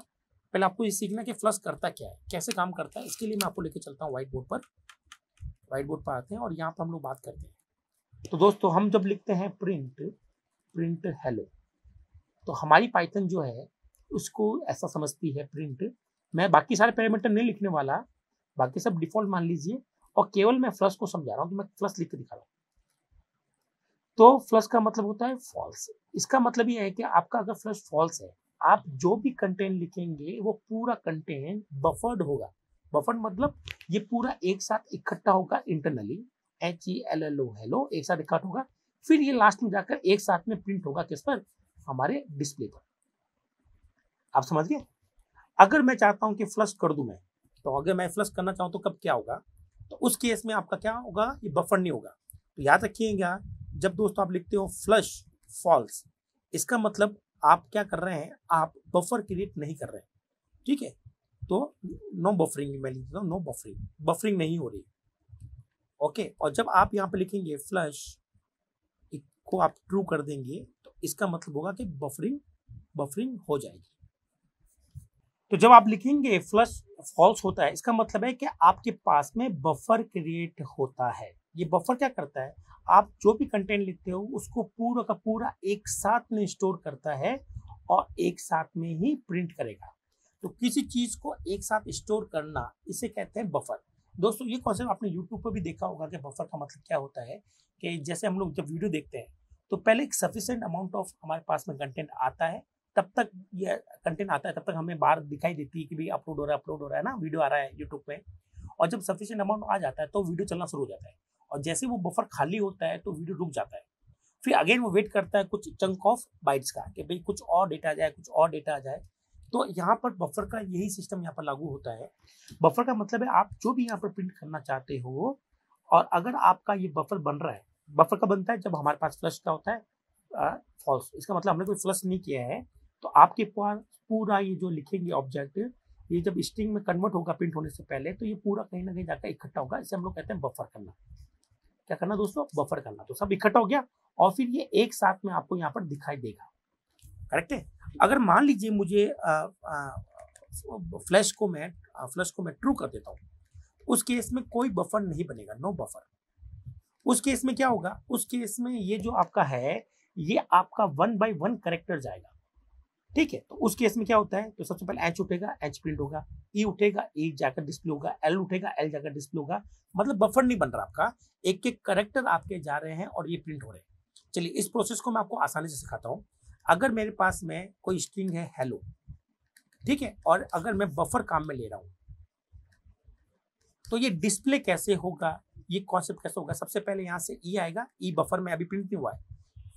पहले आपको ये सीखना कि फ्लश करता क्या है कैसे काम करता है इसके लिए मैं आपको लेकर चलता हूँ व्हाइट बोर्ड पर व्हाइट बोर्ड पर आते हैं और यहाँ पर हम लोग बात करते हैं तो दोस्तों हम जब लिखते हैं प्रिंट प्रिंट हेलो तो हमारी पाइथन जो है उसको ऐसा समझती है प्रिंट मैं बाकी सारे पैरामीटर नहीं लिखने वाला बाकी सब डिफॉल्ट मान लीजिए और केवल मैं फ्लस को समझा रहा हूँ तो मैं फ्लस लिख के दिखा रहा हूँ तो फ्लस का मतलब होता है फॉल्स इसका मतलब ये है कि आपका अगर फ्लस फॉल्स है आप जो भी कंटेंट लिखेंगे वो पूरा कंटेंट बफर्ड होगा बफर्ड मतलब ये पूरा एक साथ इकट्ठा होगा internally H E L L O hello एक साथ इकट्ठा होगा फिर ये लास्ट में जाकर एक साथ में प्रिंट होगा किस पर हमारे डिस्प्ले पर आप समझ गए अगर मैं चाहता हूं कि फ्लश कर दूं मैं तो अगर मैं फ्लश करना चाहूं तो कब क्या होगा तो उस केस में आपका क्या होगा ये बफर नहीं होगा तो याद रखिएगा जब दोस्तों आप लिखते हो फ्लश फॉल्स इसका मतलब आप क्या कर रहे हैं आप बफर क्रिएट नहीं कर रहे हैं ठीक है तो नो बफरिंग मैं लिख देता हूँ नो बफरिंग बफरिंग नहीं हो रही ओके और जब आप यहाँ पे लिखेंगे फ्लश को आप ट्रू कर देंगे इसका मतलब होगा कि बफरिंग बफरिंग हो जाएगी तो जब आप लिखेंगे फ्लश फॉल्स होता है इसका मतलब है कि आपके पास में बफर क्रिएट होता है ये बफर क्या करता है आप जो भी कंटेंट लिखते हो उसको पूरा का पूरा एक साथ में स्टोर करता है और एक साथ में ही प्रिंट करेगा तो किसी चीज को एक साथ स्टोर करना इसे कहते हैं बफर दोस्तों ये कॉन्सेप्ट आपने यूट्यूब पर भी देखा होगा कि बफर का मतलब क्या होता है कि जैसे हम लोग जब वीडियो देखते हैं तो पहले एक सफिशेंट अमाउंट ऑफ हमारे पास में कंटेंट आता है तब तक ये कंटेंट आता है तब तक हमें बार दिखाई देती है कि भाई अपलोड हो रहा है अपलोड हो रहा है ना वीडियो आ रहा है यूट्यूब पे और जब सफिशियंट अमाउंट आ जाता है तो वीडियो चलना शुरू हो जाता है और जैसे वो बफर खाली होता है तो वीडियो रुक जाता है फिर अगेन वो वेट करता है कुछ चंक ऑफ बाइट्स का कि भाई कुछ और डेटा आ जाए कुछ और डेटा आ जाए तो यहाँ पर बफर का यही सिस्टम यहाँ पर लागू होता है बफर का मतलब है आप जो भी यहाँ पर प्रिंट करना चाहते हो और अगर आपका ये बफर बन रहा है बफर का बनता है जब हमारे पास फ्लश का होता है फॉल्स इसका मतलब हमने कोई फ्लश नहीं किया है तो आपके पास पूरा ये जो लिखेंगे ऑब्जेक्ट ये जब स्ट्रिंग में कन्वर्ट होगा प्रिंट होने से पहले तो ये पूरा कहीं ना कहीं जाकर इकट्ठा होगा इसे हम लोग कहते हैं बफर करना क्या करना दोस्तों बफर करना तो सब इकट्ठा हो गया और फिर ये एक साथ में आपको यहाँ पर दिखाई देगा करेक्ट है अगर मान लीजिए मुझे फ्लैश को मैं फ्लैश को मैं ट्रू कर देता हूँ उस केस में कोई बफर नहीं बनेगा नो बफर उस केस में क्या होगा उस केस में ये जो आपका है ये आपका वन बाई वन करेक्टर जाएगा ठीक है तो उस केस में क्या होता है तो सबसे पहले एच उठेगा एच प्रिंट होगा ई e उठेगा ई e जाकर डिस्प्ले होगा एल उठेगा एल जाकर डिस्प्ले होगा मतलब बफर नहीं बन रहा आपका एक एक करेक्टर आपके जा रहे हैं और ये प्रिंट हो रहे हैं चलिए इस प्रोसेस को मैं आपको आसानी से सिखाता हूँ अगर मेरे पास में कोई स्ट्रिंग है हेलो ठीक है और अगर मैं बफर काम में ले रहा हूं तो ये डिस्प्ले कैसे होगा ये कॉन्सेप्ट कैसा होगा सबसे पहले यहाँ से ई e आएगा ई e बफर में अभी प्रिंट नहीं हुआ है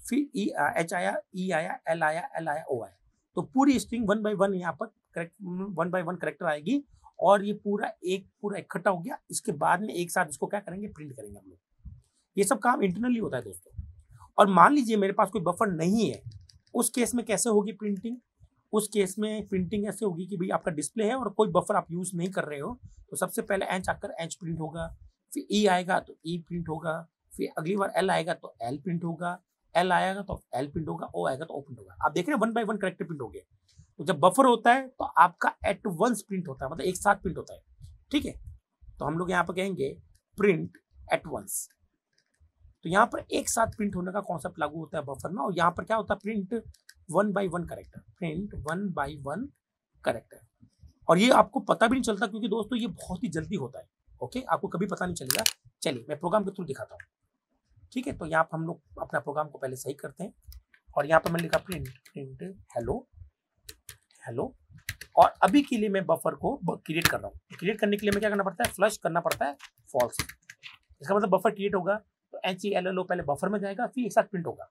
फिर ई e, एच आया ई आया एल आया एल आया ओ आया तो पूरी स्ट्रिंग वन बाई वन यहाँ पर वन बाई वन करेक्टर आएगी और ये पूरा एक पूरा इकट्ठा हो गया इसके बाद में एक साथ इसको क्या करेंगे प्रिंट करेंगे हम लोग ये सब काम इंटरनली होता है दोस्तों और मान लीजिए मेरे पास कोई बफर नहीं है उस केस में कैसे होगी प्रिंटिंग उस केस में प्रिंटिंग ऐसे होगी कि भाई आपका डिस्प्ले है और कोई बफर आप यूज़ नहीं कर रहे हो तो सबसे पहले एंच आकर एंच प्रिंट होगा फिर ई e आएगा तो ई e प्रिंट होगा फिर अगली बार एल आएगा तो एल प्रिंट होगा एल आएगा तो एल प्रिंट होगा ओ आएगा तो ओ प्रिंट होगा आप देख रहे हैं one by one character print हो गया तो जब बफर होता है तो आपका एट वंस प्रिंट होता है मतलब एक साथ प्रिंट होता है ठीक है तो हम लोग यहाँ पर कहेंगे प्रिंट एट वंस तो यहाँ पर एक साथ प्रिंट होने का कॉन्सेप्ट लागू होता है बफर में और यहाँ पर क्या होता है print one by one character print one by one character और ये आपको पता भी नहीं चलता क्योंकि दोस्तों ये बहुत ही जल्दी होता है ओके आपको कभी पता नहीं चलेगा चलिए मैं प्रोग्राम के थ्रू दिखाता हूँ ठीक है तो यहाँ पर हम लोग अपना प्रोग्राम को पहले सही करते हैं और यहाँ पर मैंने लिखा प्रिंट प्रिंट हेलो हेलो और अभी के लिए मैं बफर को क्रिएट कर रहा हूँ क्रिएट करने के लिए मैं क्या करना पड़ता है फ्लश करना पड़ता है फॉल्स इसका मतलब बफर क्रिएट होगा तो N C L L O पहले बफर में जाएगा फिर एक साथ प्रिंट होगा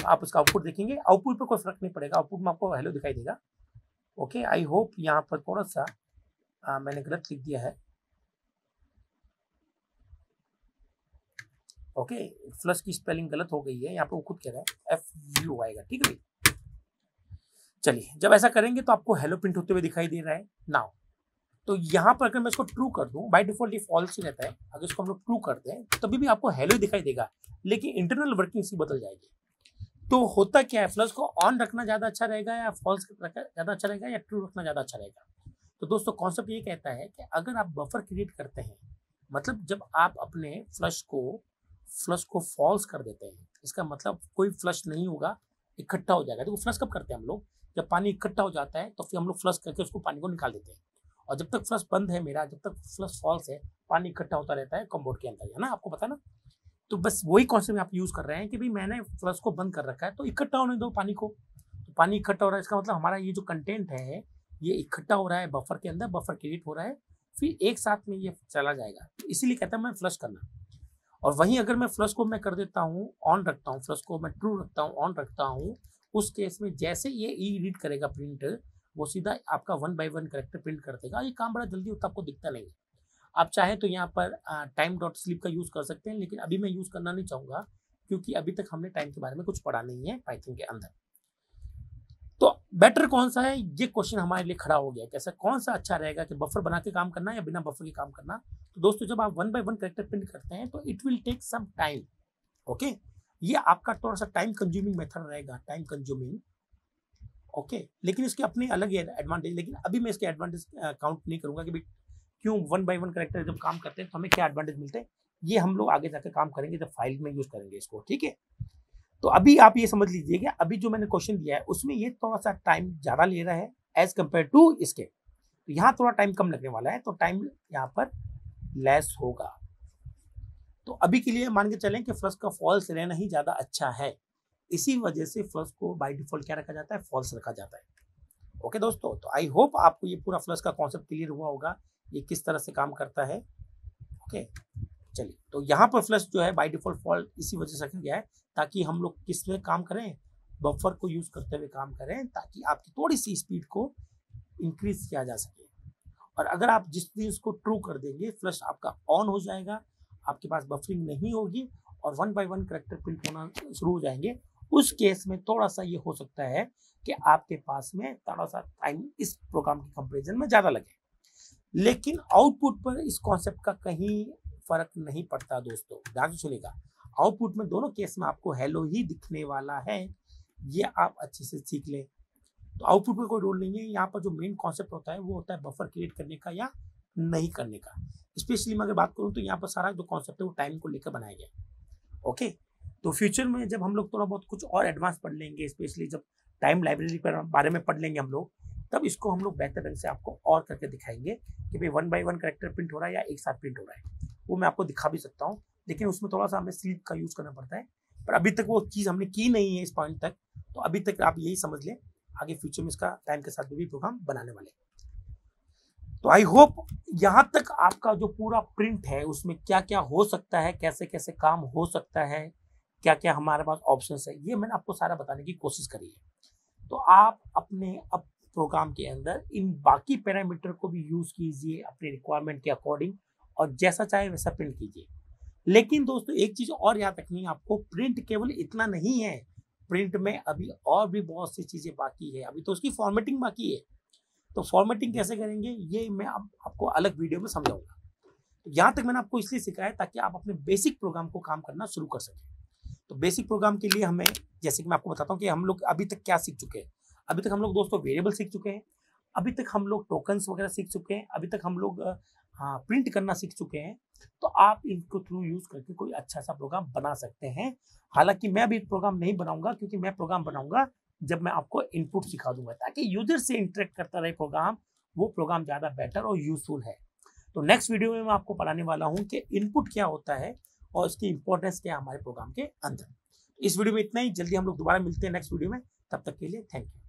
तो आप उसका आउटपुट देखेंगे आउटपुट पर कोई फर्क नहीं पड़ेगा आउटपुट में आपको हेलो दिखाई देगा ओके आई होप यहाँ पर थोड़ा सा आ, मैंने गलत लिख दिया है ओके फ्लश की स्पेलिंग गलत हो गई है यहाँ पे वो खुद कह रहा है एफ यू आएगा ठीक है चलिए जब ऐसा करेंगे तो आपको हेलो प्रिंट होते हुए दिखाई दे रहा है नाउ तो यहाँ पर अगर मैं इसको ट्रू कर दूँ बाई डिफॉल्ट ये फॉल्स ही रहता है अगर इसको हम लोग ट्रू करते हैं तभी भी आपको हेलो ही दिखाई देगा लेकिन इंटरनल वर्किंग इसकी बदल जाएगी तो होता क्या है फ्लस को ऑन रखना ज़्यादा अच्छा रहेगा या फॉल्स रखना ज़्यादा अच्छा रहेगा या ट्रू रखना ज़्यादा अच्छा रहेगा तो दोस्तों कॉन्सेप्ट ये कहता है कि अगर आप बफर क्रिएट करते हैं मतलब जब आप अपने फ्लश को फ्लश को फॉल्स कर देते हैं इसका मतलब कोई फ्लश नहीं होगा इकट्ठा हो जाएगा देखो तो फ्लश कब करते हैं हम लोग जब पानी इकट्ठा हो जाता है तो फिर हम लोग फ्लश करके उसको पानी को निकाल देते हैं और जब तक फ्लश बंद है मेरा जब तक फ्लश फॉल्स है पानी इकट्ठा होता रहता है कम्बोर्ड के अंदर है ना आपको पता ना तो बस वही कॉन्सेप्ट आप यूज़ कर रहे हैं कि भाई मैंने फ्लश को बंद कर रखा है तो इकट्ठा होने दो पानी को तो पानी इकट्ठा हो रहा है इसका मतलब हमारा ये जो कंटेंट है ये इकट्ठा हो रहा है बफर के अंदर बफर क्रिएट हो रहा है फिर एक साथ में ये चला जाएगा तो इसीलिए कहता है मैं फ्लश करना और वहीं अगर मैं फ्लश को मैं कर देता हूँ ऑन रखता हूँ फ्लश को मैं ट्रू रखता हूँ ऑन रखता हूँ उस केस में जैसे ये ई रीड करेगा प्रिंट वो सीधा आपका one by one character print कर देगा ये काम बड़ा जल्दी होता आपको दिखता नहीं आप चाहें तो यहाँ पर टाइम डॉट स्लिप का यूज़ कर सकते हैं लेकिन अभी मैं यूज़ करना नहीं चाहूँगा क्योंकि अभी तक हमने टाइम के बारे में कुछ पढ़ा नहीं है पाइथन के अंदर बेटर कौन सा है ये क्वेश्चन हमारे लिए खड़ा हो गया कैसा कौन सा अच्छा रहेगा कि बफर बना के काम करना या बिना बफर के काम करना तो दोस्तों जब आप one by one character print करते हैं तो it will take some time okay ये आपका थोड़ा सा टाइम कंज्यूमिंग मेथड रहेगा टाइम कंज्यूमिंग ओके लेकिन इसके अपने अलग एडवांटेज लेकिन अभी मैं इसके एडवांटेज काउंट नहीं करूंगा कि क्यों वन बाई वन करेक्टर जब काम करते हैं तो हमें क्या एडवांटेज मिलते हैं ये हम लोग आगे जाकर काम करेंगे जब फाइल में यूज करेंगे इसको ठीक है तो अभी आप ये समझ लीजिए कि अभी जो मैंने क्वेश्चन दिया है उसमें ये थोड़ा सा टाइम ज़्यादा ले रहा है एज कम्पेयर टू इसके तो यहाँ थोड़ा टाइम कम लगने वाला है तो टाइम यहाँ पर लेस होगा तो अभी के लिए मान के चलें कि फ्लस का फॉल्स रहना ही ज़्यादा अच्छा है इसी वजह से फ्लस को बाई डिफॉल्ट क्या रखा जाता है फॉल्स रखा जाता है ओके दोस्तों तो आई होप आपको ये पूरा फ्लस का कॉन्सेप्ट क्लियर हुआ होगा ये किस तरह से काम करता है ओके चलिए तो यहाँ पर फ्लस जो है बाई डिफॉल्ट फॉल्ट इसी वजह से रखा गया है ताकि हम लोग किस में काम करें बफर को यूज़ करते हुए काम करें ताकि आपकी थोड़ी सी स्पीड को इंक्रीज किया जा सके और अगर आप जिस दिन उसको ट्रू कर देंगे फ्लश आपका ऑन हो जाएगा आपके पास बफरिंग नहीं होगी और one by one character print होना शुरू हो जाएंगे उस केस में थोड़ा सा ये हो सकता है कि आपके पास में थोड़ा सा टाइम इस प्रोग्राम के कंपेरिजन में ज़्यादा लगे लेकिन आउटपुट पर इस कॉन्सेप्ट का कहीं फर्क नहीं पड़ता दोस्तों ध्यान से सुनेगा आउटपुट में दोनों केस में आपको हेलो ही दिखने वाला है ये आप अच्छे से सीख लें तो आउटपुट में कोई रोल नहीं है यहाँ पर जो मेन कॉन्सेप्ट होता है वो होता है बफर क्रिएट करने का या नहीं करने का स्पेशली मैं अगर बात करूँ तो यहाँ पर सारा जो कॉन्सेप्ट है वो टाइम को लेकर बनाया गया ओके तो फ्यूचर में जब हम लोग थोड़ा बहुत कुछ और एडवांस पढ़ लेंगे स्पेशली जब टाइम लाइब्रेरी के बारे में पढ़ लेंगे हम लोग तब इसको हम लोग बेहतर ढंग से आपको और करके दिखाएंगे कि भाई one by one character print हो रहा है या एक साथ प्रिंट हो रहा है वो मैं आपको दिखा भी सकता हूँ लेकिन उसमें थोड़ा सा हमें स्लीप का यूज़ करना पड़ता है पर अभी तक वो चीज़ हमने की नहीं है इस पॉइंट तक तो अभी तक आप यही समझ लें आगे फ्यूचर में इसका टाइम के साथ भी प्रोग्राम बनाने वाले तो आई होप यहाँ तक आपका जो पूरा प्रिंट है उसमें क्या क्या हो सकता है कैसे कैसे काम हो सकता है क्या क्या हमारे पास ऑप्शन है ये मैंने आपको सारा बताने की कोशिश करी है तो आप अपने अब प्रोग्राम के अंदर इन बाकी पैरामीटर को भी यूज़ कीजिए अपने रिक्वायरमेंट के अकॉर्डिंग और जैसा चाहे वैसा प्रिंट कीजिए लेकिन दोस्तों एक चीज और याद रखनी है आपको प्रिंट केवल इतना नहीं है प्रिंट में अभी और भी बहुत सी चीजें बाकी है अभी तो उसकी फॉर्मेटिंग बाकी है तो फॉर्मेटिंग कैसे करेंगे ये मैं अब आप, आपको अलग वीडियो में समझाऊंगा तो यहाँ तक मैंने आपको इसलिए सिखाया ताकि आप अपने बेसिक प्रोग्राम को काम करना शुरू कर सकें तो बेसिक प्रोग्राम के लिए हमें जैसे कि मैं आपको बताता हूँ कि हम लोग अभी तक क्या सीख चुके हैं अभी तक हम लोग दोस्तों वेरिएबल सीख चुके हैं अभी तक हम लोग टोकन्स वगैरह सीख चुके हैं अभी तक हम लोग हाँ प्रिंट करना सीख चुके हैं तो आप इनको थ्रू यूज करके कोई अच्छा सा प्रोग्राम बना सकते हैं हालांकि मैं अभी प्रोग्राम नहीं बनाऊंगा क्योंकि मैं प्रोग्राम बनाऊंगा जब मैं आपको इनपुट सिखा दूंगा ताकि यूजर से इंटरेक्ट करता रहे प्रोग्राम वो प्रोग्राम ज़्यादा बेटर और यूजफुल है तो नेक्स्ट वीडियो में मैं आपको पढ़ाने वाला हूँ कि इनपुट क्या होता है और इसकी इंपॉर्टेंस क्या है हमारे प्रोग्राम के अंदर तो इस वीडियो में इतना ही जल्दी हम लोग दोबारा मिलते हैं नेक्स्ट वीडियो में तब तक के लिए थैंक यू